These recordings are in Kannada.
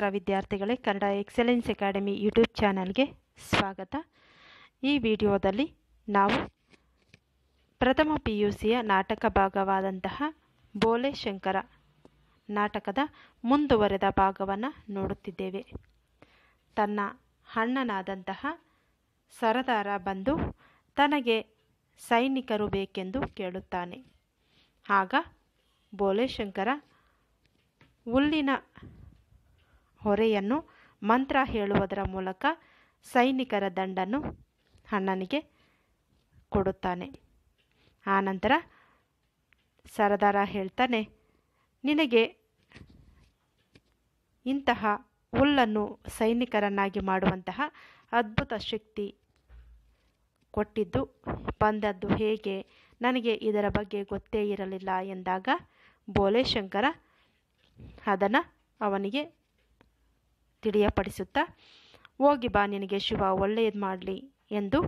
ನಮಸ್ಕಾರ ವಿದ್ಯಾರ್ಥಿಗಳೇ ಕನ್ನಡ ಎಕ್ಸಲೆನ್ಸ್ ಅಕಾಡೆಮಿ ಯೂಟ್ಯೂಬ್ ಚಾನಲ್ಗೆ ಸ್ವಾಗತ ಈ ವಿಡಿಯೋದಲ್ಲಿ ನಾವು ಪ್ರಥಮ ಪಿ ಯು ಸಿಯ ನಾಟಕ ಭಾಗವಾದಂತಹ ಬೋಲೆ ಶಂಕರ ನಾಟಕದ ಮುಂದುವರೆದ ಭಾಗವನ್ನು ನೋಡುತ್ತಿದ್ದೇವೆ ತನ್ನ ಅಣ್ಣನಾದಂತಹ ಸರದಾರ ಬಂದು ತನಗೆ ಸೈನಿಕರು ಬೇಕೆಂದು ಕೇಳುತ್ತಾನೆ ಆಗ ಬೋಲೆ ಶಂಕರ ಹುಲ್ಲಿನ ಹೊರೆಯನ್ನು ಮಂತ್ರ ಹೇಳುವುದರ ಮೂಲಕ ಸೈನಿಕರ ದಂಡನ್ನು ಅಣ್ಣನಿಗೆ ಕೊಡುತ್ತಾನೆ ಆನಂತರ ಸರದಾರ ಹೇಳ್ತಾನೆ ನಿನಗೆ ಇಂತಹ ಹುಲ್ಲನ್ನು ಸೈನಿಕರನ್ನಾಗಿ ಮಾಡುವಂತಹ ಅದ್ಭುತ ಶಕ್ತಿ ಕೊಟ್ಟಿದ್ದು ಬಂದದ್ದು ಹೇಗೆ ನನಗೆ ಇದರ ಬಗ್ಗೆ ಗೊತ್ತೇ ಇರಲಿಲ್ಲ ಎಂದಾಗ ಬೋಲೆ ಶಂಕರ ಅದನ್ನು ಅವನಿಗೆ ತಿಳಿಯಪಡಿಸುತ್ತಾ ಹೋಗಿ ಬಾ ನಿನಗೆ ಶಿವ ಒಳ್ಳೆಯದು ಮಾಡಲಿ ಎಂದು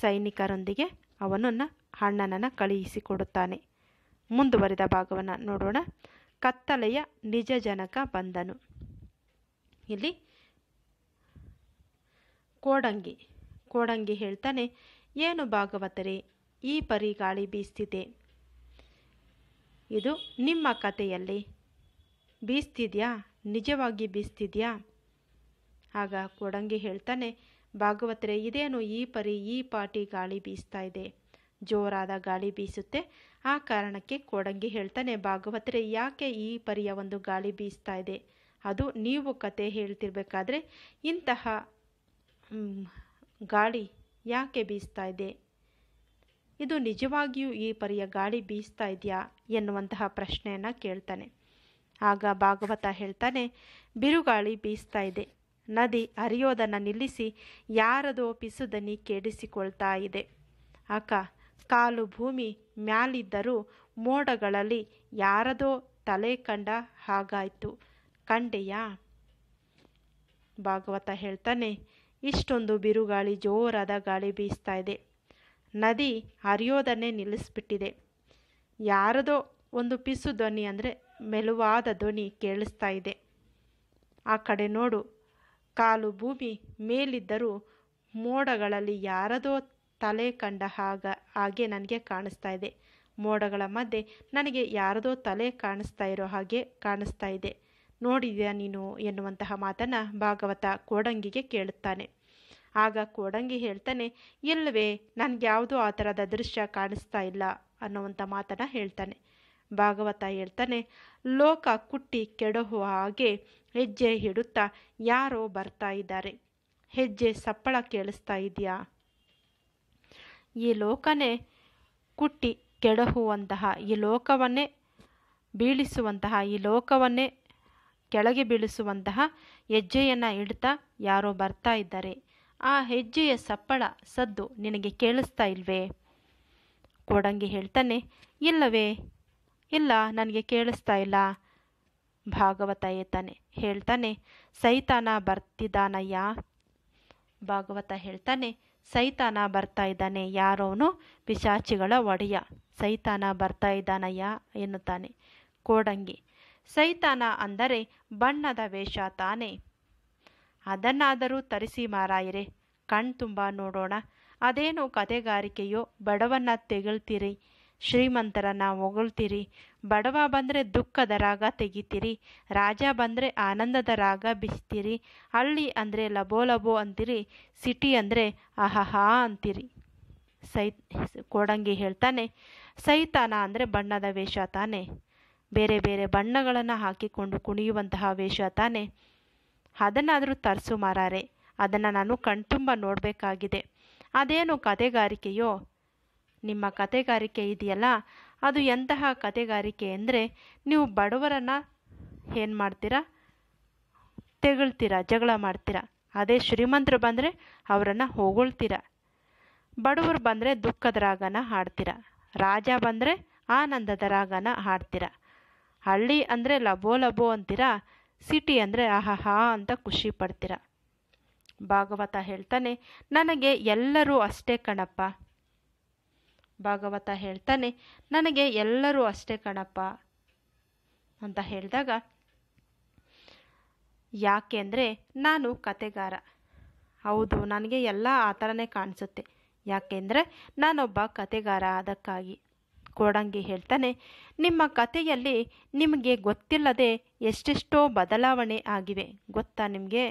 ಸೈನಿಕರೊಂದಿಗೆ ಅವನನ್ನು ಅಣ್ಣನನ್ನು ಕಳುಹಿಸಿಕೊಡುತ್ತಾನೆ ಮುಂದುವರಿದ ಭಾಗವನ್ನು ನೋಡೋಣ ಕತ್ತಲೆಯ ನಿಜ ಜನಕ ಬಂದನು ಇಲ್ಲಿ ಕೋಡಂಗಿ ಕೋಡಂಗಿ ಹೇಳ್ತಾನೆ ಏನು ಭಾಗವತರೆ ಈ ಪರಿ ಗಾಳಿ ಬೀಸ್ತಿದೆ ಇದು ನಿಮ್ಮ ಕಥೆಯಲ್ಲಿ ಬೀಸ್ತಿದೆಯಾ ನಿಜವಾಗಿ ಬೀಸ್ತಿದೆಯಾ ಆಗ ಕೊಡಂಗಿ ಹೇಳ್ತಾನೆ ಭಾಗವತರೆ ಇದೇನು ಈ ಪರಿ ಈ ಪಾಟಿ ಗಾಳಿ ಬೀಸ್ತಾ ಇದೆ ಜೋರಾದ ಗಾಳಿ ಬೀಸುತ್ತೆ ಆ ಕಾರಣಕ್ಕೆ ಕೋಡಂಗಿ ಹೇಳ್ತಾನೆ ಭಾಗವತರೆ ಯಾಕೆ ಈ ಪರಿಯ ಒಂದು ಗಾಳಿ ಬೀಸ್ತಾ ಇದೆ ಅದು ನೀವು ಕತೆ ಹೇಳ್ತಿರ್ಬೇಕಾದ್ರೆ ಇಂತಹ ಗಾಳಿ ಯಾಕೆ ಬೀಸ್ತಾ ಇದೆ ಇದು ನಿಜವಾಗಿಯೂ ಈ ಪರಿಯ ಗಾಳಿ ಬೀಸ್ತಾ ಇದೆಯಾ ಎನ್ನುವಂತಹ ಪ್ರಶ್ನೆಯನ್ನು ಕೇಳ್ತಾನೆ ಆಗ ಭಾಗವತ ಹೇಳ್ತಾನೆ ಬಿರುಗಾಳಿ ಬೀಸ್ತಾ ಇದೆ ನದಿ ನಿಲ್ಲಿಸಿ ಯಾರದೋ ಪಿಸುದನಿ ಕೇಳಿಸಿಕೊಳ್ತಾ ಇದೆ ಅಕ್ಕ ಕಾಲು ಭೂಮಿ ಮ್ಯಾಲಿದ್ದರೂ ಮೋಡಗಳಲ್ಲಿ ಯಾರದೋ ತಲೆ ಕಂಡ ಹಾಗಾಯಿತು ಕಂಡೆಯಾ ಭಾಗವತ ಹೇಳ್ತಾನೆ ಇಷ್ಟೊಂದು ಬಿರುಗಾಳಿ ಜೋರಾದ ಗಾಳಿ ಬೀಸ್ತಾ ಇದೆ ನದಿ ಹರಿಯೋದನ್ನೇ ನಿಲ್ಲಿಸ್ಬಿಟ್ಟಿದೆ ಯಾರದೋ ಒಂದು ಪಿಸು ಧ್ವನಿ ಅಂದರೆ ಮೆಲುವಾದ ಧ್ವನಿ ಕೇಳಿಸ್ತಾ ಇದೆ ಆ ಕಡೆ ನೋಡು ಕಾಲು ಭೂಮಿ ಮೇಲಿದ್ದರೂ ಮೋಡಗಳಲ್ಲಿ ಯಾರದೋ ತಲೆ ಕಂಡ ಹಾಗ ಹಾಗೆ ನನಗೆ ಕಾಣಿಸ್ತಾ ಇದೆ ಮೋಡಗಳ ಮಧ್ಯೆ ನನಗೆ ಯಾರದೋ ತಲೆ ಕಾಣಿಸ್ತಾ ಇರೋ ಹಾಗೆ ಕಾಣಿಸ್ತಾ ಇದೆ ನೋಡಿದ್ಯಾ ನೀನು ಎನ್ನುವಂತಹ ಮಾತನ್ನು ಭಾಗವತ ಕೋಡಂಗಿಗೆ ಕೇಳುತ್ತಾನೆ ಆಗ ಕೋಡಂಗಿ ಹೇಳ್ತಾನೆ ಇಲ್ಲವೇ ನನಗೆ ಯಾವುದೋ ಆ ಥರದ ದೃಶ್ಯ ಕಾಣಿಸ್ತಾ ಇಲ್ಲ ಅನ್ನುವಂಥ ಮಾತನ್ನು ಹೇಳ್ತಾನೆ ಭಾಗವತ ಹೇಳ್ತಾನೆ ಲೋಕ ಕುಟ್ಟಿ ಕೆಡಹುವ ಹಾಗೆ ಹೆಜ್ಜೆ ಇಡುತ್ತಾ ಯಾರೋ ಬರ್ತಾ ಇದ್ದಾರೆ ಹೆಜ್ಜೆ ಸಪ್ಪಳ ಕೇಳಿಸ್ತಾ ಇದೆಯಾ ಈ ಲೋಕನೇ ಕುಟ್ಟಿ ಕೆಡಹುವಂತಹ ಈ ಲೋಕವನ್ನೇ ಬೀಳಿಸುವಂತಹ ಈ ಲೋಕವನ್ನೇ ಕೆಳಗೆ ಬೀಳಿಸುವಂತಹ ಹೆಜ್ಜೆಯನ್ನು ಇಡ್ತಾ ಯಾರೋ ಬರ್ತಾ ಇದ್ದಾರೆ ಆ ಹೆಜ್ಜೆಯ ಸಪ್ಪಳ ಸದ್ದು ನಿನಗೆ ಕೇಳಿಸ್ತಾ ಇಲ್ವೇ ಕೊಡಂಗಿ ಹೇಳ್ತಾನೆ ಇಲ್ಲವೇ ಇಲ್ಲ ನನಗೆ ಕೇಳಿಸ್ತಾ ಇಲ್ಲ ಭಾಗವತ ಏತಾನೆ ಹೇಳ್ತಾನೆ ಸೈತಾನ ಬರ್ತಿದ್ದಾನಯ್ಯ ಭಾಗವತ ಹೇಳ್ತಾನೆ ಸೈತಾನ ಬರ್ತಾ ಇದ್ದಾನೆ ಯಾರೋನು ಪಿಶಾಚಿಗಳ ಒಡೆಯ ಸೈತಾನ ಬರ್ತಾ ಇದ್ದಾನಯ್ಯ ಎನ್ನುತ್ತಾನೆ ಕೋಡಂಗಿ ಸೈತಾನ ಅಂದರೆ ಬಣ್ಣದ ವೇಷ ತಾನೆ ಅದನ್ನಾದರೂ ತರಿಸಿ ಮಾರಾಯಿರೆ ಕಣ್ತುಂಬ ನೋಡೋಣ ಅದೇನು ಕತೆಗಾರಿಕೆಯೋ ಬಡವನ್ನ ತೆಗಳ್ತೀರಿ ಶ್ರೀಮಂತರನ್ನ ಹೊಗಳ್ತೀರಿ ಬಡವ ಬಂದರೆ ದುಃಖದ ರಾಗ ತೆಗಿತೀರಿ ರಾಜ ಬಂದರೆ ಆನಂದದ ರಾಗ ಬಿಸ್ತೀರಿ ಹಳ್ಳಿ ಅಂದರೆ ಲಬೋ ಲಬೋ ಅಂತೀರಿ ಸಿಟಿ ಅಂದರೆ ಅಹಹಾ ಅಂತೀರಿ ಸೈ ಕೋಡಂಗಿ ಹೇಳ್ತಾನೆ ಸೈತಾನ ಅಂದರೆ ಬಣ್ಣದ ವೇಷ ತಾನೆ ಬೇರೆ ಬೇರೆ ಬಣ್ಣಗಳನ್ನು ಹಾಕಿಕೊಂಡು ಕುಣಿಯುವಂತಹ ವೇಷ ತಾನೆ ಅದನ್ನಾದರೂ ತರಿಸು ಮಾರಾರೆ ಅದನ್ನು ನಾನು ಕಣ್ತುಂಬ ನೋಡಬೇಕಾಗಿದೆ ಅದೇನು ಕತೆಗಾರಿಕೆಯೋ ನಿಮ್ಮ ಕತೆಗಾರಿಕೆ ಇದೆಯಲ್ಲ ಅದು ಎಂತಹ ಕತೆಗಾರಿಕೆ ಅಂದರೆ ನೀವು ಬಡವರನ್ನು ಏನು ಮಾಡ್ತೀರಾ ತೆಗಳ್ತೀರಾ ಜಗಳ ಮಾಡ್ತೀರಾ ಅದೇ ಶ್ರೀಮಂತರು ಬಂದರೆ ಅವರನ್ನು ಹೊಗಳ್ತೀರ ಬಡವರು ಬಂದರೆ ದುಃಖದ ರಾಗನ ಹಾಡ್ತೀರ ರಾಜ ಬಂದರೆ ಆನಂದದ ರಾಗನ ಹಾಡ್ತೀರ ಹಳ್ಳಿ ಅಂದರೆ ಲಬೋ ಲಬೋ ಅಂತೀರಾ ಸಿಟಿ ಅಂದರೆ ಆಹಾ ಅಂತ ಖುಷಿ ಪಡ್ತೀರ ಭಾಗವತ ಹೇಳ್ತಾನೆ ನನಗೆ ಎಲ್ಲರೂ ಅಷ್ಟೇ ಕಣಪ್ಪ ಭಾಗವತ ಹೇಳ್ತಾನೆ ನನಗೆ ಎಲ್ಲರೂ ಅಷ್ಟೇ ಕಣಪ್ಪ ಅಂತ ಹೇಳಿದಾಗ ಯಾಕೆಂದರೆ ನಾನು ಕತೆಗಾರ ಹೌದು ನನಗೆ ಎಲ್ಲ ಆ ಥರನೇ ಕಾಣಿಸುತ್ತೆ ಯಾಕೆಂದರೆ ನಾನೊಬ್ಬ ಕತೆಗಾರ ಅದಕ್ಕಾಗಿ ಕೋಡಂಗಿ ಹೇಳ್ತಾನೆ ನಿಮ್ಮ ಕಥೆಯಲ್ಲಿ ನಿಮಗೆ ಗೊತ್ತಿಲ್ಲದೆ ಎಷ್ಟೆಷ್ಟೋ ಬದಲಾವಣೆ ಆಗಿವೆ ಗೊತ್ತಾ ನಿಮಗೆ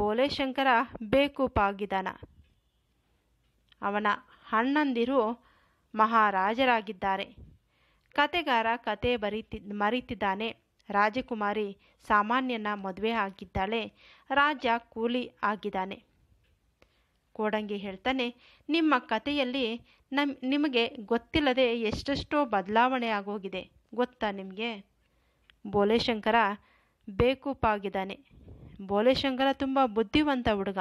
ಬೋಲೆ ಶಂಕರ ಪಾಗಿದಾನ ಅವನ ಅಣ್ಣಂದಿರು ಮಹಾರಾಜರಾಗಿದ್ದಾರೆ ಕತೆಗಾರ ಕತೆ ಬರಿತಿ ಮರೀತಿದ್ದಾನೆ ರಾಜಕುಮಾರಿ ಸಾಮಾನ್ಯನ ಮದುವೆ ಆಗಿದ್ದಾಳೆ ರಾಜ ಕೂಲಿ ಆಗಿದ್ದಾನೆ ಕೋಡಂಗಿ ಹೇಳ್ತಾನೆ ನಿಮ್ಮ ಕಥೆಯಲ್ಲಿ ನಮ್ ನಿಮಗೆ ಗೊತ್ತಿಲ್ಲದೆ ಎಷ್ಟೆಷ್ಟೋ ಬದಲಾವಣೆ ಆಗೋಗಿದೆ ಗೊತ್ತಾ ನಿಮಗೆ ಬೋಲೆಶಂಕರ ಬೇಕೂಪಾಗಿದ್ದಾನೆ ಬೋಲೆಶಂಕರ ತುಂಬ ಬುದ್ಧಿವಂತ ಹುಡುಗ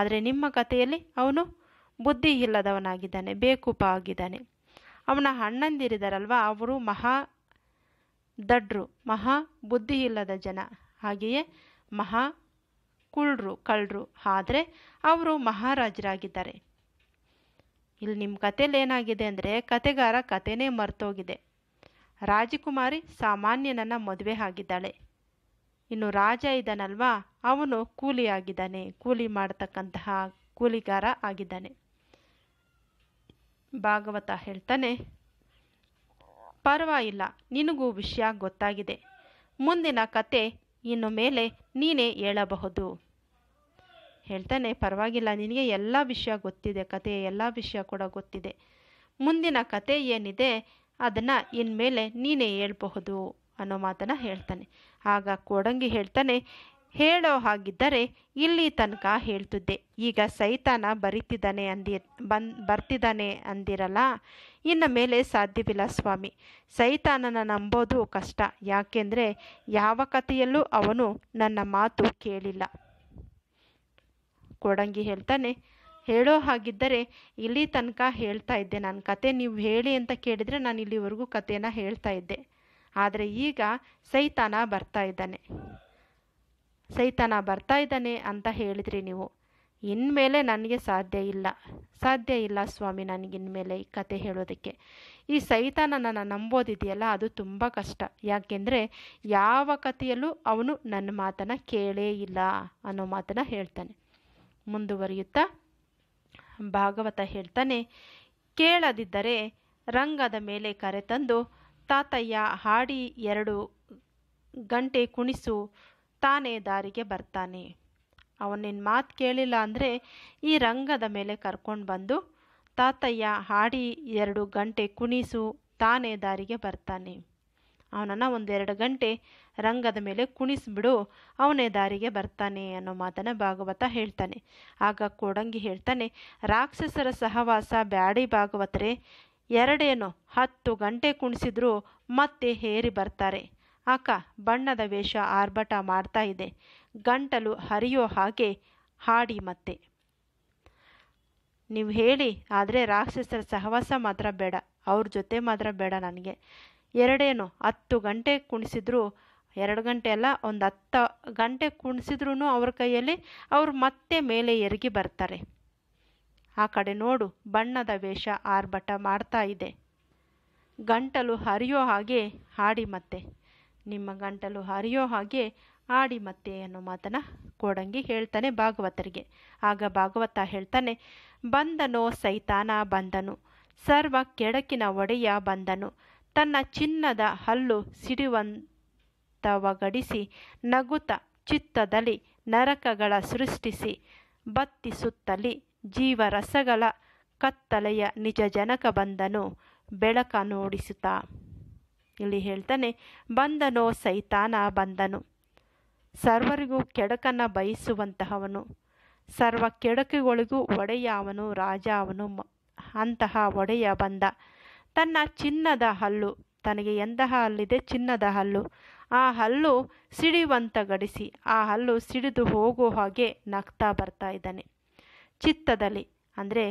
ಆದರೆ ನಿಮ್ಮ ಕಥೆಯಲ್ಲಿ ಅವನು ಬುದ್ಧಿ ಇಲ್ಲದವನಾಗಿದ್ದಾನೆ ಬೇಕುಪ ಆಗಿದ್ದಾನೆ ಅವನ ಅಣ್ಣಂದಿರಿದರಲ್ವಾ ಅವರು ಮಹಾ ದಡ್ರು ಮಹಾ ಬುದ್ಧಿ ಇಲ್ಲದ ಜನ ಹಾಗೆಯೇ ಮಹಾ ಕುಳ್ರು ಕಳ್ಳರು ಆದರೆ ಅವರು ಮಹಾರಾಜರಾಗಿದ್ದಾರೆ ಇಲ್ಲಿ ನಿಮ್ಮ ಕಥೆಯಲ್ಲಿ ಏನಾಗಿದೆ ಅಂದರೆ ಕತೆಗಾರ ಕತೆನೇ ಮರ್ತೋಗಿದೆ ರಾಜಕುಮಾರಿ ಸಾಮಾನ್ಯನನ್ನು ಮದುವೆ ಆಗಿದ್ದಾಳೆ ಇನ್ನು ರಾಜ ಇದ್ದಾನಲ್ವಾ ಅವನು ಕೂಲಿಯಾಗಿದ್ದಾನೆ ಕೂಲಿ ಮಾಡತಕ್ಕಂತಹ ಕೂಲಿಗಾರ ಆಗಿದ್ದಾನೆ ಭಾಗವತ ಹೇಳ್ತಾನೆ ಪರವಾಗಿಲ್ಲ ನಿನಗೂ ವಿಷಯ ಗೊತ್ತಾಗಿದೆ ಮುಂದಿನ ಕತೆ ಇನ್ನು ಮೇಲೆ ನೀನೇ ಹೇಳಬಹುದು ಹೇಳ್ತಾನೆ ಪರವಾಗಿಲ್ಲ ನಿನಗೆ ಎಲ್ಲ ವಿಷಯ ಗೊತ್ತಿದೆ ಕತೆ ಎಲ್ಲ ವಿಷಯ ಕೂಡ ಗೊತ್ತಿದೆ ಮುಂದಿನ ಕತೆ ಏನಿದೆ ಅದನ್ನು ಇನ್ಮೇಲೆ ನೀನೇ ಹೇಳ್ಬಹುದು ಅನ್ನೋ ಮಾತನ್ನು ಹೇಳ್ತಾನೆ ಆಗ ಕೋಡಂಗಿ ಹೇಳ್ತಾನೆ ಹೇಳೋ ಹಾಗಿದ್ದರೆ ಇಲ್ಲಿ ತನಕ ಹೇಳ್ತಿದ್ದೆ ಈಗ ಸೈತಾನ ಬರಿತಿದ್ದಾನೆ ಅಂದಿ ಬನ್ ಬರ್ತಿದ್ದಾನೆ ಅಂದಿರಲ್ಲ ಇನ್ನ ಮೇಲೆ ಸಾಧ್ಯವಿಲ್ಲ ಸ್ವಾಮಿ ಸೈತಾನನ ನಂಬೋದು ಕಷ್ಟ ಯಾಕೆಂದರೆ ಯಾವ ಕಥೆಯಲ್ಲೂ ಅವನು ನನ್ನ ಮಾತು ಕೇಳಿಲ್ಲ ಕೊಡಂಗಿ ಹೇಳ್ತಾನೆ ಹೇಳೋ ಹಾಗಿದ್ದರೆ ಇಲ್ಲಿ ತನಕ ಹೇಳ್ತಾ ಇದ್ದೆ ನನ್ನ ಕತೆ ನೀವು ಹೇಳಿ ಅಂತ ಕೇಳಿದರೆ ನಾನು ಇಲ್ಲಿವರೆಗೂ ಕಥೆನ ಹೇಳ್ತಾ ಇದ್ದೆ ಆದರೆ ಈಗ ಸೈತಾನ ಬರ್ತಾ ಇದ್ದಾನೆ ಸೈತಾನ ಬರ್ತಾ ಇದ್ದಾನೆ ಅಂತ ಹೇಳಿದ್ರಿ ನೀವು ಇನ್ಮೇಲೆ ನನಗೆ ಸಾಧ್ಯ ಇಲ್ಲ ಸಾಧ್ಯ ಇಲ್ಲ ಸ್ವಾಮಿ ನನಗಿನ್ಮೇಲೆ ಈ ಕತೆ ಹೇಳೋದಕ್ಕೆ ಈ ನನ್ನ ನಂಬೋದಿದೆಯಲ್ಲ ಅದು ತುಂಬ ಕಷ್ಟ ಯಾಕೆಂದರೆ ಯಾವ ಕಥೆಯಲ್ಲೂ ಅವನು ನನ್ನ ಮಾತನ್ನು ಕೇಳೇ ಇಲ್ಲ ಅನ್ನೋ ಮಾತನ್ನು ಹೇಳ್ತಾನೆ ಮುಂದುವರಿಯುತ್ತಾ ಭಾಗವತ ಹೇಳ್ತಾನೆ ಕೇಳದಿದ್ದರೆ ರಂಗದ ಮೇಲೆ ಕರೆತಂದು ತಾತಯ್ಯ ಹಾಡಿ ಎರಡು ಗಂಟೆ ಕುಣಿಸು ತಾನೇ ದಾರಿಗೆ ಬರ್ತಾನೆ ಅವನಿನ್ ಮಾತು ಕೇಳಿಲ್ಲ ಅಂದರೆ ಈ ರಂಗದ ಮೇಲೆ ಕರ್ಕೊಂಡು ಬಂದು ತಾತಯ್ಯ ಹಾಡಿ ಎರಡು ಗಂಟೆ ಕುಣಿಸು ತಾನೇ ದಾರಿಗೆ ಬರ್ತಾನೆ ಅವನನ್ನು ಒಂದೆರಡು ಗಂಟೆ ರಂಗದ ಮೇಲೆ ಕುಣಿಸ್ಬಿಡು ಅವನೇ ದಾರಿಗೆ ಬರ್ತಾನೆ ಅನ್ನೋ ಮಾತನ್ನು ಭಾಗವತ ಹೇಳ್ತಾನೆ ಆಗ ಕೋಡಂಗಿ ಹೇಳ್ತಾನೆ ರಾಕ್ಷಸರ ಸಹವಾಸ ಬ್ಯಾಡಿ ಭಾಗವತರೆ ಎರಡೇನೋ ಹತ್ತು ಗಂಟೆ ಕುಣಿಸಿದ್ರು ಮತ್ತೆ ಹೇರಿ ಬರ್ತಾರೆ ಆಕ ಬಣ್ಣದ ವೇಷ ಆರ್ಭಟ ಮಾಡ್ತಾ ಇದೆ ಗಂಟಲು ಹರಿಯೋ ಹಾಗೆ ಹಾಡಿ ಮತ್ತೆ ನೀವು ಹೇಳಿ ಆದರೆ ರಾಕ್ಷಸರ ಸಹವಾಸ ಮಾತ್ರ ಬೇಡ ಅವ್ರ ಜೊತೆ ಮಾತ್ರ ಬೇಡ ನನಗೆ ಎರಡೇನು ಹತ್ತು ಗಂಟೆ ಕುಣಿಸಿದ್ರು ಎರಡು ಗಂಟೆ ಅಲ್ಲ ಒಂದು ಹತ್ತು ಗಂಟೆ ಕುಣಿಸಿದ್ರೂ ಅವ್ರ ಕೈಯಲ್ಲಿ ಅವರು ಮತ್ತೆ ಮೇಲೆ ಎರಗಿ ಬರ್ತಾರೆ ಆ ಕಡೆ ನೋಡು ಬಣ್ಣದ ವೇಷ ಆರ್ಭಟ ಮಾಡ್ತಾ ಇದೆ ಗಂಟಲು ಹರಿಯೋ ಹಾಗೆ ಹಾಡಿ ಮತ್ತೆ ನಿಮ್ಮ ಗಂಟಲು ಹರಿಯೋ ಹಾಗೆ ಆಡಿ ಮತ್ತೆ ಅನ್ನೋ ಮಾತನ್ನು ಕೋಡಂಗಿ ಹೇಳ್ತಾನೆ ಭಾಗವತರಿಗೆ ಆಗ ಭಾಗವತ ಹೇಳ್ತಾನೆ ಬಂದನೋ ಸೈತಾನ ಬಂದನು ಸರ್ವ ಕೆಡಕಿನ ಒಡೆಯ ಬಂದನು ತನ್ನ ಚಿನ್ನದ ಹಲ್ಲು ಸಿಡಿವಂತವಗಡಿಸಿ ನಗುತ ಚಿತ್ತದಲ್ಲಿ ನರಕಗಳ ಸೃಷ್ಟಿಸಿ ಬತ್ತಿಸುತ್ತಲಿ ಜೀವರಸಗಳ ಕತ್ತಲೆಯ ನಿಜ ಜನಕ ಬಂದನು ಬೆಳಕ ನೋಡಿಸುತ್ತಾ ಇಲ್ಲಿ ಹೇಳ್ತಾನೆ ಬಂದನೋ ಸೈತಾನ ಬಂದನು ಸರ್ವರಿಗೂ ಕೆಡಕನ್ನು ಬಯಸುವಂತಹವನು ಸರ್ವ ಕೆಡಕುಗಳಿಗೂ ಒಡೆಯ ಅವನು ರಾಜ ಅವನು ಅಂತಹ ಒಡೆಯ ಬಂದ ತನ್ನ ಚಿನ್ನದ ಹಲ್ಲು ತನಗೆ ಎಂತಹ ಹಲ್ಲಿದೆ ಚಿನ್ನದ ಹಲ್ಲು ಆ ಹಲ್ಲು ಸಿಡಿವಂತ ಗಡಿಸಿ ಆ ಹಲ್ಲು ಸಿಡಿದು ಹೋಗುವ ಹಾಗೆ ನಗ್ತಾ ಬರ್ತಾ ಇದ್ದಾನೆ ಚಿತ್ತದಲ್ಲಿ ಅಂದರೆ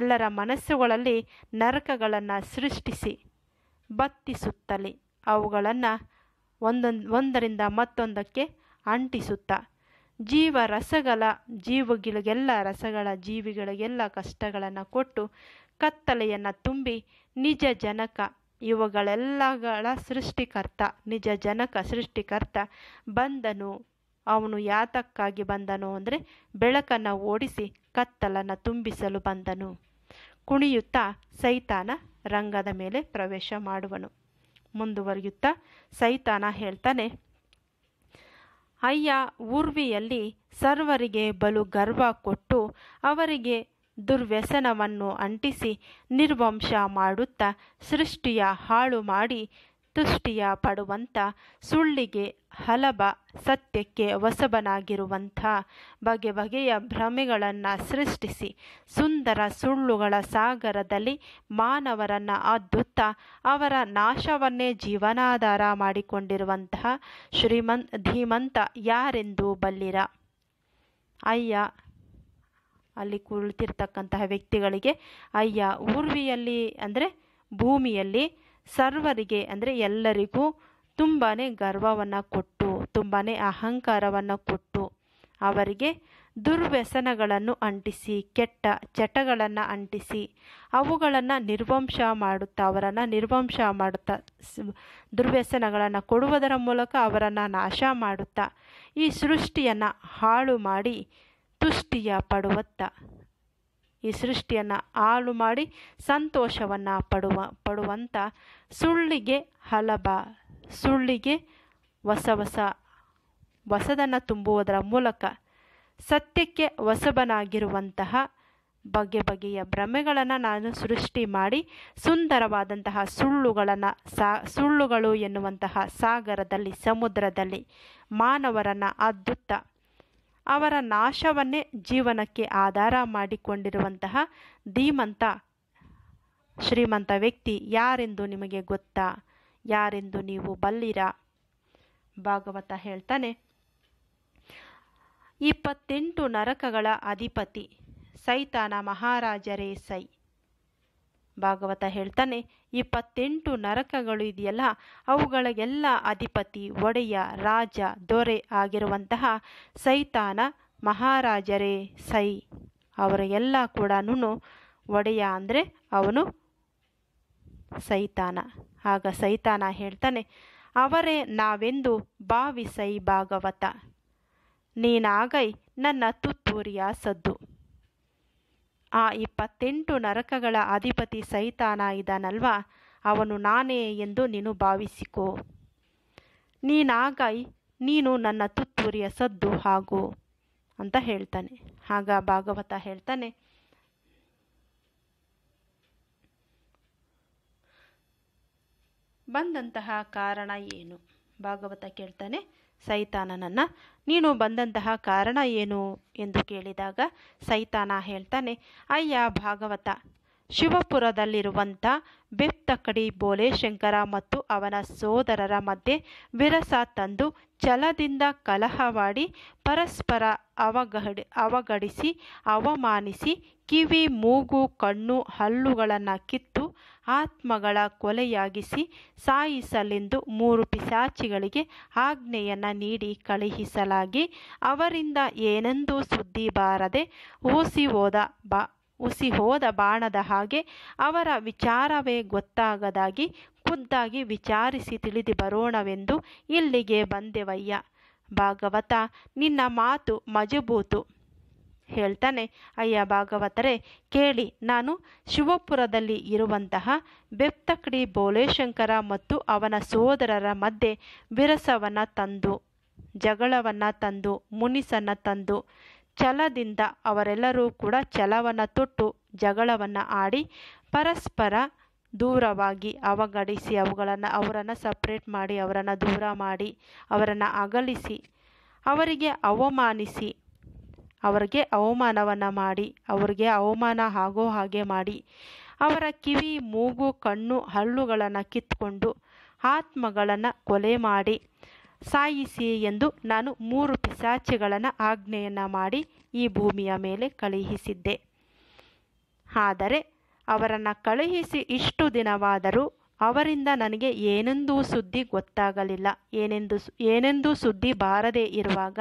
ಎಲ್ಲರ ಮನಸ್ಸುಗಳಲ್ಲಿ ನರಕಗಳನ್ನು ಸೃಷ್ಟಿಸಿ ಬತ್ತಿಸುತ್ತಲೇ ಅವುಗಳನ್ನು ಒಂದೊಂದು ಒಂದರಿಂದ ಮತ್ತೊಂದಕ್ಕೆ ಅಂಟಿಸುತ್ತಾ ಜೀವ ರಸಗಳ ಜೀವಿಗಳಿಗೆಲ್ಲ ರಸಗಳ ಜೀವಿಗಳಿಗೆಲ್ಲ ಕಷ್ಟಗಳನ್ನು ಕೊಟ್ಟು ಕತ್ತಲೆಯನ್ನು ತುಂಬಿ ನಿಜ ಜನಕ ಇವುಗಳೆಲ್ಲಗಳ ಸೃಷ್ಟಿಕರ್ತ ನಿಜ ಜನಕ ಸೃಷ್ಟಿಕರ್ತ ಬಂದನು ಅವನು ಯಾತಕ್ಕಾಗಿ ಬಂದನು ಅಂದರೆ ಬೆಳಕನ್ನು ಓಡಿಸಿ ಕತ್ತಲನ್ನು ತುಂಬಿಸಲು ಬಂದನು ಕುಣಿಯುತ್ತಾ ಸೈತಾನ ರಂಗದ ಮೇಲೆ ಪ್ರವೇಶ ಮಾಡುವನು ಮುಂದುವರಿಯುತ್ತಾ ಸೈತಾನ ಹೇಳ್ತಾನೆ ಅಯ್ಯ ಊರ್ವಿಯಲ್ಲಿ ಸರ್ವರಿಗೆ ಬಲು ಗರ್ವ ಕೊಟ್ಟು ಅವರಿಗೆ ದುರ್ವ್ಯಸನವನ್ನು ಅಂಟಿಸಿ ನಿರ್ವಂಶ ಮಾಡುತ್ತಾ ಸೃಷ್ಟಿಯ ಹಾಳು ಮಾಡಿ ತುಷ್ಟಿಯ ಸುಳ್ಳಿಗೆ ಹಲಬ ಸತ್ಯಕ್ಕೆ ಹೊಸಬನಾಗಿರುವಂಥ ಬಗೆ ಬಗೆಯ ಭ್ರಮೆಗಳನ್ನು ಸೃಷ್ಟಿಸಿ ಸುಂದರ ಸುಳ್ಳುಗಳ ಸಾಗರದಲ್ಲಿ ಮಾನವರನ್ನು ಅದ್ದುತ್ತಾ ಅವರ ನಾಶವನ್ನೇ ಜೀವನಾಧಾರ ಮಾಡಿಕೊಂಡಿರುವಂತಹ ಶ್ರೀಮಂತ್ ಧೀಮಂತ ಯಾರೆಂದು ಬಲ್ಲಿರ ಅಯ್ಯ ಅಲ್ಲಿ ಕುಳಿತಿರ್ತಕ್ಕಂತಹ ವ್ಯಕ್ತಿಗಳಿಗೆ ಅಯ್ಯ ಊರ್ವಿಯಲ್ಲಿ ಅಂದರೆ ಭೂಮಿಯಲ್ಲಿ ಸರ್ವರಿಗೆ ಅಂದರೆ ಎಲ್ಲರಿಗೂ ತುಂಬಾ ಗರ್ವವನ್ನು ಕೊಟ್ಟು ತುಂಬಾ ಅಹಂಕಾರವನ್ನು ಕೊಟ್ಟು ಅವರಿಗೆ ದುರ್ವ್ಯಸನಗಳನ್ನು ಅಂಟಿಸಿ ಕೆಟ್ಟ ಚಟಗಳನ್ನು ಅಂಟಿಸಿ ಅವುಗಳನ್ನು ನಿರ್ವಂಶ ಮಾಡುತ್ತಾ ಅವರನ್ನು ನಿರ್ವಂಶ ಮಾಡುತ್ತಾ ದುರ್ವ್ಯಸನಗಳನ್ನು ಕೊಡುವುದರ ಮೂಲಕ ಅವರನ್ನು ನಾಶ ಮಾಡುತ್ತಾ ಈ ಸೃಷ್ಟಿಯನ್ನು ಹಾಳು ಮಾಡಿ ತುಷ್ಟಿಯ ಪಡುವತ್ತ ಈ ಸೃಷ್ಟಿಯನ್ನು ಹಾಳು ಮಾಡಿ ಸಂತೋಷವನ್ನು ಪಡುವ ಪಡುವಂಥ ಸುಳ್ಳಿಗೆ ಹಲಬ ಸುಳ್ಳಿಗೆ ಹೊಸ ಹೊಸ ಹೊಸದನ್ನು ತುಂಬುವುದರ ಮೂಲಕ ಸತ್ಯಕ್ಕೆ ಹೊಸಬನಾಗಿರುವಂತಹ ಬಗೆ ಬಗೆಯ ಭ್ರಮೆಗಳನ್ನು ನಾನು ಸೃಷ್ಟಿ ಮಾಡಿ ಸುಂದರವಾದಂತಹ ಸುಳ್ಳುಗಳನ್ನು ಸಾ ಸುಳ್ಳುಗಳು ಎನ್ನುವಂತಹ ಸಾಗರದಲ್ಲಿ ಸಮುದ್ರದಲ್ಲಿ ಮಾನವರನ್ನು ಅದ್ಭುತ ಅವರ ನಾಶವನ್ನೇ ಜೀವನಕ್ಕೆ ಆಧಾರ ಮಾಡಿಕೊಂಡಿರುವಂತಹ ಧೀಮಂತ ಶ್ರೀಮಂತ ವ್ಯಕ್ತಿ ಯಾರೆಂದು ನಿಮಗೆ ಗೊತ್ತಾ ಯಾರೆಂದು ನೀವು ಬಲ್ಲಿರ ಭಾಗವತ ಹೇಳ್ತಾನೆ ಇಪ್ಪತ್ತೆಂಟು ನರಕಗಳ ಅಧಿಪತಿ ಸೈತಾನ ಮಹಾರಾಜರೇ ಸೈ ಭಾಗವತ ಹೇಳ್ತಾನೆ ಇಪ್ಪತ್ತೆಂಟು ನರಕಗಳು ಇದೆಯಲ್ಲ ಅವುಗಳಿಗೆಲ್ಲ ಅಧಿಪತಿ ಒಡೆಯ ರಾಜ ದೊರೆ ಆಗಿರುವಂತಹ ಸೈತಾನ ಮಹಾರಾಜರೇ ಸೈ ಎಲ್ಲ ಕೂಡ ಒಡೆಯ ಅಂದರೆ ಅವನು ಸೈತಾನ ಆಗ ಸೈತಾನ ಹೇಳ್ತಾನೆ ಅವರೇ ನಾವೆಂದು ಸೈ ಭಾಗವತ ನೀನಾಗೈ ನನ್ನ ತುತ್ತೂರಿಯ ಸದ್ದು ಆ ಇಪ್ಪತ್ತೆಂಟು ನರಕಗಳ ಅಧಿಪತಿ ಸೈತಾನ ಇದ್ದಾನಲ್ವಾ ಅವನು ನಾನೇ ಎಂದು ನೀನು ಭಾವಿಸಿಕೊ ನೀನಾಗೈ ನೀನು ನನ್ನ ತುತ್ತೂರಿಯ ಸದ್ದು ಹಾಗೂ ಅಂತ ಹೇಳ್ತಾನೆ ಆಗ ಭಾಗವತ ಹೇಳ್ತಾನೆ ಬಂದಂತಹ ಕಾರಣ ಏನು ಭಾಗವತ ಕೇಳ್ತಾನೆ ಸೈತಾನನನ್ನ ನೀನು ಬಂದಂತಹ ಕಾರಣ ಏನು ಎಂದು ಕೇಳಿದಾಗ ಸೈತಾನ ಹೇಳ್ತಾನೆ ಅಯ್ಯ ಭಾಗವತ ಶಿವಪುರದಲ್ಲಿರುವಂಥ ಬೆಪ್ತಕಡಿ ಬೋಲೆ ಶಂಕರ ಮತ್ತು ಅವನ ಸೋದರರ ಮಧ್ಯೆ ವಿರಸ ತಂದು ಛಲದಿಂದ ಕಲಹವಾಡಿ ಪರಸ್ಪರ ಅವಗಡಿ ಅವಗಡಿಸಿ ಅವಮಾನಿಸಿ ಕಿವಿ ಮೂಗು ಕಣ್ಣು ಹಲ್ಲುಗಳನ್ನು ಕಿತ್ತು ಆತ್ಮಗಳ ಕೊಲೆಯಾಗಿಸಿ ಸಾಯಿಸಲೆಂದು ಮೂರು ಪಿಸಾಚಿಗಳಿಗೆ ಆಜ್ಞೆಯನ್ನು ನೀಡಿ ಕಳುಹಿಸಲಾಗಿ ಅವರಿಂದ ಏನೆಂದೂ ಸುದ್ದಿ ಬಾರದೆ ಓಸಿ ಹೋದ ಬಾ ಉಸಿ ಹೋದ ಬಾಣದ ಹಾಗೆ ಅವರ ವಿಚಾರವೇ ಗೊತ್ತಾಗದಾಗಿ ಖುದ್ದಾಗಿ ವಿಚಾರಿಸಿ ತಿಳಿದು ಬರೋಣವೆಂದು ಇಲ್ಲಿಗೆ ಬಂದೆವಯ್ಯ ಭಾಗವತ ನಿನ್ನ ಮಾತು ಮಜಬೂತು ಹೇಳ್ತಾನೆ ಅಯ್ಯ ಭಾಗವತರೆ ಕೇಳಿ ನಾನು ಶಿವಪುರದಲ್ಲಿ ಇರುವಂತಹ ಬೆಪ್ತಕಡಿ ಬೋಳೇಶಂಕರ ಮತ್ತು ಅವನ ಸೋದರರ ಮಧ್ಯೆ ವಿರಸವನ್ನು ತಂದು ಜಗಳವನ್ನು ತಂದು ಮುನಿಸನ್ನು ತಂದು ಛಲದಿಂದ ಅವರೆಲ್ಲರೂ ಕೂಡ ಛಲವನ್ನು ತೊಟ್ಟು ಜಗಳವನ್ನು ಆಡಿ ಪರಸ್ಪರ ದೂರವಾಗಿ ಅವಗಡಿಸಿ ಅವುಗಳನ್ನು ಅವರನ್ನು ಸಪ್ರೇಟ್ ಮಾಡಿ ಅವರನ್ನು ದೂರ ಮಾಡಿ ಅವರನ್ನು ಅಗಲಿಸಿ ಅವರಿಗೆ ಅವಮಾನಿಸಿ ಅವರಿಗೆ ಅವಮಾನವನ್ನು ಮಾಡಿ ಅವರಿಗೆ ಅವಮಾನ ಆಗೋ ಹಾಗೆ ಮಾಡಿ ಅವರ ಕಿವಿ ಮೂಗು ಕಣ್ಣು ಹಲ್ಲುಗಳನ್ನು ಕಿತ್ಕೊಂಡು ಆತ್ಮಗಳನ್ನು ಕೊಲೆ ಮಾಡಿ ಸಾಯಿಸಿ ಎಂದು ನಾನು ಮೂರು ಪಿಸಾಚಿಗಳನ್ನು ಆಜ್ಞೆಯನ್ನು ಮಾಡಿ ಈ ಭೂಮಿಯ ಮೇಲೆ ಕಳುಹಿಸಿದ್ದೆ ಆದರೆ ಅವರನ್ನು ಕಳುಹಿಸಿ ಇಷ್ಟು ದಿನವಾದರೂ ಅವರಿಂದ ನನಗೆ ಏನೆಂದೂ ಸುದ್ದಿ ಗೊತ್ತಾಗಲಿಲ್ಲ ಏನೆಂದು ಏನೆಂದೂ ಸುದ್ದಿ ಬಾರದೇ ಇರುವಾಗ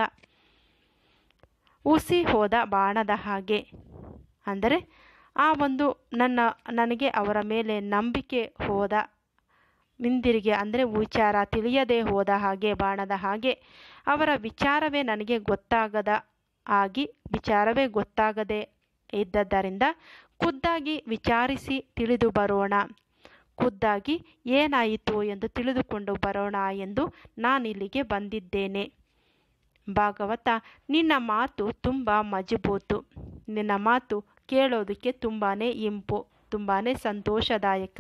ಉಸಿ ಹೋದ ಬಾಣದ ಹಾಗೆ ಅಂದರೆ ಆ ಒಂದು ನನ್ನ ನನಗೆ ಅವರ ಮೇಲೆ ನಂಬಿಕೆ ಹೋದ ಹಿಂದಿರಿಗೆ ಅಂದರೆ ವಿಚಾರ ತಿಳಿಯದೆ ಹೋದ ಹಾಗೆ ಬಾಣದ ಹಾಗೆ ಅವರ ವಿಚಾರವೇ ನನಗೆ ಗೊತ್ತಾಗದ ಆಗಿ ವಿಚಾರವೇ ಗೊತ್ತಾಗದೆ ಇದ್ದದ್ದರಿಂದ ಖುದ್ದಾಗಿ ವಿಚಾರಿಸಿ ತಿಳಿದು ಬರೋಣ ಖುದ್ದಾಗಿ ಏನಾಯಿತು ಎಂದು ತಿಳಿದುಕೊಂಡು ಬರೋಣ ಎಂದು ನಾನಿಲ್ಲಿಗೆ ಬಂದಿದ್ದೇನೆ ಭಾಗವತ ನಿನ್ನ ಮಾತು ತುಂಬ ಮಜಬೂತು ನಿನ್ನ ಮಾತು ಕೇಳೋದಕ್ಕೆ ತುಂಬಾ ಇಂಪು ತುಂಬಾ ಸಂತೋಷದಾಯಕ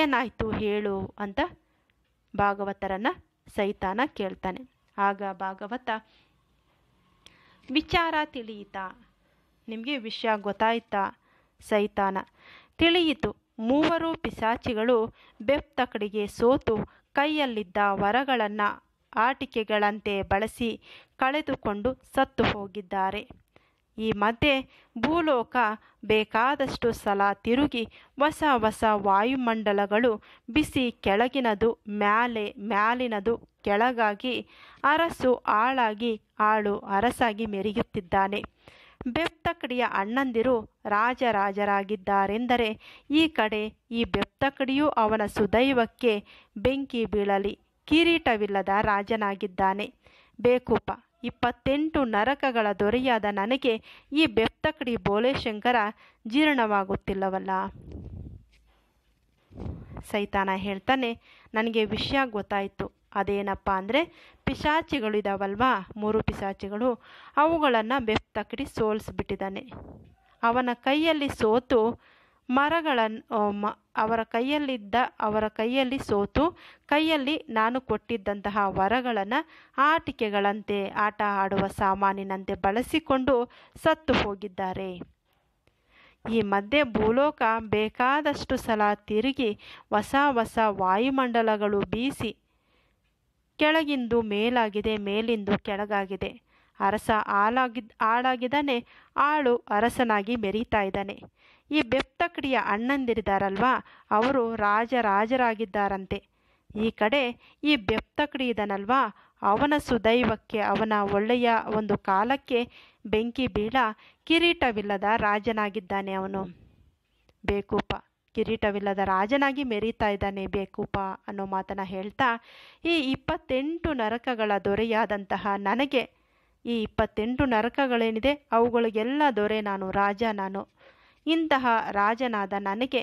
ಏನಾಯಿತು ಹೇಳು ಅಂತ ಭಾಗವತರನ್ನು ಸೈತಾನ ಕೇಳ್ತಾನೆ ಆಗ ಭಾಗವತ ವಿಚಾರ ತಿಳಿಯಿತಾ ನಿಮಗೆ ವಿಷಯ ಗೊತ್ತಾಯ್ತಾ ಸೈತಾನ ತಿಳಿಯಿತು ಮೂವರು ಪಿಸಾಚಿಗಳು ಬೆಪ್ತ ಕಡೆಗೆ ಸೋತು ಕೈಯಲ್ಲಿದ್ದ ವರಗಳನ್ನು ಆಟಿಕೆಗಳಂತೆ ಬಳಸಿ ಕಳೆದುಕೊಂಡು ಸತ್ತು ಹೋಗಿದ್ದಾರೆ ಈ ಮಧ್ಯೆ ಭೂಲೋಕ ಬೇಕಾದಷ್ಟು ಸಲ ತಿರುಗಿ ಹೊಸ ಹೊಸ ವಾಯುಮಂಡಲಗಳು ಬಿಸಿ ಕೆಳಗಿನದು ಮ್ಯಾಲೆ ಮ್ಯಾಲಿನದು ಕೆಳಗಾಗಿ ಅರಸು ಆಳಾಗಿ ಆಳು ಅರಸಾಗಿ ಮೆರೆಯುತ್ತಿದ್ದಾನೆ ಬೆಪ್ತಕಡಿಯ ಅಣ್ಣಂದಿರು ರಾಜರಾಜರಾಗಿದ್ದಾರೆಂದರೆ ಈ ಕಡೆ ಈ ಬೆಪ್ತಕಡಿಯೂ ಅವನ ಸುದೈವಕ್ಕೆ ಬೆಂಕಿ ಬೀಳಲಿ ಕಿರೀಟವಿಲ್ಲದ ರಾಜನಾಗಿದ್ದಾನೆ ಬೇಕುಪ ಇಪ್ಪತ್ತೆಂಟು ನರಕಗಳ ದೊರೆಯಾದ ನನಗೆ ಈ ಬೆಪ್ತಕಡಿ ಬೋಳೆಶಂಕರ ಜೀರ್ಣವಾಗುತ್ತಿಲ್ಲವಲ್ಲ ಸೈತಾನ ಹೇಳ್ತಾನೆ ನನಗೆ ವಿಷಯ ಗೊತ್ತಾಯಿತು ಅದೇನಪ್ಪ ಅಂದರೆ ಪಿಶಾಚಿಗಳಿದಾವಲ್ವಾ ಮೂರು ಪಿಶಾಚಿಗಳು ಅವುಗಳನ್ನು ಬೆಪ್ತಕಡಿ ಸೋಲಿಸ್ಬಿಟ್ಟಿದ್ದಾನೆ ಅವನ ಕೈಯಲ್ಲಿ ಸೋತು ಮರಗಳನ್ನು ಅವರ ಕೈಯಲ್ಲಿದ್ದ ಅವರ ಕೈಯಲ್ಲಿ ಸೋತು ಕೈಯಲ್ಲಿ ನಾನು ಕೊಟ್ಟಿದ್ದಂತಹ ವರಗಳನ್ನು ಆಟಿಕೆಗಳಂತೆ ಆಟ ಆಡುವ ಸಾಮಾನಿನಂತೆ ಬಳಸಿಕೊಂಡು ಸತ್ತು ಹೋಗಿದ್ದಾರೆ ಈ ಮಧ್ಯೆ ಭೂಲೋಕ ಬೇಕಾದಷ್ಟು ಸಲ ತಿರುಗಿ ಹೊಸ ಹೊಸ ವಾಯುಮಂಡಲಗಳು ಬೀಸಿ ಕೆಳಗಿಂದು ಮೇಲಾಗಿದೆ ಮೇಲಿಂದು ಕೆಳಗಾಗಿದೆ ಅರಸ ಹಾಳಾಗಿದ್ದ ಹಾಳಾಗಿದ್ದಾನೆ ಆಳು ಅರಸನಾಗಿ ಮೆರೀತಾ ಇದ್ದಾನೆ ಈ ಬೆಪ್ತಕಡಿಯ ಅಣ್ಣಂದಿರಿದಾರಲ್ವಾ ಅವರು ರಾಜ ರಾಜರಾಗಿದ್ದಾರಂತೆ ಈ ಕಡೆ ಈ ಬೆಪ್ತಕಡಿ ಇದನಲ್ವಾ ಅವನ ಸುದೈವಕ್ಕೆ ಅವನ ಒಳ್ಳೆಯ ಒಂದು ಕಾಲಕ್ಕೆ ಬೆಂಕಿ ಬೀಳ ಕಿರೀಟವಿಲ್ಲದ ರಾಜನಾಗಿದ್ದಾನೆ ಅವನು ಬೇಕೂಪ ಕಿರೀಟವಿಲ್ಲದ ರಾಜನಾಗಿ ಮೆರೀತಾ ಇದ್ದಾನೆ ಬೇಕೂಪ ಅನ್ನೋ ಮಾತನ್ನು ಹೇಳ್ತಾ ಈ ಇಪ್ಪತ್ತೆಂಟು ನರಕಗಳ ದೊರೆಯಾದಂತಹ ನನಗೆ ಈ ಇಪ್ಪತ್ತೆಂಟು ನರಕಗಳೇನಿದೆ ಅವುಗಳಿಗೆಲ್ಲ ದೊರೆ ನಾನು ರಾಜ ನಾನು ಇಂತಹ ರಾಜನಾದ ನನಗೆ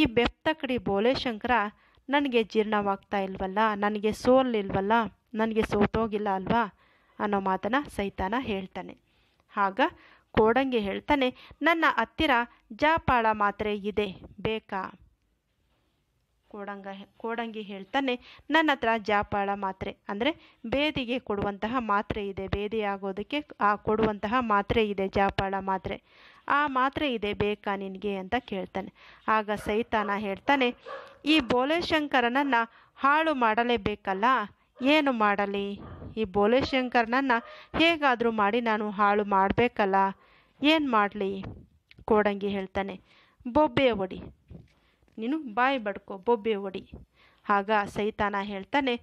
ಈ ಬೆಪ್ತಕಡಿ ಶಂಕರ ನನಗೆ ಜೀರ್ಣವಾಗ್ತಾ ಇಲ್ವಲ್ಲ ನನಗೆ ಸೋಲಿಲ್ವಲ್ಲ ನನಗೆ ಸೋತೋಗಿಲ್ಲ ಅಲ್ವಾ ಅನ್ನೋ ಮಾತನ್ನು ಸೈತಾನ ಹೇಳ್ತಾನೆ ಆಗ ಕೋಡಂಗಿ ಹೇಳ್ತಾನೆ ನನ್ನ ಹತ್ತಿರ ಜಾಪಾಳ ಮಾತ್ರೆ ಇದೆ ಬೇಕಾ ಕೋಡಂಗ ಕೋಡಂಗಿ ಹೇಳ್ತಾನೆ ನನ್ನ ಹತ್ರ ಜಾಪಾಳ ಮಾತ್ರೆ ಅಂದರೆ ಬೇದಿಗೆ ಕೊಡುವಂತಹ ಮಾತ್ರೆ ಇದೆ ಬೇದಿಯಾಗೋದಕ್ಕೆ ಆಗೋದಕ್ಕೆ ಆ ಕೊಡುವಂತಹ ಮಾತ್ರೆ ಇದೆ ಜಾಪಾಳ ಮಾತ್ರೆ ಆ ಮಾತ್ರೆ ಇದೆ ಬೇಕಾ ನಿನಗೆ ಅಂತ ಕೇಳ್ತಾನೆ ಆಗ ಸೈತಾನ ಹೇಳ್ತಾನೆ ಈ ಬೋಲೆಶಂಕರನನ್ನು ಹಾಳು ಮಾಡಲೇಬೇಕಲ್ಲ ಏನು ಮಾಡಲಿ ಈ ಬೋಲೆಶಂಕರನನ್ನು ಹೇಗಾದರೂ ಮಾಡಿ ನಾನು ಹಾಳು ಮಾಡಬೇಕಲ್ಲ ಏನು ಮಾಡಲಿ ಕೋಡಂಗಿ ಹೇಳ್ತಾನೆ ಬೊಬ್ಬೆ ಒಡಿ ನೀನು ಬಾಯಿ ಬಡ್ಕೋ ಬೊಬ್ಬೆ ಒಡಿ ಆಗ ಸೈತಾನ ಹೇಳ್ತಾನೆ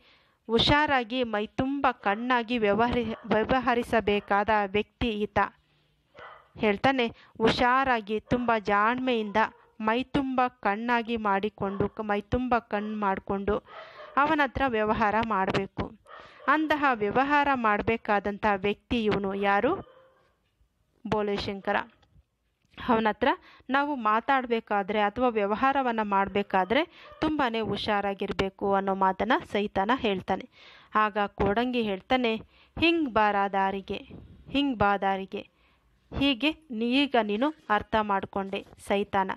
ಹುಷಾರಾಗಿ ಮೈ ತುಂಬ ಕಣ್ಣಾಗಿ ವ್ಯವಹರಿ ವ್ಯವಹರಿಸಬೇಕಾದ ವ್ಯಕ್ತಿ ಈತ ಹೇಳ್ತಾನೆ ಹುಷಾರಾಗಿ ತುಂಬ ಜಾಣ್ಮೆಯಿಂದ ಮೈ ತುಂಬ ಕಣ್ಣಾಗಿ ಮಾಡಿಕೊಂಡು ಮೈ ತುಂಬ ಕಣ್ಣು ಮಾಡಿಕೊಂಡು ಅವನ ಹತ್ರ ವ್ಯವಹಾರ ಮಾಡಬೇಕು ಅಂತಹ ವ್ಯವಹಾರ ಮಾಡಬೇಕಾದಂಥ ವ್ಯಕ್ತಿ ಇವನು ಯಾರು ಬೋಲೆಶಂಕರ ಅವನ ಹತ್ರ ನಾವು ಮಾತಾಡಬೇಕಾದ್ರೆ ಅಥವಾ ವ್ಯವಹಾರವನ್ನು ಮಾಡಬೇಕಾದ್ರೆ ತುಂಬಾ ಹುಷಾರಾಗಿರಬೇಕು ಅನ್ನೋ ಮಾತನ್ನು ಸೈತಾನ ಹೇಳ್ತಾನೆ ಆಗ ಕೋಡಂಗಿ ಹೇಳ್ತಾನೆ ಹಿಂಗೆ ಬಾರ ದಾರಿಗೆ ಹಿಂಗೆ ಬಾ ದಾರಿಗೆ ಹೀಗೆ ನೀಗ ನೀನು ಅರ್ಥ ಮಾಡಿಕೊಂಡೆ ಸೈತಾನ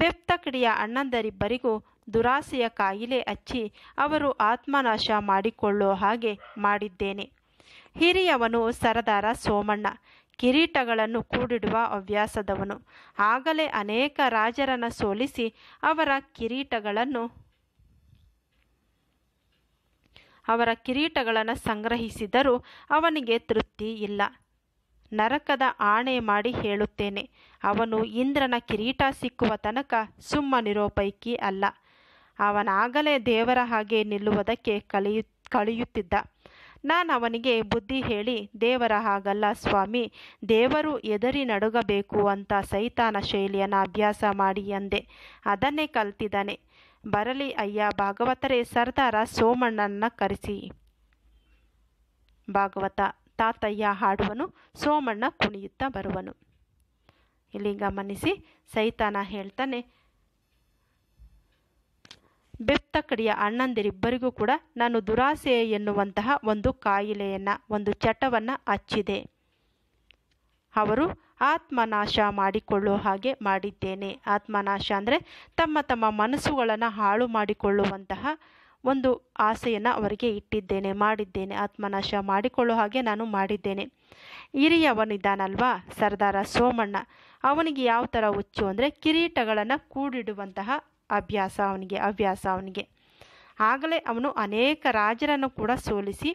ಬೆಪ್ತಕಡಿಯ ಅಣ್ಣಂದರಿಬ್ಬರಿಗೂ ದುರಾಸೆಯ ಕಾಯಿಲೆ ಹಚ್ಚಿ ಅವರು ಆತ್ಮನಾಶ ಮಾಡಿಕೊಳ್ಳೋ ಹಾಗೆ ಮಾಡಿದ್ದೇನೆ ಹಿರಿಯವನು ಸರದಾರ ಸೋಮಣ್ಣ ಕಿರೀಟಗಳನ್ನು ಕೂಡಿಡುವ ಹವ್ಯಾಸದವನು ಆಗಲೇ ಅನೇಕ ರಾಜರನ್ನು ಸೋಲಿಸಿ ಅವರ ಕಿರೀಟಗಳನ್ನು ಅವರ ಕಿರೀಟಗಳನ್ನು ಸಂಗ್ರಹಿಸಿದರೂ ಅವನಿಗೆ ತೃಪ್ತಿ ಇಲ್ಲ ನರಕದ ಆಣೆ ಮಾಡಿ ಹೇಳುತ್ತೇನೆ ಅವನು ಇಂದ್ರನ ಕಿರೀಟ ಸಿಕ್ಕುವ ತನಕ ಸುಮ್ಮನಿರೋ ಪೈಕಿ ಅಲ್ಲ ಅವನಾಗಲೇ ದೇವರ ಹಾಗೆ ನಿಲ್ಲುವುದಕ್ಕೆ ಕಲಿಯು ಕಳೆಯುತ್ತಿದ್ದ ನಾನು ಅವನಿಗೆ ಬುದ್ಧಿ ಹೇಳಿ ದೇವರ ಹಾಗಲ್ಲ ಸ್ವಾಮಿ ದೇವರು ಎದರಿ ನಡುಗಬೇಕು ಅಂತ ಸೈತಾನ ಶೈಲಿಯನ್ನು ಅಭ್ಯಾಸ ಮಾಡಿ ಅಂದೆ ಅದನ್ನೇ ಕಲ್ತಿದ್ದಾನೆ ಬರಲಿ ಅಯ್ಯ ಭಾಗವತರೇ ಸರ್ದಾರ ಸೋಮಣ್ಣನ ಕರೆಸಿ ಭಾಗವತ ತಾತಯ್ಯ ಹಾಡುವನು ಸೋಮಣ್ಣ ಕುಣಿಯುತ್ತಾ ಬರುವನು ಇಲ್ಲಿ ಗಮನಿಸಿ ಸೈತಾನ ಹೇಳ್ತಾನೆ ಬೆಪ್ತಕಡಿಯ ಅಣ್ಣಂದಿರಿಬ್ಬರಿಗೂ ಕೂಡ ನಾನು ದುರಾಸೆ ಎನ್ನುವಂತಹ ಒಂದು ಕಾಯಿಲೆಯನ್ನು ಒಂದು ಚಟವನ್ನು ಹಚ್ಚಿದೆ ಅವರು ಆತ್ಮನಾಶ ಮಾಡಿಕೊಳ್ಳೋ ಹಾಗೆ ಮಾಡಿದ್ದೇನೆ ಆತ್ಮನಾಶ ಅಂದರೆ ತಮ್ಮ ತಮ್ಮ ಮನಸ್ಸುಗಳನ್ನು ಹಾಳು ಮಾಡಿಕೊಳ್ಳುವಂತಹ ಒಂದು ಆಸೆಯನ್ನು ಅವರಿಗೆ ಇಟ್ಟಿದ್ದೇನೆ ಮಾಡಿದ್ದೇನೆ ಆತ್ಮನಾಶ ಮಾಡಿಕೊಳ್ಳೋ ಹಾಗೆ ನಾನು ಮಾಡಿದ್ದೇನೆ ಹಿರಿಯವನಿದ್ದಾನಲ್ವಾ ಸರ್ದಾರ ಸೋಮಣ್ಣ ಅವನಿಗೆ ಯಾವ ಥರ ಹುಚ್ಚು ಅಂದರೆ ಕಿರೀಟಗಳನ್ನು ಕೂಡಿಡುವಂತಹ ಅಭ್ಯಾಸ ಅವನಿಗೆ ಹವ್ಯಾಸ ಅವನಿಗೆ ಆಗಲೇ ಅವನು ಅನೇಕ ರಾಜರನ್ನು ಕೂಡ ಸೋಲಿಸಿ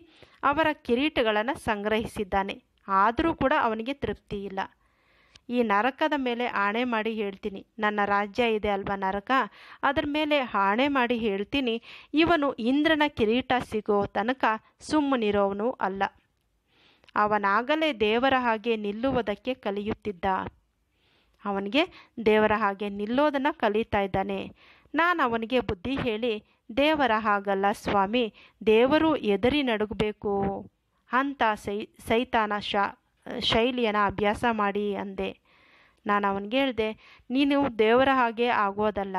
ಅವರ ಕಿರೀಟಗಳನ್ನು ಸಂಗ್ರಹಿಸಿದ್ದಾನೆ ಆದರೂ ಕೂಡ ಅವನಿಗೆ ತೃಪ್ತಿ ಇಲ್ಲ ಈ ನರಕದ ಮೇಲೆ ಆಣೆ ಮಾಡಿ ಹೇಳ್ತೀನಿ ನನ್ನ ರಾಜ್ಯ ಇದೆ ಅಲ್ವಾ ನರಕ ಅದರ ಮೇಲೆ ಆಣೆ ಮಾಡಿ ಹೇಳ್ತೀನಿ ಇವನು ಇಂದ್ರನ ಕಿರೀಟ ಸಿಗೋ ತನಕ ಸುಮ್ಮನಿರೋವನು ಅಲ್ಲ ಅವನಾಗಲೇ ದೇವರ ಹಾಗೆ ನಿಲ್ಲುವುದಕ್ಕೆ ಕಲಿಯುತ್ತಿದ್ದ ಅವನಿಗೆ ದೇವರ ಹಾಗೆ ನಿಲ್ಲೋದನ್ನು ಕಲಿತಾ ಇದ್ದಾನೆ ನಾನು ಅವನಿಗೆ ಬುದ್ಧಿ ಹೇಳಿ ದೇವರ ಹಾಗಲ್ಲ ಸ್ವಾಮಿ ದೇವರು ಎದರಿ ನಡುಗಬೇಕು ಅಂತ ಸೈ ಸೈತಾನ ಶಾ ಶೈಲಿಯನ್ನು ಅಭ್ಯಾಸ ಮಾಡಿ ಅಂದೆ ನಾನು ಅವನಿಗೆ ಹೇಳಿದೆ ನೀನು ದೇವರ ಹಾಗೆ ಆಗೋದಲ್ಲ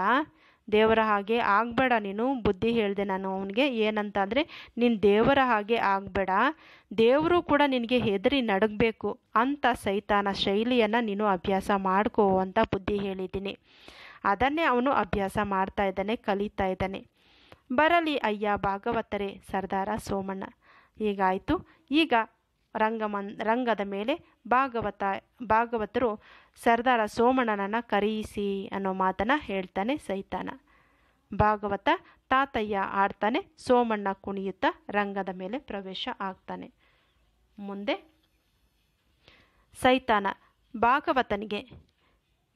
ದೇವರ ಹಾಗೆ ಆಗಬೇಡ ನೀನು ಬುದ್ಧಿ ಹೇಳಿದೆ ನಾನು ಅವನಿಗೆ ಏನಂತ ಅಂದರೆ ನೀನು ದೇವರ ಹಾಗೆ ಆಗಬೇಡ ದೇವರು ಕೂಡ ನಿನಗೆ ಹೆದರಿ ನಡಗಬೇಕು ಅಂತ ಸೈತಾನ ಶೈಲಿಯನ್ನು ನೀನು ಅಭ್ಯಾಸ ಮಾಡ್ಕೋ ಅಂತ ಬುದ್ಧಿ ಹೇಳಿದ್ದೀನಿ ಅದನ್ನೇ ಅವನು ಅಭ್ಯಾಸ ಮಾಡ್ತಾ ಇದ್ದಾನೆ ಕಲಿತಾ ಇದ್ದಾನೆ ಬರಲಿ ಅಯ್ಯ ಭಾಗವತರೇ ಸರ್ದಾರ ಸೋಮಣ್ಣ ಈಗಾಯಿತು ಈಗ ರಂಗಮನ್ ರಂಗದ ಮೇಲೆ ಭಾಗವತ ಭಾಗವತರು ಸರ್ದಾರ ಸೋಮಣ್ಣನನ್ನು ಕರೆಯಿಸಿ ಅನ್ನೋ ಮಾತನ್ನು ಹೇಳ್ತಾನೆ ಸೈತಾನ ಭಾಗವತ ತಾತಯ್ಯ ಆಡ್ತಾನೆ ಸೋಮಣ್ಣ ಕುಣಿಯುತ್ತಾ ರಂಗದ ಮೇಲೆ ಪ್ರವೇಶ ಆಗ್ತಾನೆ ಮುಂದೆ ಸೈತಾನ ಭಾಗವತನಿಗೆ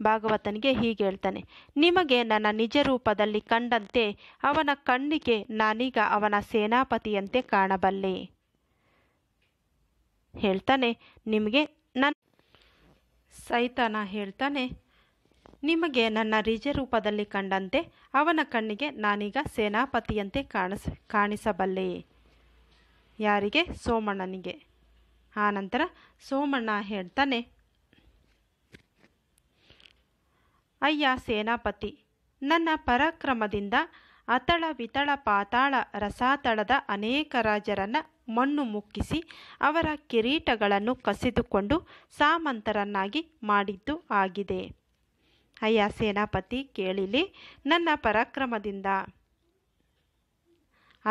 ಭಾಗವತನಿಗೆ ಹೀಗೆ ಹೇಳ್ತಾನೆ ನಿಮಗೆ ನನ್ನ ನಿಜ ರೂಪದಲ್ಲಿ ಕಂಡಂತೆ ಅವನ ಕಣ್ಣಿಗೆ ನಾನೀಗ ಅವನ ಸೇನಾಪತಿಯಂತೆ ಕಾಣಬಲ್ಲೆ ಹೇಳ್ತಾನೆ ನಿಮಗೆ ನನ್ನ ಸೈತಾನ ಹೇಳ್ತಾನೆ ನಿಮಗೆ ನನ್ನ ನಿಜ ರೂಪದಲ್ಲಿ ಕಂಡಂತೆ ಅವನ ಕಣ್ಣಿಗೆ ನಾನೀಗ ಸೇನಾಪತಿಯಂತೆ ಕಾಣಿಸ್ ಕಾಣಿಸಬಲ್ಲೆಯೇ ಯಾರಿಗೆ ಸೋಮಣ್ಣನಿಗೆ ಆನಂತರ ಸೋಮಣ್ಣ ಹೇಳ್ತಾನೆ ಅಯ್ಯ ಸೇನಾಪತಿ ನನ್ನ ಪರಾಕ್ರಮದಿಂದ ಅತಳ ವಿತಳ ಪಾತಾಳ ರಸಾತಳದ ಅನೇಕ ರಾಜರನ್ನು ಮಣ್ಣು ಮುಕ್ಕಿಸಿ ಅವರ ಕಿರೀಟಗಳನ್ನು ಕಸಿದುಕೊಂಡು ಸಾಮಂತರನ್ನಾಗಿ ಮಾಡಿದ್ದು ಆಗಿದೆ ಅಯ್ಯ ಸೇನಾಪತಿ ಕೇಳಿಲಿ ನನ್ನ ಪರಾಕ್ರಮದಿಂದ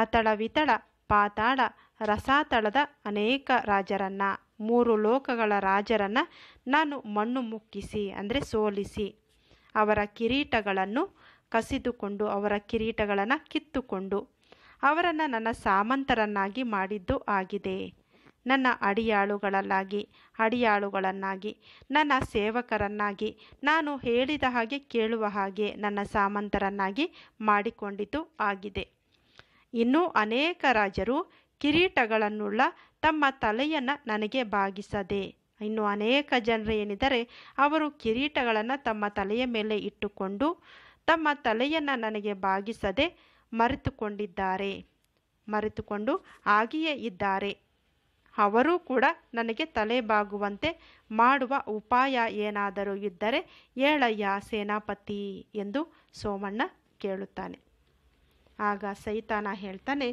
ಅತಳ ವಿತಳ ಪಾತಾಳ ರಸಾತಳದ ಅನೇಕ ರಾಜರನ್ನ ಮೂರು ಲೋಕಗಳ ರಾಜರನ್ನ ನಾನು ಮಣ್ಣು ಮುಕ್ಕಿಸಿ ಅಂದರೆ ಸೋಲಿಸಿ ಅವರ ಕಿರೀಟಗಳನ್ನು ಕಸಿದುಕೊಂಡು ಅವರ ಕಿರೀಟಗಳನ್ನು ಕಿತ್ತುಕೊಂಡು ಅವರನ್ನು ನನ್ನ ಸಾಮಂತರನ್ನಾಗಿ ಮಾಡಿದ್ದು ಆಗಿದೆ ನನ್ನ ಅಡಿಯಾಳುಗಳಲ್ಲಾಗಿ ಅಡಿಯಾಳುಗಳನ್ನಾಗಿ ನನ್ನ ಸೇವಕರನ್ನಾಗಿ ನಾನು ಹೇಳಿದ ಹಾಗೆ ಕೇಳುವ ಹಾಗೆ ನನ್ನ ಸಾಮಂತರನ್ನಾಗಿ ಮಾಡಿಕೊಂಡಿದ್ದು ಆಗಿದೆ ಇನ್ನೂ ಅನೇಕ ರಾಜರು ಕಿರೀಟಗಳನ್ನುಳ್ಳ ತಮ್ಮ ತಲೆಯನ್ನು ನನಗೆ ಭಾಗಿಸದೆ ಇನ್ನು ಅನೇಕ ಜನರು ಏನಿದ್ದಾರೆ ಅವರು ಕಿರೀಟಗಳನ್ನು ತಮ್ಮ ತಲೆಯ ಮೇಲೆ ಇಟ್ಟುಕೊಂಡು ತಮ್ಮ ತಲೆಯನ್ನು ನನಗೆ ಭಾಗಿಸದೆ ಮರೆತುಕೊಂಡಿದ್ದಾರೆ ಮರೆತುಕೊಂಡು ಆಗಿಯೇ ಇದ್ದಾರೆ ಅವರು ಕೂಡ ನನಗೆ ತಲೆಬಾಗುವಂತೆ ಮಾಡುವ ಉಪಾಯ ಏನಾದರೂ ಇದ್ದರೆ ಹೇಳಯ್ಯ ಸೇನಾಪತಿ ಎಂದು ಸೋಮಣ್ಣ ಕೇಳುತ್ತಾನೆ ಆಗ ಸೈತಾನ ಹೇಳ್ತಾನೆ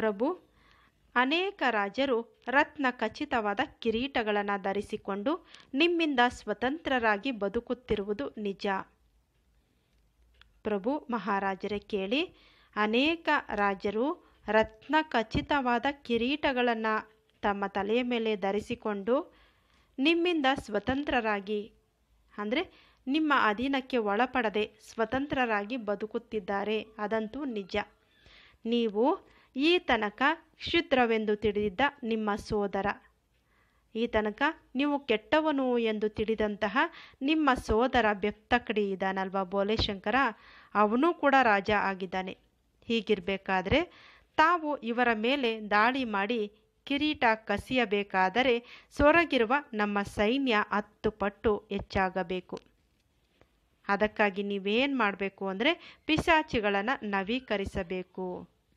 ಪ್ರಭು ಅನೇಕ ರಾಜರು ರತ್ನ ಖಚಿತವಾದ ಕಿರೀಟಗಳನ್ನು ಧರಿಸಿಕೊಂಡು ನಿಮ್ಮಿಂದ ಸ್ವತಂತ್ರರಾಗಿ ಬದುಕುತ್ತಿರುವುದು ನಿಜ ಪ್ರಭು ಮಹಾರಾಜರೇ ಕೇಳಿ ಅನೇಕ ರಾಜರು ರತ್ನ ಖಚಿತವಾದ ಕಿರೀಟಗಳನ್ನು ತಮ್ಮ ತಲೆಯ ಮೇಲೆ ಧರಿಸಿಕೊಂಡು ನಿಮ್ಮಿಂದ ಸ್ವತಂತ್ರರಾಗಿ ಅಂದರೆ ನಿಮ್ಮ ಅಧೀನಕ್ಕೆ ಒಳಪಡದೆ ಸ್ವತಂತ್ರರಾಗಿ ಬದುಕುತ್ತಿದ್ದಾರೆ ಅದಂತೂ ನಿಜ ನೀವು ಈ ತನಕ ಕ್ಷುದ್ರವೆಂದು ತಿಳಿದಿದ್ದ ನಿಮ್ಮ ಸೋದರ ಈ ತನಕ ನೀವು ಕೆಟ್ಟವನು ಎಂದು ತಿಳಿದಂತಹ ನಿಮ್ಮ ಸೋದರ ಬೆಪ್ತಕಡಿ ಇದ್ದಾನಲ್ವಾ ಬೋಲೆಶಂಕರ ಅವನೂ ಕೂಡ ರಾಜ ಆಗಿದ್ದಾನೆ ಹೀಗಿರಬೇಕಾದ್ರೆ ತಾವು ಇವರ ಮೇಲೆ ದಾಳಿ ಮಾಡಿ ಕಿರೀಟ ಕಸಿಯಬೇಕಾದರೆ ಸೊರಗಿರುವ ನಮ್ಮ ಸೈನ್ಯ ಹತ್ತು ಪಟ್ಟು ಹೆಚ್ಚಾಗಬೇಕು ಅದಕ್ಕಾಗಿ ನೀವೇನು ಮಾಡಬೇಕು ಅಂದರೆ ಪಿಶಾಚಿಗಳನ್ನು ನವೀಕರಿಸಬೇಕು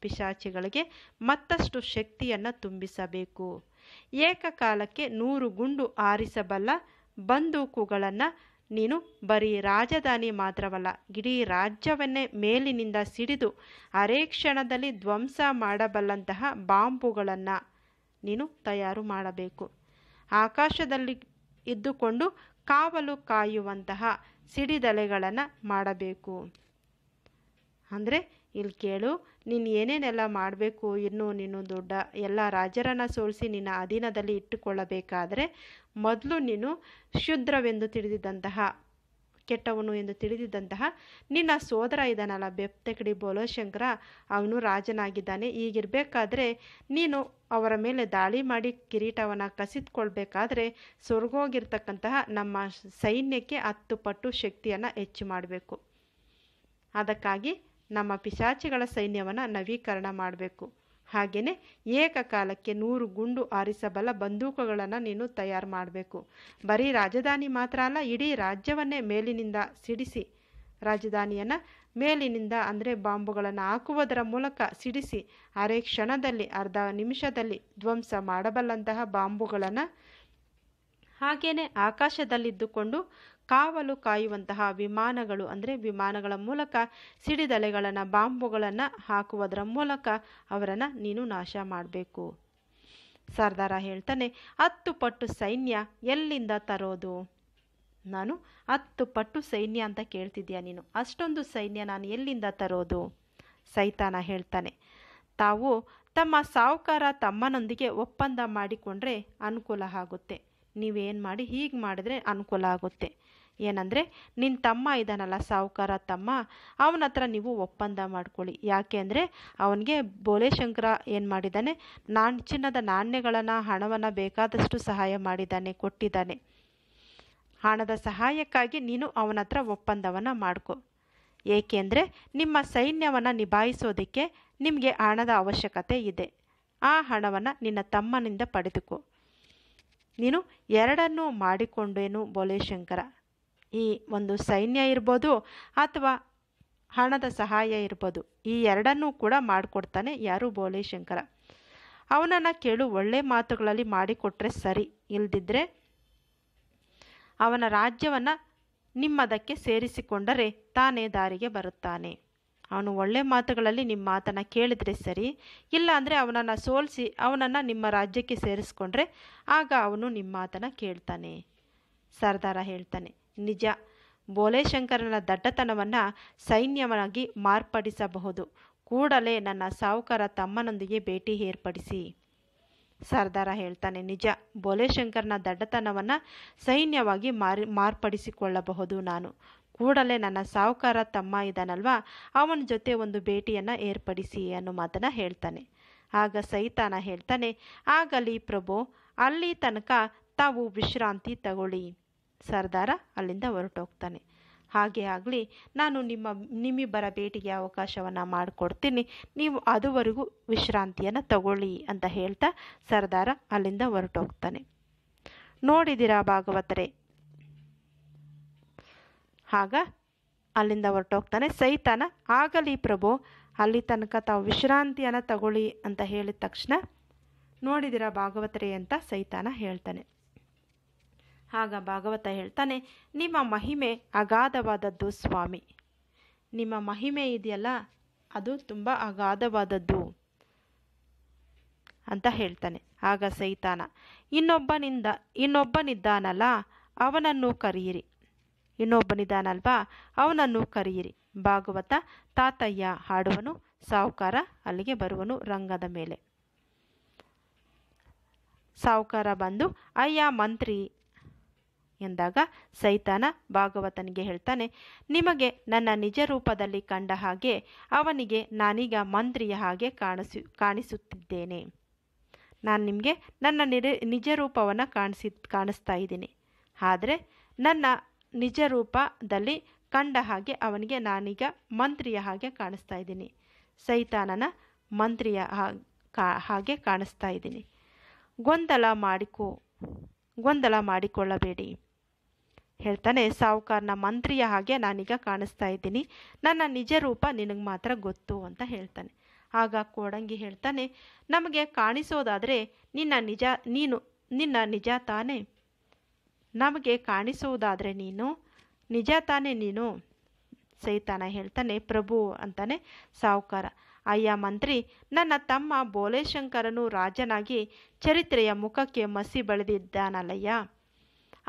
ಪಿಶಾಚಿಗಳಿಗೆ ಮತ್ತಷ್ಟು ಶಕ್ತಿಯನ್ನು ತುಂಬಿಸಬೇಕು ಏಕಕಾಲಕ್ಕೆ ನೂರು ಗುಂಡು ಆರಿಸಬಲ್ಲ ಬಂದೂಕುಗಳನ್ನು ನೀನು ಬರೀ ರಾಜಧಾನಿ ಮಾತ್ರವಲ್ಲ ಇಡೀ ರಾಜ್ಯವನ್ನೇ ಮೇಲಿನಿಂದ ಸಿಡಿದು ಅರೆ ಕ್ಷಣದಲ್ಲಿ ಧ್ವಂಸ ಮಾಡಬಲ್ಲಂತಹ ಬಾಂಬುಗಳನ್ನು ನೀನು ತಯಾರು ಮಾಡಬೇಕು ಆಕಾಶದಲ್ಲಿ ಇದ್ದುಕೊಂಡು ಕಾವಲು ಕಾಯುವಂತಹ ಸಿಡಿದಲೆಗಳನ್ನು ಮಾಡಬೇಕು ಅಂದರೆ ಇಲ್ಲಿ ಕೇಳು ನೀನು ಏನೇನೆಲ್ಲ ಮಾಡಬೇಕು ಇನ್ನು ನೀನು ದೊಡ್ಡ ಎಲ್ಲ ರಾಜರನ್ನು ಸೋಲಿಸಿ ನಿನ್ನ ಅಧೀನದಲ್ಲಿ ಇಟ್ಟುಕೊಳ್ಳಬೇಕಾದರೆ ಮೊದಲು ನೀನು ಶುದ್ರವೆಂದು ತಿಳಿದಿದ್ದಂತಹ ಕೆಟ್ಟವನು ಎಂದು ತಿಳಿದಿದ್ದಂತಹ ನಿನ್ನ ಸೋದರ ಇದ್ದಾನಲ್ಲ ಬೆಪ್ತಕಡಿ ಬೋಲೋಶಂಕರ ಅವನು ರಾಜನಾಗಿದ್ದಾನೆ ಈಗಿರಬೇಕಾದ್ರೆ ನೀನು ಅವರ ಮೇಲೆ ದಾಳಿ ಮಾಡಿ ಕಿರೀಟವನ್ನು ಕಸಿದುಕೊಳ್ಬೇಕಾದ್ರೆ ಸ್ವರ್ಗೋಗಿರ್ತಕ್ಕಂತಹ ನಮ್ಮ ಸೈನ್ಯಕ್ಕೆ ಹತ್ತು ಪಟ್ಟು ಶಕ್ತಿಯನ್ನು ಹೆಚ್ಚು ಮಾಡಬೇಕು ಅದಕ್ಕಾಗಿ ನಮ್ಮ ಪಿಶಾಚಿಗಳ ಸೈನ್ಯವನ್ನು ನವೀಕರಣ ಮಾಡಬೇಕು ಹಾಗೆಯೇ ಏಕಕಾಲಕ್ಕೆ ನೂರು ಗುಂಡು ಆರಿಸಬಲ್ಲ ಬಂದೂಕುಗಳನ್ನು ನೀನು ತಯಾರು ಮಾಡಬೇಕು ಬರೀ ರಾಜಧಾನಿ ಮಾತ್ರ ಅಲ್ಲ ಇಡೀ ರಾಜ್ಯವನ್ನೇ ಮೇಲಿನಿಂದ ಸಿಡಿಸಿ ರಾಜಧಾನಿಯನ್ನು ಮೇಲಿನಿಂದ ಅಂದರೆ ಬಾಂಬುಗಳನ್ನು ಹಾಕುವುದರ ಮೂಲಕ ಸಿಡಿಸಿ ಅರೆ ಕ್ಷಣದಲ್ಲಿ ಅರ್ಧ ನಿಮಿಷದಲ್ಲಿ ಧ್ವಂಸ ಮಾಡಬಲ್ಲಂತಹ ಬಾಂಬುಗಳನ್ನು ಹಾಗೆಯೇ ಆಕಾಶದಲ್ಲಿದ್ದುಕೊಂಡು ಕಾವಲು ಕಾಯುವಂತಹ ವಿಮಾನಗಳು ಅಂದರೆ ವಿಮಾನಗಳ ಮೂಲಕ ಸಿಡಿದಲೆಗಳನ್ನು ಬಾಂಬುಗಳನ್ನು ಹಾಕುವುದರ ಮೂಲಕ ಅವರನ್ನು ನೀನು ನಾಶ ಮಾಡಬೇಕು ಸರ್ದಾರ ಹೇಳ್ತಾನೆ ಹತ್ತು ಪಟ್ಟು ಸೈನ್ಯ ಎಲ್ಲಿಂದ ತರೋದು ನಾನು ಹತ್ತು ಪಟ್ಟು ಸೈನ್ಯ ಅಂತ ಕೇಳ್ತಿದ್ಯಾ ನೀನು ಅಷ್ಟೊಂದು ಸೈನ್ಯ ನಾನು ಎಲ್ಲಿಂದ ತರೋದು ಸೈತಾನ ಹೇಳ್ತಾನೆ ತಾವು ತಮ್ಮ ಸಾಹುಕಾರ ತಮ್ಮನೊಂದಿಗೆ ಒಪ್ಪಂದ ಮಾಡಿಕೊಂಡ್ರೆ ಅನುಕೂಲ ಆಗುತ್ತೆ ನೀವೇನು ಮಾಡಿ ಹೀಗೆ ಮಾಡಿದ್ರೆ ಅನುಕೂಲ ಆಗುತ್ತೆ ಏನಂದರೆ ನಿನ್ನ ತಮ್ಮ ಇದ್ದಾನಲ್ಲ ಸಾಹುಕಾರ ತಮ್ಮ ಅವನ ಹತ್ರ ನೀವು ಒಪ್ಪಂದ ಮಾಡ್ಕೊಳ್ಳಿ ಯಾಕೆ ಅಂದರೆ ಅವನಿಗೆ ಶಂಕರ ಏನು ಮಾಡಿದ್ದಾನೆ ನಾನು ಚಿನ್ನದ ನಾಣ್ಯಗಳನ್ನು ಹಣವನ್ನು ಬೇಕಾದಷ್ಟು ಸಹಾಯ ಮಾಡಿದ್ದಾನೆ ಕೊಟ್ಟಿದ್ದಾನೆ ಹಣದ ಸಹಾಯಕ್ಕಾಗಿ ನೀನು ಅವನ ಹತ್ರ ಒಪ್ಪಂದವನ್ನು ಮಾಡ್ಕೊ ಏಕೆಂದರೆ ನಿಮ್ಮ ಸೈನ್ಯವನ್ನು ನಿಭಾಯಿಸೋದಕ್ಕೆ ನಿಮಗೆ ಹಣದ ಅವಶ್ಯಕತೆ ಇದೆ ಆ ಹಣವನ್ನು ನಿನ್ನ ತಮ್ಮನಿಂದ ಪಡೆದುಕೋ ನೀನು ಎರಡನ್ನೂ ಮಾಡಿಕೊಂಡೇನು ಶಂಕರ ಈ ಒಂದು ಸೈನ್ಯ ಇರ್ಬೋದು ಅಥವಾ ಹಣದ ಸಹಾಯ ಇರ್ಬೋದು ಈ ಎರಡನ್ನೂ ಕೂಡ ಮಾಡಿಕೊಡ್ತಾನೆ ಯಾರು ಬೋಲೆ ಶಂಕರ ಅವನನ್ನು ಕೇಳು ಒಳ್ಳೆ ಮಾತುಗಳಲ್ಲಿ ಮಾಡಿಕೊಟ್ರೆ ಸರಿ ಇಲ್ದಿದ್ರೆ ಅವನ ರಾಜ್ಯವನ್ನು ನಿಮ್ಮದಕ್ಕೆ ಸೇರಿಸಿಕೊಂಡರೆ ತಾನೇ ದಾರಿಗೆ ಬರುತ್ತಾನೆ ಅವನು ಒಳ್ಳೆ ಮಾತುಗಳಲ್ಲಿ ನಿಮ್ಮ ಮಾತನ್ನು ಕೇಳಿದರೆ ಸರಿ ಇಲ್ಲ ಅವನನ್ನು ಸೋಲಿಸಿ ಅವನನ್ನು ನಿಮ್ಮ ರಾಜ್ಯಕ್ಕೆ ಸೇರಿಸ್ಕೊಂಡ್ರೆ ಆಗ ಅವನು ನಿಮ್ಮ ಮಾತನ್ನು ಕೇಳ್ತಾನೆ ಸರ್ದಾರ ಹೇಳ್ತಾನೆ ನಿಜ ಬೋಲೇಶಂಕರನ ದಡ್ಡತನವನ್ನು ಸೈನ್ಯವಾಗಿ ಮಾರ್ಪಡಿಸಬಹುದು ಕೂಡಲೇ ನನ್ನ ಸಾವುಕಾರ ತಮ್ಮನೊಂದಿಗೆ ಭೇಟಿ ಏರ್ಪಡಿಸಿ ಸರ್ದಾರ ಹೇಳ್ತಾನೆ ನಿಜ ಬೋಲೇಶಂಕರನ ದಡ್ಡತನವನ್ನು ಸೈನ್ಯವಾಗಿ ಮಾರಿ ಮಾರ್ಪಡಿಸಿಕೊಳ್ಳಬಹುದು ನಾನು ಕೂಡಲೇ ನನ್ನ ಸಾಹುಕಾರ ತಮ್ಮ ಇದ್ದಾನಲ್ವಾ ಅವನ ಜೊತೆ ಒಂದು ಭೇಟಿಯನ್ನು ಏರ್ಪಡಿಸಿ ಅನ್ನೋ ಮಾತನ್ನು ಹೇಳ್ತಾನೆ ಆಗ ಸೈತಾನ ಹೇಳ್ತಾನೆ ಆಗಲಿ ಪ್ರಭು ಅಲ್ಲಿ ತನಕ ತಾವು ವಿಶ್ರಾಂತಿ ತಗೊಳ್ಳಿ ಸರ್ದಾರ ಅಲ್ಲಿಂದ ಹೊರಟೋಗ್ತಾನೆ ಹಾಗೆ ಆಗಲಿ ನಾನು ನಿಮ್ಮ ನಿಮ್ಮಿಬ್ಬರ ಭೇಟಿಗೆ ಅವಕಾಶವನ್ನು ಮಾಡಿಕೊಡ್ತೀನಿ ನೀವು ಅದುವರೆಗೂ ವಿಶ್ರಾಂತಿಯನ್ನು ತಗೊಳ್ಳಿ ಅಂತ ಹೇಳ್ತಾ ಸರ್ದಾರ ಅಲ್ಲಿಂದ ಹೊರಟೋಗ್ತಾನೆ ನೋಡಿದಿರಾ ಭಾಗವತರೇ ಆಗ ಅಲ್ಲಿಂದ ಹೊರಟೋಗ್ತಾನೆ ಸೈತಾನ ಆಗಲಿ ಪ್ರಭು ಅಲ್ಲಿ ತನಕ ತಾವು ವಿಶ್ರಾಂತಿಯನ್ನು ತಗೊಳ್ಳಿ ಅಂತ ಹೇಳಿದ ತಕ್ಷಣ ನೋಡಿದಿರ ಭಾಗವತರೇ ಅಂತ ಸೈತಾನ ಹೇಳ್ತಾನೆ ಆಗ ಭಾಗವತ ಹೇಳ್ತಾನೆ ನಿಮ್ಮ ಮಹಿಮೆ ಅಗಾಧವಾದದ್ದು ಸ್ವಾಮಿ ನಿಮ್ಮ ಮಹಿಮೆ ಇದೆಯಲ್ಲ ಅದು ತುಂಬ ಅಗಾಧವಾದದ್ದು ಅಂತ ಹೇಳ್ತಾನೆ ಆಗ ಸೈತಾನ ಇನ್ನೊಬ್ಬನಿಂದ ಇನ್ನೊಬ್ಬನಿದ್ದಾನಲ್ಲ ಅವನನ್ನು ಕರೆಯಿರಿ ಇನ್ನೊಬ್ಬನಿದ್ದಾನಲ್ವಾ ಅವನನ್ನು ಕರೆಯಿರಿ ಭಾಗವತ ತಾತಯ್ಯ ಹಾಡುವನು ಸಾಹುಕಾರ ಅಲ್ಲಿಗೆ ಬರುವನು ರಂಗದ ಮೇಲೆ ಸಾಹುಕಾರ ಬಂದು ಅಯ್ಯ ಮಂತ್ರಿ ಎಂದಾಗ ಸೈತಾನ ಭಾಗವತನಿಗೆ ಹೇಳ್ತಾನೆ ನಿಮಗೆ ನನ್ನ ನಿಜ ರೂಪದಲ್ಲಿ ಕಂಡ ಹಾಗೆ ಅವನಿಗೆ ನಾನೀಗ ಮಂತ್ರಿಯ ಹಾಗೆ ಕಾಣಿಸು ಕಾಣಿಸುತ್ತಿದ್ದೇನೆ ನಾನು ನಿಮಗೆ ನನ್ನ ನಿಜ ರೂಪವನ್ನು ಕಾಣಿಸಿ ಕಾಣಿಸ್ತಾ ಇದ್ದೀನಿ ಆದರೆ ನನ್ನ ನಿಜ ರೂಪದಲ್ಲಿ ಕಂಡ ಹಾಗೆ ಅವನಿಗೆ ನಾನೀಗ ಮಂತ್ರಿಯ ಹಾಗೆ ಕಾಣಿಸ್ತಾ ಇದ್ದೀನಿ ಸೈತಾನನ ಮಂತ್ರಿಯ ಹಾಗೆ ಕಾಣಿಸ್ತಾ ಇದ್ದೀನಿ ಗೊಂದಲ ಮಾಡಿಕೊ ಗೊಂದಲ ಮಾಡಿಕೊಳ್ಳಬೇಡಿ ಹೇಳ್ತಾನೆ ಸಾವುಕಾರನ ಮಂತ್ರಿಯ ಹಾಗೆ ನಾನೀಗ ಕಾಣಿಸ್ತಾ ಇದ್ದೀನಿ ನನ್ನ ನಿಜ ರೂಪ ನಿನಗೆ ಮಾತ್ರ ಗೊತ್ತು ಅಂತ ಹೇಳ್ತಾನೆ ಆಗ ಕೋಡಂಗಿ ಹೇಳ್ತಾನೆ ನಮಗೆ ಕಾಣಿಸೋದಾದರೆ ನಿನ್ನ ನಿಜ ನೀನು ನಿನ್ನ ನಿಜ ತಾನೇ ನಮಗೆ ಕಾಣಿಸೋದಾದರೆ ನೀನು ನಿಜ ತಾನೇ ನೀನು ಸೈತಾನ ಹೇಳ್ತಾನೆ ಪ್ರಭು ಅಂತಾನೆ ಸಾವುಕಾರ ಅಯ್ಯ ಮಂತ್ರಿ ನನ್ನ ತಮ್ಮ ಬೋಲೆಶಂಕರನು ರಾಜನಾಗಿ ಚರಿತ್ರೆಯ ಮುಖಕ್ಕೆ ಮಸಿ ಬಳಿದಿದ್ದಾನಲ್ಲಯ್ಯ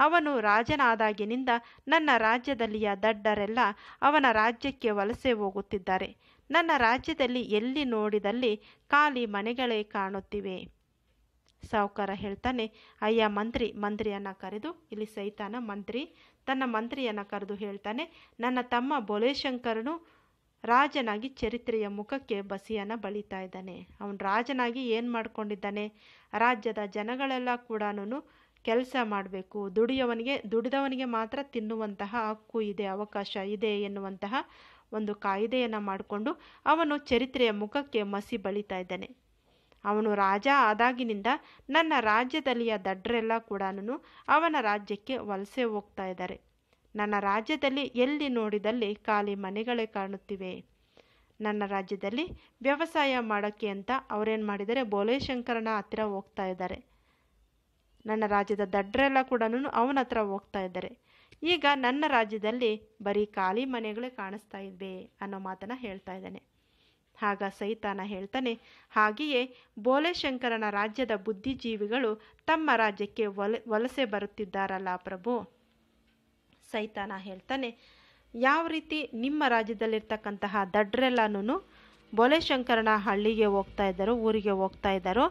ಅವನು ರಾಜನಾದಾಗಿನಿಂದ ನನ್ನ ರಾಜ್ಯದಲ್ಲಿಯ ದಡ್ಡರೆಲ್ಲ ಅವನ ರಾಜ್ಯಕ್ಕೆ ವಲಸೆ ಹೋಗುತ್ತಿದ್ದಾರೆ ನನ್ನ ರಾಜ್ಯದಲ್ಲಿ ಎಲ್ಲಿ ನೋಡಿದಲ್ಲಿ ಖಾಲಿ ಮನೆಗಳೇ ಕಾಣುತ್ತಿವೆ ಸಾವುಕಾರ ಹೇಳ್ತಾನೆ ಅಯ್ಯ ಮಂತ್ರಿ ಮಂತ್ರಿಯನ್ನು ಕರೆದು ಇಲ್ಲಿ ಸೈತಾನ ಮಂತ್ರಿ ತನ್ನ ಮಂತ್ರಿಯನ್ನು ಕರೆದು ಹೇಳ್ತಾನೆ ನನ್ನ ತಮ್ಮ ಬೋಲೇಶಂಕರನು ರಾಜನಾಗಿ ಚರಿತ್ರೆಯ ಮುಖಕ್ಕೆ ಬಸಿಯನ್ನು ಬಳಿತಾ ಇದ್ದಾನೆ ಅವನು ರಾಜನಾಗಿ ಏನು ಮಾಡ್ಕೊಂಡಿದ್ದಾನೆ ರಾಜ್ಯದ ಜನಗಳೆಲ್ಲ ಕೂಡ ಕೆಲಸ ಮಾಡಬೇಕು ದುಡಿಯವನಿಗೆ ದುಡಿದವನಿಗೆ ಮಾತ್ರ ತಿನ್ನುವಂತಹ ಹಕ್ಕು ಇದೆ ಅವಕಾಶ ಇದೆ ಎನ್ನುವಂತಹ ಒಂದು ಕಾಯಿದೆಯನ್ನು ಮಾಡಿಕೊಂಡು ಅವನು ಚರಿತ್ರೆಯ ಮುಖಕ್ಕೆ ಮಸಿ ಬಳಿತಾ ಇದ್ದಾನೆ ಅವನು ರಾಜ ಆದಾಗಿನಿಂದ ನನ್ನ ರಾಜ್ಯದಲ್ಲಿಯ ದಡ್ರೆಲ್ಲ ಕೂಡ ಅವನ ರಾಜ್ಯಕ್ಕೆ ವಲಸೆ ಹೋಗ್ತಾ ಇದ್ದಾರೆ ನನ್ನ ರಾಜ್ಯದಲ್ಲಿ ಎಲ್ಲಿ ನೋಡಿದಲ್ಲಿ ಖಾಲಿ ಮನೆಗಳೇ ಕಾಣುತ್ತಿವೆ ನನ್ನ ರಾಜ್ಯದಲ್ಲಿ ವ್ಯವಸಾಯ ಮಾಡೋಕ್ಕೆ ಅಂತ ಅವರೇನು ಮಾಡಿದರೆ ಬೋಲೆ ಶಂಕರನ ಹತ್ತಿರ ಹೋಗ್ತಾ ಇದ್ದಾರೆ ನನ್ನ ರಾಜ್ಯದ ದಡ್ರೆಲ್ಲ ಕೂಡ ಅವನ ಹತ್ರ ಹೋಗ್ತಾ ಇದ್ದಾರೆ ಈಗ ನನ್ನ ರಾಜ್ಯದಲ್ಲಿ ಬರೀ ಖಾಲಿ ಮನೆಗಳೇ ಕಾಣಿಸ್ತಾ ಇದ್ವೆ ಅನ್ನೋ ಮಾತನ್ನು ಹೇಳ್ತಾ ಇದ್ದಾನೆ ಆಗ ಸೈತಾನ ಹೇಳ್ತಾನೆ ಹಾಗೆಯೇ ಬೋಲೆಶಂಕರನ ರಾಜ್ಯದ ಬುದ್ಧಿಜೀವಿಗಳು ತಮ್ಮ ರಾಜ್ಯಕ್ಕೆ ವಲ ವಲಸೆ ಬರುತ್ತಿದ್ದಾರಲ್ಲ ಪ್ರಭು ಸೈತಾನ ಹೇಳ್ತಾನೆ ಯಾವ ರೀತಿ ನಿಮ್ಮ ರಾಜ್ಯದಲ್ಲಿರ್ತಕ್ಕಂತಹ ದಡ್ರೆಲ್ಲನೂ ಬೋಲೆ ಶಂಕರನ ಹಳ್ಳಿಗೆ ಹೋಗ್ತಾ ಇದ್ದರು ಊರಿಗೆ ಹೋಗ್ತಾ ಇದ್ದರು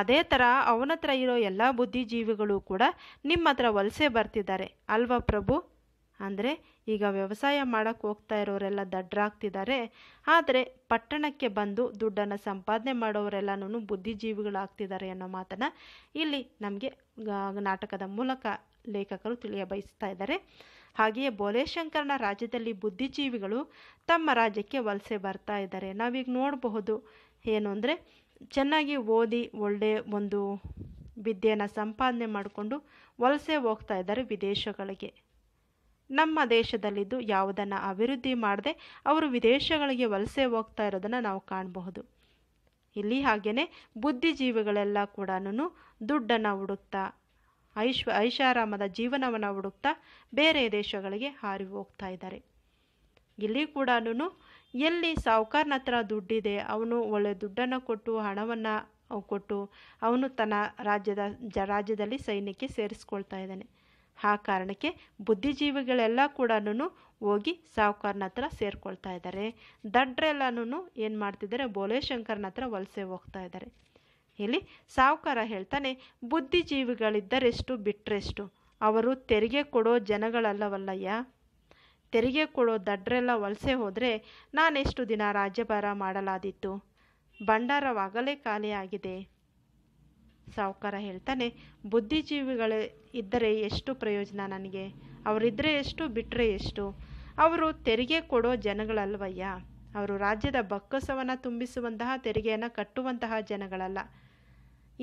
ಅದೇ ಥರ ಅವನ ಹತ್ರ ಇರೋ ಎಲ್ಲ ಬುದ್ಧಿಜೀವಿಗಳು ಕೂಡ ನಿಮ್ಮ ಹತ್ರ ವಲಸೆ ಬರ್ತಿದ್ದಾರೆ ಅಲ್ವಾ ಪ್ರಭು ಅಂದರೆ ಈಗ ವ್ಯವಸಾಯ ಮಾಡೋಕ್ಕೆ ಹೋಗ್ತಾ ಇರೋರೆಲ್ಲ ದಡ್ಡರಾಗ್ತಿದ್ದಾರೆ ಆದರೆ ಪಟ್ಟಣಕ್ಕೆ ಬಂದು ದುಡ್ಡನ್ನು ಸಂಪಾದನೆ ಮಾಡೋರೆಲ್ಲನೂ ಬುದ್ಧಿಜೀವಿಗಳಾಗ್ತಿದ್ದಾರೆ ಅನ್ನೋ ಮಾತನ್ನು ಇಲ್ಲಿ ನಮಗೆ ನಾಟಕದ ಮೂಲಕ ಲೇಖಕರು ತಿಳಿಯ ಬಯಸ್ತಾ ಇದ್ದಾರೆ ಹಾಗೆಯೇ ಬೋಲೆ ಶಂಕರನ ರಾಜ್ಯದಲ್ಲಿ ಬುದ್ಧಿಜೀವಿಗಳು ತಮ್ಮ ರಾಜ್ಯಕ್ಕೆ ವಲಸೆ ಬರ್ತಾ ಇದ್ದಾರೆ ನಾವೀಗ ನೋಡಬಹುದು ಏನು ಅಂದರೆ ಚೆನ್ನಾಗಿ ಓದಿ ಒಳ್ಳೆಯ ಒಂದು ವಿದ್ಯೆಯನ್ನು ಸಂಪಾದನೆ ಮಾಡಿಕೊಂಡು ವಲಸೆ ಹೋಗ್ತಾ ಇದ್ದಾರೆ ವಿದೇಶಗಳಿಗೆ ನಮ್ಮ ದೇಶದಲ್ಲಿದ್ದು ಯಾವುದನ್ನು ಅಭಿವೃದ್ಧಿ ಮಾಡದೆ ಅವರು ವಿದೇಶಗಳಿಗೆ ವಲಸೆ ಹೋಗ್ತಾ ಇರೋದನ್ನು ನಾವು ಕಾಣಬಹುದು ಇಲ್ಲಿ ಹಾಗೆಯೇ ಬುದ್ಧಿಜೀವಿಗಳೆಲ್ಲ ಕೂಡ ದುಡ್ಡನ್ನು ಹುಡುಕ್ತಾ ಐಶ್ವ ಐಷಾರಾಮದ ಜೀವನವನ್ನು ಹುಡುಕ್ತಾ ಬೇರೆ ದೇಶಗಳಿಗೆ ಹಾರಿ ಹೋಗ್ತಾ ಇದ್ದಾರೆ ಇಲ್ಲಿ ಕೂಡ ಎಲ್ಲಿ ಸಾಹುಕಾರನ ಹತ್ರ ದುಡ್ಡಿದೆ ಅವನು ಒಳ್ಳೆ ದುಡ್ಡನ್ನು ಕೊಟ್ಟು ಹಣವನ್ನು ಕೊಟ್ಟು ಅವನು ತನ್ನ ರಾಜ್ಯದ ಜ ರಾಜ್ಯದಲ್ಲಿ ಸೈನ್ಯಕ್ಕೆ ಸೇರಿಸ್ಕೊಳ್ತಾ ಇದ್ದಾನೆ ಆ ಕಾರಣಕ್ಕೆ ಬುದ್ಧಿಜೀವಿಗಳೆಲ್ಲ ಕೂಡ ಹೋಗಿ ಸಾಹುಕಾರನ ಹತ್ರ ಸೇರ್ಕೊಳ್ತಾ ಇದ್ದಾರೆ ದಡ್ರೆಲ್ಲನೂ ಏನು ಮಾಡ್ತಿದ್ದಾರೆ ಬೋಲೆ ಶಂಕರನ ಹತ್ರ ವಲಸೆ ಹೋಗ್ತಾ ಇದ್ದಾರೆ ಇಲ್ಲಿ ಸಾವುಕಾರ ಹೇಳ್ತಾನೆ ಬುದ್ಧಿಜೀವಿಗಳಿದ್ದರೆಷ್ಟು ಬಿಟ್ಟರೆಷ್ಟು ಅವರು ತೆರಿಗೆ ಕೊಡೋ ಜನಗಳಲ್ಲವಲ್ಲಯ್ಯ ತೆರಿಗೆ ಕೊಡೋ ದಡ್ರೆಲ್ಲ ವಲಸೆ ಹೋದರೆ ನಾನೆಷ್ಟು ದಿನ ರಾಜ್ಯಭಾರ ಮಾಡಲಾದಿತ್ತು ಭಂಡಾರವಾಗಲೇ ಖಾಲಿಯಾಗಿದೆ ಸಾವುಕಾರ ಹೇಳ್ತಾನೆ ಬುದ್ಧಿಜೀವಿಗಳು ಇದ್ದರೆ ಎಷ್ಟು ಪ್ರಯೋಜನ ನನಗೆ ಅವರಿದ್ದರೆ ಎಷ್ಟು ಬಿಟ್ಟರೆ ಎಷ್ಟು ಅವರು ತೆರಿಗೆ ಕೊಡೋ ಜನಗಳಲ್ವಯ್ಯ ಅವರು ರಾಜ್ಯದ ಬಕ್ಕಸವನ್ನು ತುಂಬಿಸುವಂತಹ ತೆರಿಗೆಯನ್ನು ಕಟ್ಟುವಂತಹ ಜನಗಳಲ್ಲ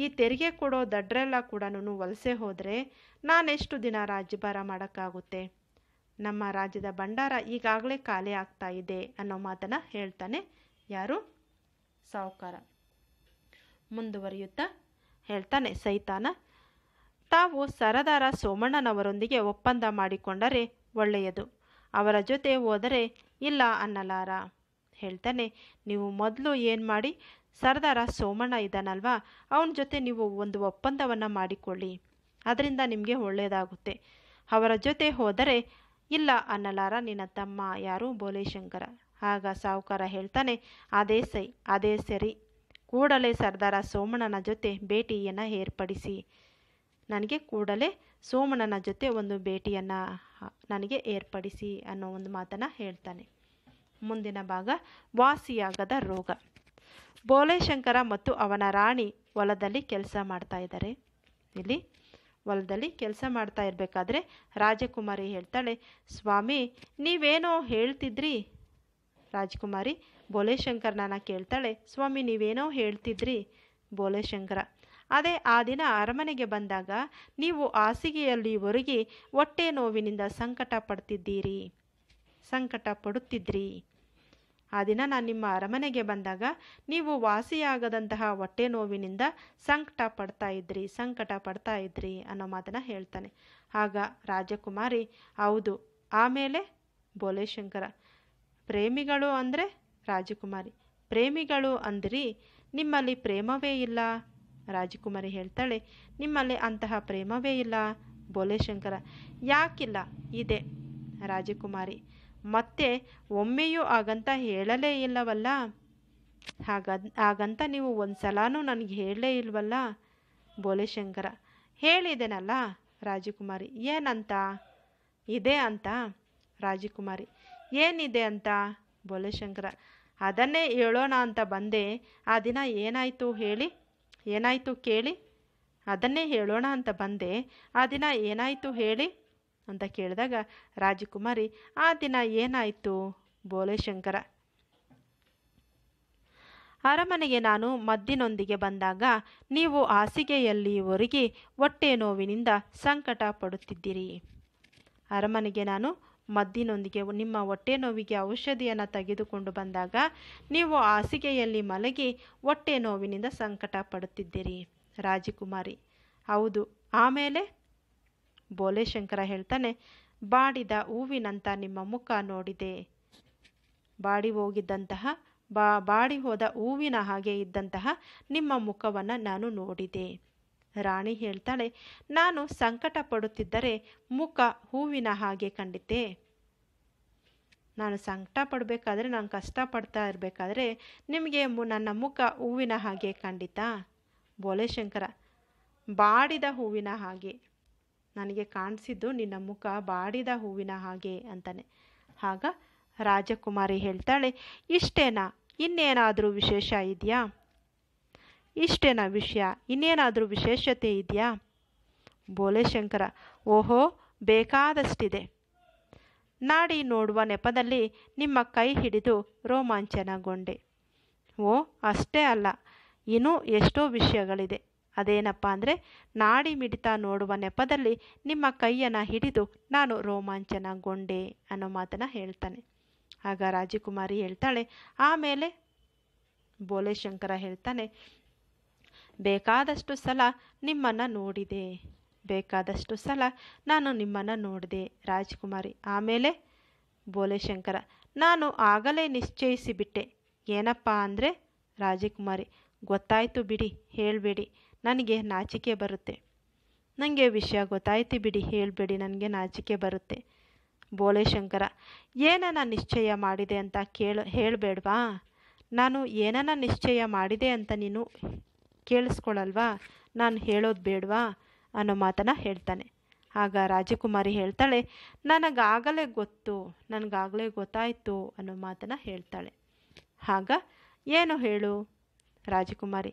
ಈ ತೆರಿಗೆ ಕೊಡೋ ದಡ್ರೆಲ್ಲ ಕೂಡ ವಲಸೆ ಹೋದರೆ ನಾನೆಷ್ಟು ದಿನ ರಾಜ್ಯಭಾರ ಮಾಡೋಕ್ಕಾಗುತ್ತೆ ನಮ್ಮ ರಾಜ್ಯದ ಭಂಡಾರ ಈಗಾಗಲೇ ಖಾಲಿ ಆಗ್ತಾ ಇದೆ ಅನ್ನೋ ಮಾತನ್ನು ಹೇಳ್ತಾನೆ ಯಾರು ಸಾಹುಕಾರ ಮುಂದುವರಿಯುತ್ತಾ ಹೇಳ್ತಾನೆ ಸೈತಾನ ತಾವು ಸರದಾರ ಸೋಮಣ್ಣನವರೊಂದಿಗೆ ಒಪ್ಪಂದ ಮಾಡಿಕೊಂಡರೆ ಒಳ್ಳೆಯದು ಅವರ ಜೊತೆ ಹೋದರೆ ಇಲ್ಲ ಅನ್ನಲಾರ ಹೇಳ್ತಾನೆ ನೀವು ಮೊದಲು ಏನು ಮಾಡಿ ಸರ್ದಾರ ಸೋಮಣ್ಣ ಇದ್ದಾನಲ್ವಾ ಅವನ ಜೊತೆ ನೀವು ಒಂದು ಒಪ್ಪಂದವನ್ನು ಮಾಡಿಕೊಳ್ಳಿ ಅದರಿಂದ ನಿಮಗೆ ಒಳ್ಳೆಯದಾಗುತ್ತೆ ಅವರ ಜೊತೆ ಹೋದರೆ ಇಲ್ಲ ಅನ್ನಲಾರ ನಿನ್ನ ತಮ್ಮ ಯಾರು ಬೋಲೇಶಂಕರ ಆಗ ಸಾಹುಕಾರ ಹೇಳ್ತಾನೆ ಅದೇ ಸೈ ಅದೇ ಸರಿ ಕೂಡಲೇ ಸರ್ದಾರ ಸೋಮಣ್ಣನ ಜೊತೆ ಭೇಟಿಯನ್ನು ಏರ್ಪಡಿಸಿ ನನಗೆ ಕೂಡಲೇ ಸೋಮಣ್ಣನ ಜೊತೆ ಒಂದು ಭೇಟಿಯನ್ನು ನನಗೆ ಏರ್ಪಡಿಸಿ ಅನ್ನೋ ಒಂದು ಮಾತನ್ನು ಹೇಳ್ತಾನೆ ಮುಂದಿನ ಭಾಗ ವಾಸಿಯಾಗದ ರೋಗ ಬೋಲೆಶಂಕರ ಮತ್ತು ಅವನ ರಾಣಿ ಹೊಲದಲ್ಲಿ ಕೆಲಸ ಮಾಡ್ತಾ ಇದ್ದಾರೆ ಇಲ್ಲಿ ಹೊಲದಲ್ಲಿ ಕೆಲಸ ಮಾಡ್ತಾ ಇರಬೇಕಾದ್ರೆ ರಾಜಕುಮಾರಿ ಹೇಳ್ತಾಳೆ ಸ್ವಾಮಿ ನೀವೇನೋ ಹೇಳ್ತಿದ್ರಿ ರಾಜಕುಮಾರಿ ಭೋಲೆಶಂಕರ್ನ ಕೇಳ್ತಾಳೆ ಸ್ವಾಮಿ ನೀವೇನೋ ಹೇಳ್ತಿದ್ರಿ ಬೋಲೆಶಂಕರ ಅದೇ ಆ ದಿನ ಅರಮನೆಗೆ ಬಂದಾಗ ನೀವು ಹಾಸಿಗೆಯಲ್ಲಿ ಒರಗಿ ಹೊಟ್ಟೆ ನೋವಿನಿಂದ ಸಂಕಟ ಪಡ್ತಿದ್ದೀರಿ ಸಂಕಟ ಪಡುತ್ತಿದ್ರಿ ಆ ದಿನ ನಾನು ನಿಮ್ಮ ಅರಮನೆಗೆ ಬಂದಾಗ ನೀವು ವಾಸಿಯಾಗದಂತಹ ಹೊಟ್ಟೆ ನೋವಿನಿಂದ ಸಂಕಟ ಪಡ್ತಾ ಇದ್ರಿ ಸಂಕಟ ಪಡ್ತಾ ಇದ್ರಿ ಅನ್ನೋ ಮಾತನ್ನು ಹೇಳ್ತಾನೆ ಆಗ ರಾಜಕುಮಾರಿ ಹೌದು ಆಮೇಲೆ ಶಂಕರ ಪ್ರೇಮಿಗಳು ಅಂದರೆ ರಾಜಕುಮಾರಿ ಪ್ರೇಮಿಗಳು ಅಂದ್ರಿ ನಿಮ್ಮಲ್ಲಿ ಪ್ರೇಮವೇ ಇಲ್ಲ ರಾಜಕುಮಾರಿ ಹೇಳ್ತಾಳೆ ನಿಮ್ಮಲ್ಲಿ ಅಂತಹ ಪ್ರೇಮವೇ ಇಲ್ಲ ಶಂಕರ ಯಾಕಿಲ್ಲ ಇದೆ ರಾಜಕುಮಾರಿ ಮತ್ತೆ ಒಮ್ಮೆಯೂ ಹಾಗಂತ ಹೇಳಲೇ ಇಲ್ಲವಲ್ಲ ಹಾಗ ಹಾಗಂತ ನೀವು ಒಂದು ಸಲನೂ ನನಗೆ ಹೇಳಲೇ ಇಲ್ವಲ್ಲ ಬೋಲೆಶಂಕರ ಹೇಳಿದೆನಲ್ಲ ರಾಜಕುಮಾರಿ ಏನಂತ ಇದೆ ಅಂತ ರಾಜಕುಮಾರಿ ಏನಿದೆ ಅಂತ ಬೋಲೆಶಂಕರ ಅದನ್ನೇ ಹೇಳೋಣ ಅಂತ ಬಂದೆ ಆ ದಿನ ಏನಾಯಿತು ಹೇಳಿ ಏನಾಯಿತು ಕೇಳಿ ಅದನ್ನೇ ಹೇಳೋಣ ಅಂತ ಬಂದೆ ಆ ದಿನ ಏನಾಯಿತು ಹೇಳಿ ಅಂತ ಕೇಳಿದಾಗ ರಾಜಕುಮಾರಿ ಆ ದಿನ ಏನಾಯಿತು ಶಂಕರ ಅರಮನೆಗೆ ನಾನು ಮದ್ದಿನೊಂದಿಗೆ ಬಂದಾಗ ನೀವು ಹಾಸಿಗೆಯಲ್ಲಿ ಒರಗಿ ಹೊಟ್ಟೆ ನೋವಿನಿಂದ ಸಂಕಟ ಪಡುತ್ತಿದ್ದೀರಿ ಅರಮನೆಗೆ ನಾನು ಮದ್ದಿನೊಂದಿಗೆ ನಿಮ್ಮ ಹೊಟ್ಟೆ ನೋವಿಗೆ ಔಷಧಿಯನ್ನು ತೆಗೆದುಕೊಂಡು ಬಂದಾಗ ನೀವು ಹಾಸಿಗೆಯಲ್ಲಿ ಮಲಗಿ ಹೊಟ್ಟೆ ನೋವಿನಿಂದ ಸಂಕಟ ಪಡುತ್ತಿದ್ದೀರಿ ರಾಜಕುಮಾರಿ ಹೌದು ಆಮೇಲೆ ಬೋಲೆ ಹೇಳ್ತಾನೆ ಬಾಡಿದ ಹೂವಿನಂತ ನಿಮ್ಮ ಮುಖ ನೋಡಿದೆ ಬಾಡಿ ಹೋಗಿದ್ದಂತಹ ಬಾ ಬಾಡಿ ಹೋದ ಹೂವಿನ ಹಾಗೆ ಇದ್ದಂತಹ ನಿಮ್ಮ ಮುಖವನ್ನು ನಾನು ನೋಡಿದೆ ರಾಣಿ ಹೇಳ್ತಾಳೆ ನಾನು ಸಂಕಟ ಪಡುತ್ತಿದ್ದರೆ ಮುಖ ಹೂವಿನ ಹಾಗೆ ಕಂಡಿದ್ದೆ ನಾನು ಸಂಕಟ ಪಡಬೇಕಾದ್ರೆ ನಾನು ಕಷ್ಟಪಡ್ತಾ ಇರಬೇಕಾದ್ರೆ ನಿಮಗೆ ನನ್ನ ಮುಖ ಹೂವಿನ ಹಾಗೆ ಖಂಡಿತ ಬೋಲೆ ಬಾಡಿದ ಹೂವಿನ ಹಾಗೆ ನನಗೆ ಕಾಣಿಸಿದ್ದು ನಿನ್ನ ಮುಖ ಬಾಡಿದ ಹೂವಿನ ಹಾಗೆ ಅಂತಾನೆ ಆಗ ರಾಜಕುಮಾರಿ ಹೇಳ್ತಾಳೆ ಇಷ್ಟೇನಾ ಇನ್ನೇನಾದರೂ ವಿಶೇಷ ಇದೆಯಾ ಇಷ್ಟೇನಾ ವಿಷಯ ಇನ್ನೇನಾದರೂ ವಿಶೇಷತೆ ಇದೆಯಾ ಶಂಕರ ಓಹೋ ಬೇಕಾದಷ್ಟಿದೆ ನಾಡಿ ನೋಡುವ ನೆಪದಲ್ಲಿ ನಿಮ್ಮ ಕೈ ಹಿಡಿದು ರೋಮಾಂಚನಗೊಂಡೆ ಓ ಅಷ್ಟೇ ಅಲ್ಲ ಇನ್ನೂ ಎಷ್ಟೋ ವಿಷಯಗಳಿದೆ ಅದೇನಪ್ಪ ಅಂದರೆ ನಾಡಿ ಮಿಡಿತ ನೋಡುವ ನೆಪದಲ್ಲಿ ನಿಮ್ಮ ಕೈಯನ್ನು ಹಿಡಿದು ನಾನು ರೋಮಾಂಚನಗೊಂಡೆ ಅನ್ನೋ ಮಾತನ್ನು ಹೇಳ್ತಾನೆ ಆಗ ರಾಜಕುಮಾರಿ ಹೇಳ್ತಾಳೆ ಆಮೇಲೆ ಬೋಲೆ ಶಂಕರ ಹೇಳ್ತಾನೆ ಬೇಕಾದಷ್ಟು ಸಲ ನಿಮ್ಮನ್ನು ನೋಡಿದೆ ಬೇಕಾದಷ್ಟು ಸಲ ನಾನು ನಿಮ್ಮನ್ನು ನೋಡಿದೆ ರಾಜಕುಮಾರಿ ಆಮೇಲೆ ಬೋಲೆ ಶಂಕರ ನಾನು ಆಗಲೇ ನಿಶ್ಚಯಿಸಿಬಿಟ್ಟೆ ಏನಪ್ಪ ಅಂದರೆ ರಾಜಕುಮಾರಿ ಗೊತ್ತಾಯಿತು ಬಿಡಿ ಹೇಳಬೇಡಿ ನನಗೆ ನಾಚಿಕೆ ಬರುತ್ತೆ ನನಗೆ ವಿಷಯ ಗೊತ್ತಾಯ್ತು ಬಿಡಿ ಹೇಳಬೇಡಿ ನನಗೆ ನಾಚಿಕೆ ಬರುತ್ತೆ ಬೋಳೆ ಶಂಕರ ಏನನ ನಿಶ್ಚಯ ಮಾಡಿದೆ ಅಂತ ಕೇಳ ಹೇಳಬೇಡ್ವಾ ನಾನು ಏನನ್ನ ನಿಶ್ಚಯ ಮಾಡಿದೆ ಅಂತ ನೀನು ಕೇಳಿಸ್ಕೊಳ್ಳಲ್ವಾ ನಾನು ಹೇಳೋದು ಬೇಡವಾ ಅನ್ನೋ ಮಾತನ್ನು ಹೇಳ್ತಾನೆ ಆಗ ರಾಜಕುಮಾರಿ ಹೇಳ್ತಾಳೆ ನನಗಾಗಲೇ ಗೊತ್ತು ನನಗಾಗಲೇ ಗೊತ್ತಾಯಿತು ಅನ್ನೋ ಮಾತನ್ನು ಹೇಳ್ತಾಳೆ ಆಗ ಏನು ಹೇಳು ರಾಜಕುಮಾರಿ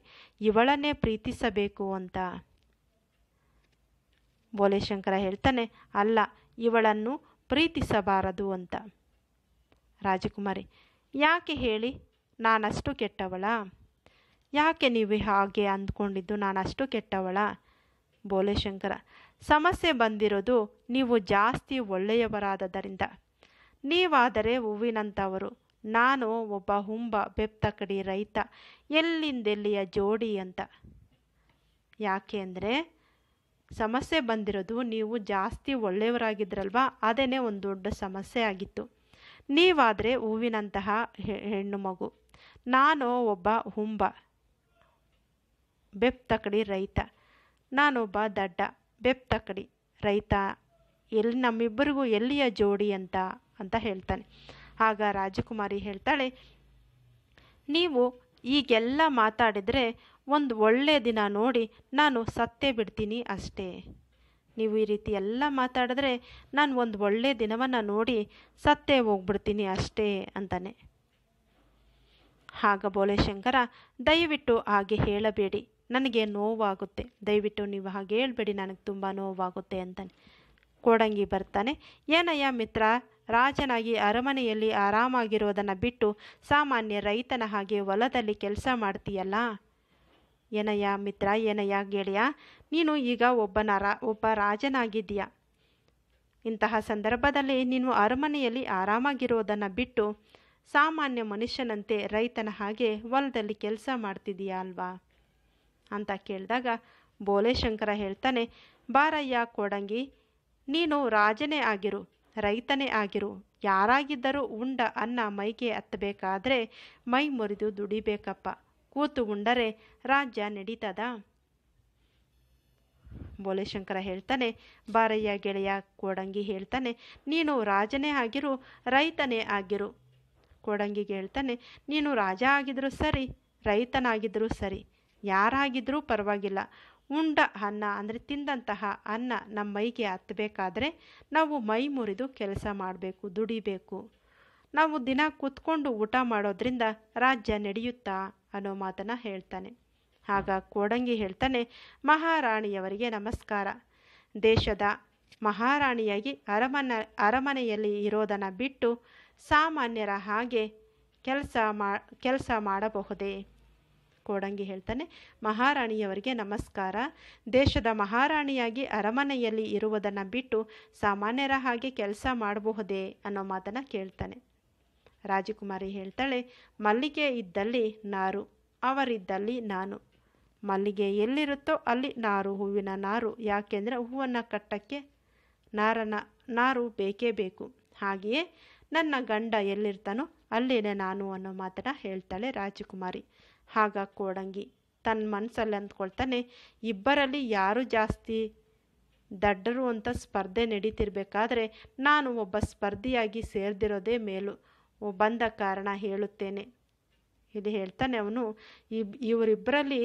ಇವಳನ್ನೇ ಪ್ರೀತಿಸಬೇಕು ಅಂತ ಭೋಲೆಶಂಕರ ಹೇಳ್ತಾನೆ ಅಲ್ಲ ಇವಳನ್ನು ಪ್ರೀತಿಸಬಾರದು ಅಂತ ರಾಜಕುಮಾರಿ ಯಾಕೆ ಹೇಳಿ ನಾನಷ್ಟು ಕೆಟ್ಟವಳ ಯಾಕೆ ನೀವು ಹಾಗೆ ಅಂದ್ಕೊಂಡಿದ್ದು ನಾನಷ್ಟು ಕೆಟ್ಟವಳ ಭೋಲೆಶಂಕರ ಸಮಸ್ಯೆ ಬಂದಿರೋದು ನೀವು ಜಾಸ್ತಿ ಒಳ್ಳೆಯವರಾದದರಿಂದ ನೀವಾದರೆ ಹೂವಿನಂಥವರು ನಾನು ಒಬ್ಬ ಹುಂಬ ಬೆಪ್ತ ತಕಡಿ ರೈತ ಎಲ್ಲಿಂದೆಲ್ಲಿಯ ಜೋಡಿ ಅಂತ ಯಾಕೆ ಅಂದರೆ ಸಮಸ್ಯೆ ಬಂದಿರೋದು ನೀವು ಜಾಸ್ತಿ ಒಳ್ಳೆಯವರಾಗಿದ್ರಲ್ವ ಅದೇನೇ ಒಂದು ದೊಡ್ಡ ಸಮಸ್ಯೆ ಆಗಿತ್ತು ನೀವಾದರೆ ಹೂವಿನಂತಹ ಹೆಣ್ಣು ಮಗು ನಾನು ಒಬ್ಬ ಹುಂಬ ಬೆಪ್ತಕಡಿ ರೈತ ನಾನೊಬ್ಬ ದಡ್ಡ ಬೆಪ್ತಕಡಿ ರೈತ ಎಲ್ಲಿ ನಮ್ಮಿಬ್ಬರಿಗೂ ಎಲ್ಲಿಯ ಜೋಡಿ ಅಂತ ಅಂತ ಹೇಳ್ತಾನೆ ಆಗ ರಾಜಕುಮಾರಿ ಹೇಳ್ತಾಳೆ ನೀವು ಈಗೆಲ್ಲ ಮಾತಾಡಿದರೆ ಒಂದು ಒಳ್ಳೆಯ ದಿನ ನೋಡಿ ನಾನು ಸತ್ತೇ ಬಿಡ್ತೀನಿ ಅಷ್ಟೇ ನೀವು ಈ ರೀತಿ ಎಲ್ಲ ಮಾತಾಡಿದ್ರೆ ನಾನು ಒಂದು ಒಳ್ಳೆಯ ದಿನವನ್ನು ನೋಡಿ ಸತ್ತೇ ಹೋಗ್ಬಿಡ್ತೀನಿ ಅಷ್ಟೇ ಅಂತಾನೆ ಆಗ ಬೋಲೆಶಂಕರ ದಯವಿಟ್ಟು ಹಾಗೆ ಹೇಳಬೇಡಿ ನನಗೆ ನೋವಾಗುತ್ತೆ ದಯವಿಟ್ಟು ನೀವು ಹಾಗೆ ಹೇಳಬೇಡಿ ನನಗೆ ತುಂಬ ನೋವಾಗುತ್ತೆ ಅಂತಾನೆ ಕೋಡಂಗಿ ಬರ್ತಾನೆ ಏನಯ್ಯ ಮಿತ್ರ ರಾಜನಾಗಿ ಅರಮನೆಯಲ್ಲಿ ಆರಾಮಾಗಿರೋದನ್ನು ಬಿಟ್ಟು ಸಾಮಾನ್ಯ ರೈತನ ಹಾಗೆ ಹೊಲದಲ್ಲಿ ಕೆಲಸ ಮಾಡ್ತೀಯಲ್ಲ ಏನಯ್ಯ ಮಿತ್ರ ಏನಯ್ಯ ಗೆಳೆಯ ನೀನು ಈಗ ಒಬ್ಬನ ರಾ ಒಬ್ಬ ರಾಜನಾಗಿದ್ದೀಯ ಇಂತಹ ಸಂದರ್ಭದಲ್ಲಿ ನೀನು ಅರಮನೆಯಲ್ಲಿ ಆರಾಮಾಗಿರೋದನ್ನು ಬಿಟ್ಟು ಸಾಮಾನ್ಯ ಮನುಷ್ಯನಂತೆ ರೈತನ ಹಾಗೆ ಹೊಲದಲ್ಲಿ ಕೆಲಸ ಮಾಡ್ತಿದೀಯ ಅಲ್ವಾ ಅಂತ ಕೇಳಿದಾಗ ಬೋಲೆ ಶಂಕರ ಹೇಳ್ತಾನೆ ಬಾರಯ್ಯ ಕೊಡಂಗಿ ನೀನು ರಾಜನೇ ಆಗಿರು ರೈತನೇ ಆಗಿರು ಯಾರಾಗಿದ್ದರೂ ಉಂಡ ಅನ್ನ ಮೈಗೆ ಹತ್ತಬೇಕಾದ್ರೆ ಮೈ ಮುರಿದು ದುಡಿಬೇಕಪ್ಪ ಕೂತು ಉಂಡರೆ ರಾಜ್ಯ ನಡೀತದ ಬೋಲೆಶಂಕರ ಹೇಳ್ತಾನೆ ಬಾರಯ್ಯ ಗೆಳೆಯ ಕೋಡಂಗಿ ಹೇಳ್ತಾನೆ ನೀನು ರಾಜನೇ ಆಗಿರು ರೈತನೇ ಆಗಿರು ಕೋಡಂಗಿ ಹೇಳ್ತಾನೆ ನೀನು ರಾಜ ಆಗಿದ್ರು ಸರಿ ರೈತನಾಗಿದ್ರೂ ಸರಿ ಯಾರಾಗಿದ್ರೂ ಪರವಾಗಿಲ್ಲ ಉಂಡ ಅನ್ನ ಅಂದರೆ ತಿಂದಂತಹ ಅನ್ನ ನಮ್ಮ ಮೈಗೆ ಹತ್ತಬೇಕಾದ್ರೆ ನಾವು ಮೈ ಮುರಿದು ಕೆಲಸ ಮಾಡಬೇಕು ದುಡಿಬೇಕು ನಾವು ದಿನ ಕೂತ್ಕೊಂಡು ಊಟ ಮಾಡೋದ್ರಿಂದ ರಾಜ್ಯ ನಡೆಯುತ್ತಾ ಅನ್ನೋ ಮಾತನ್ನು ಹೇಳ್ತಾನೆ ಆಗ ಕೋಡಂಗಿ ಹೇಳ್ತಾನೆ ಮಹಾರಾಣಿಯವರಿಗೆ ನಮಸ್ಕಾರ ದೇಶದ ಮಹಾರಾಣಿಯಾಗಿ ಅರಮನ ಅರಮನೆಯಲ್ಲಿ ಇರೋದನ್ನು ಬಿಟ್ಟು ಸಾಮಾನ್ಯರ ಹಾಗೆ ಕೆಲಸ ಮಾ ಕೆಲಸ ಮಾಡಬಹುದೇ ಕೋಡಂಗಿ ಹೇಳ್ತಾನೆ ಮಹಾರಾಣಿಯವರಿಗೆ ನಮಸ್ಕಾರ ದೇಶದ ಮಹಾರಾಣಿಯಾಗಿ ಅರಮನೆಯಲ್ಲಿ ಇರುವುದನ್ನು ಬಿಟ್ಟು ಸಾಮಾನ್ಯರ ಹಾಗೆ ಕೆಲಸ ಮಾಡಬಹುದೇ ಅನ್ನೋ ಮಾತನ್ನು ಕೇಳ್ತಾನೆ ರಾಜಕುಮಾರಿ ಹೇಳ್ತಾಳೆ ಮಲ್ಲಿಗೆ ಇದ್ದಲ್ಲಿ ನಾರು ಅವರಿದ್ದಲ್ಲಿ ನಾನು ಮಲ್ಲಿಗೆ ಎಲ್ಲಿರುತ್ತೋ ಅಲ್ಲಿ ನಾರು ಹೂವಿನ ನಾರು ಯಾಕೆಂದರೆ ಹೂವನ್ನು ಕಟ್ಟಕ್ಕೆ ನಾರನ ನಾರು ಬೇಕೇ ಬೇಕು ಹಾಗೆಯೇ ನನ್ನ ಗಂಡ ಎಲ್ಲಿರ್ತಾನೋ ಅಲ್ಲೇನೆ ನಾನು ಅನ್ನೋ ಮಾತನ್ನು ಹೇಳ್ತಾಳೆ ರಾಜಕುಮಾರಿ ಆಗ ಕೋಡಂಗಿ ತನ್ನ ಮನಸ್ಸಲ್ಲಿ ಅಂದ್ಕೊಳ್ತಾನೆ ಇಬ್ಬರಲ್ಲಿ ಯಾರು ಜಾಸ್ತಿ ದಡ್ಡರು ಅಂತ ಸ್ಪರ್ಧೆ ನಡೀತಿರ್ಬೇಕಾದ್ರೆ ನಾನು ಒಬ್ಬ ಸ್ಪರ್ಧಿಯಾಗಿ ಸೇರ್ದಿರೋದೇ ಮೇಲು ಬಂದ ಕಾರಣ ಹೇಳುತ್ತೇನೆ ಇಲ್ಲಿ ಹೇಳ್ತಾನೆ ಅವನು ಇಬ್ ಇವರಿಬ್ಬರಲ್ಲಿ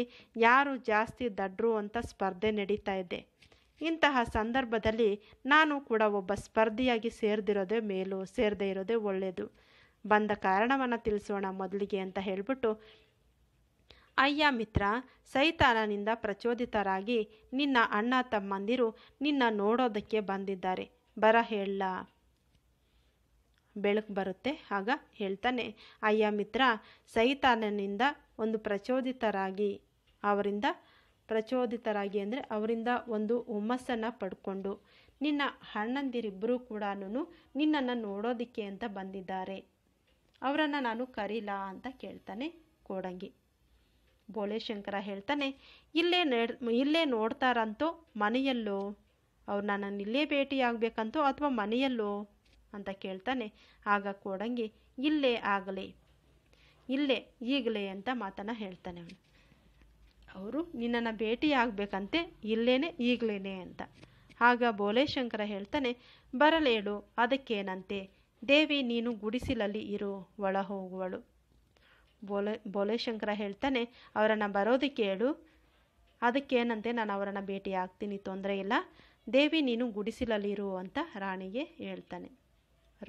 ಯಾರು ಜಾಸ್ತಿ ದಡ್ಡರು ಅಂತ ಸ್ಪರ್ಧೆ ನಡೀತಾ ಇದೆ ಇಂತಹ ಸಂದರ್ಭದಲ್ಲಿ ನಾನು ಕೂಡ ಒಬ್ಬ ಸ್ಪರ್ಧಿಯಾಗಿ ಸೇರ್ದಿರೋದೇ ಮೇಲು ಸೇರದೇ ಇರೋದೇ ಒಳ್ಳೆಯದು ಬಂದ ಕಾರಣವನ್ನು ತಿಳಿಸೋಣ ಮೊದಲಿಗೆ ಅಂತ ಹೇಳಿಬಿಟ್ಟು ಅಯ್ಯ ಮಿತ್ರ ಸೈತಾನನಿಂದ ಪ್ರಚೋದಿತರಾಗಿ ನಿನ್ನ ಅಣ್ಣ ತಮ್ಮಂದಿರು ನಿನ್ನ ನೋಡೋದಕ್ಕೆ ಬಂದಿದ್ದಾರೆ ಬರ ಹೇಳ ಬೆಳಕು ಬರುತ್ತೆ ಆಗ ಹೇಳ್ತಾನೆ ಅಯ್ಯ ಮಿತ್ರ ಸೈತಾನನಿಂದ ಒಂದು ಪ್ರಚೋದಿತರಾಗಿ ಅವರಿಂದ ಪ್ರಚೋದಿತರಾಗಿ ಅಂದರೆ ಅವರಿಂದ ಒಂದು ಹುಮ್ಮಸ್ಸನ್ನು ಪಡ್ಕೊಂಡು ನಿನ್ನ ಅಣ್ಣಂದಿರಿಬ್ಬರೂ ಕೂಡ ನಿನ್ನನ್ನು ನೋಡೋದಕ್ಕೆ ಅಂತ ಬಂದಿದ್ದಾರೆ ಅವರನ್ನು ನಾನು ಕರೀಲ ಅಂತ ಕೇಳ್ತಾನೆ ಕೋಡಂಗಿ ಶಂಕರ ಹೇಳ್ತಾನೆ ಇಲ್ಲೇ ನೆಡ್ ಇಲ್ಲೇ ನೋಡ್ತಾರಂತೋ ಮನೆಯಲ್ಲೋ ಅವ್ರು ನನ್ನನ್ನು ಇಲ್ಲೇ ಭೇಟಿಯಾಗಬೇಕಂತೋ ಅಥವಾ ಮನೆಯಲ್ಲೋ ಅಂತ ಕೇಳ್ತಾನೆ ಆಗ ಕೋಡಂಗಿ ಇಲ್ಲೇ ಆಗಲೇ ಇಲ್ಲೇ ಈಗಲೇ ಅಂತ ಮಾತನ್ನು ಹೇಳ್ತಾನೆ ಅವನು ಅವರು ನಿನ್ನನ್ನು ಆಗಬೇಕಂತೆ ಇಲ್ಲೇನೆ ಈಗಲೇ ಅಂತ ಆಗ ಶಂಕರ ಹೇಳ್ತಾನೆ ಬರಲೇಳು ಅದಕ್ಕೇನಂತೆ ದೇವಿ ನೀನು ಗುಡಿಸಿಲಲ್ಲಿ ಇರು ಒಳ ಹೋಗುವಳು ಬೋಲೆ ಬೋಲೆಶಂಕರ ಹೇಳ್ತಾನೆ ಅವರನ್ನು ಬರೋದು ಕೇಳು ಅದಕ್ಕೇನಂತೆ ನಾನು ಅವರನ್ನು ಭೇಟಿ ಆಗ್ತೀನಿ ತೊಂದರೆ ಇಲ್ಲ ದೇವಿ ನೀನು ಗುಡಿಸಿಲಲ್ಲಿರು ಅಂತ ರಾಣಿಗೆ ಹೇಳ್ತಾನೆ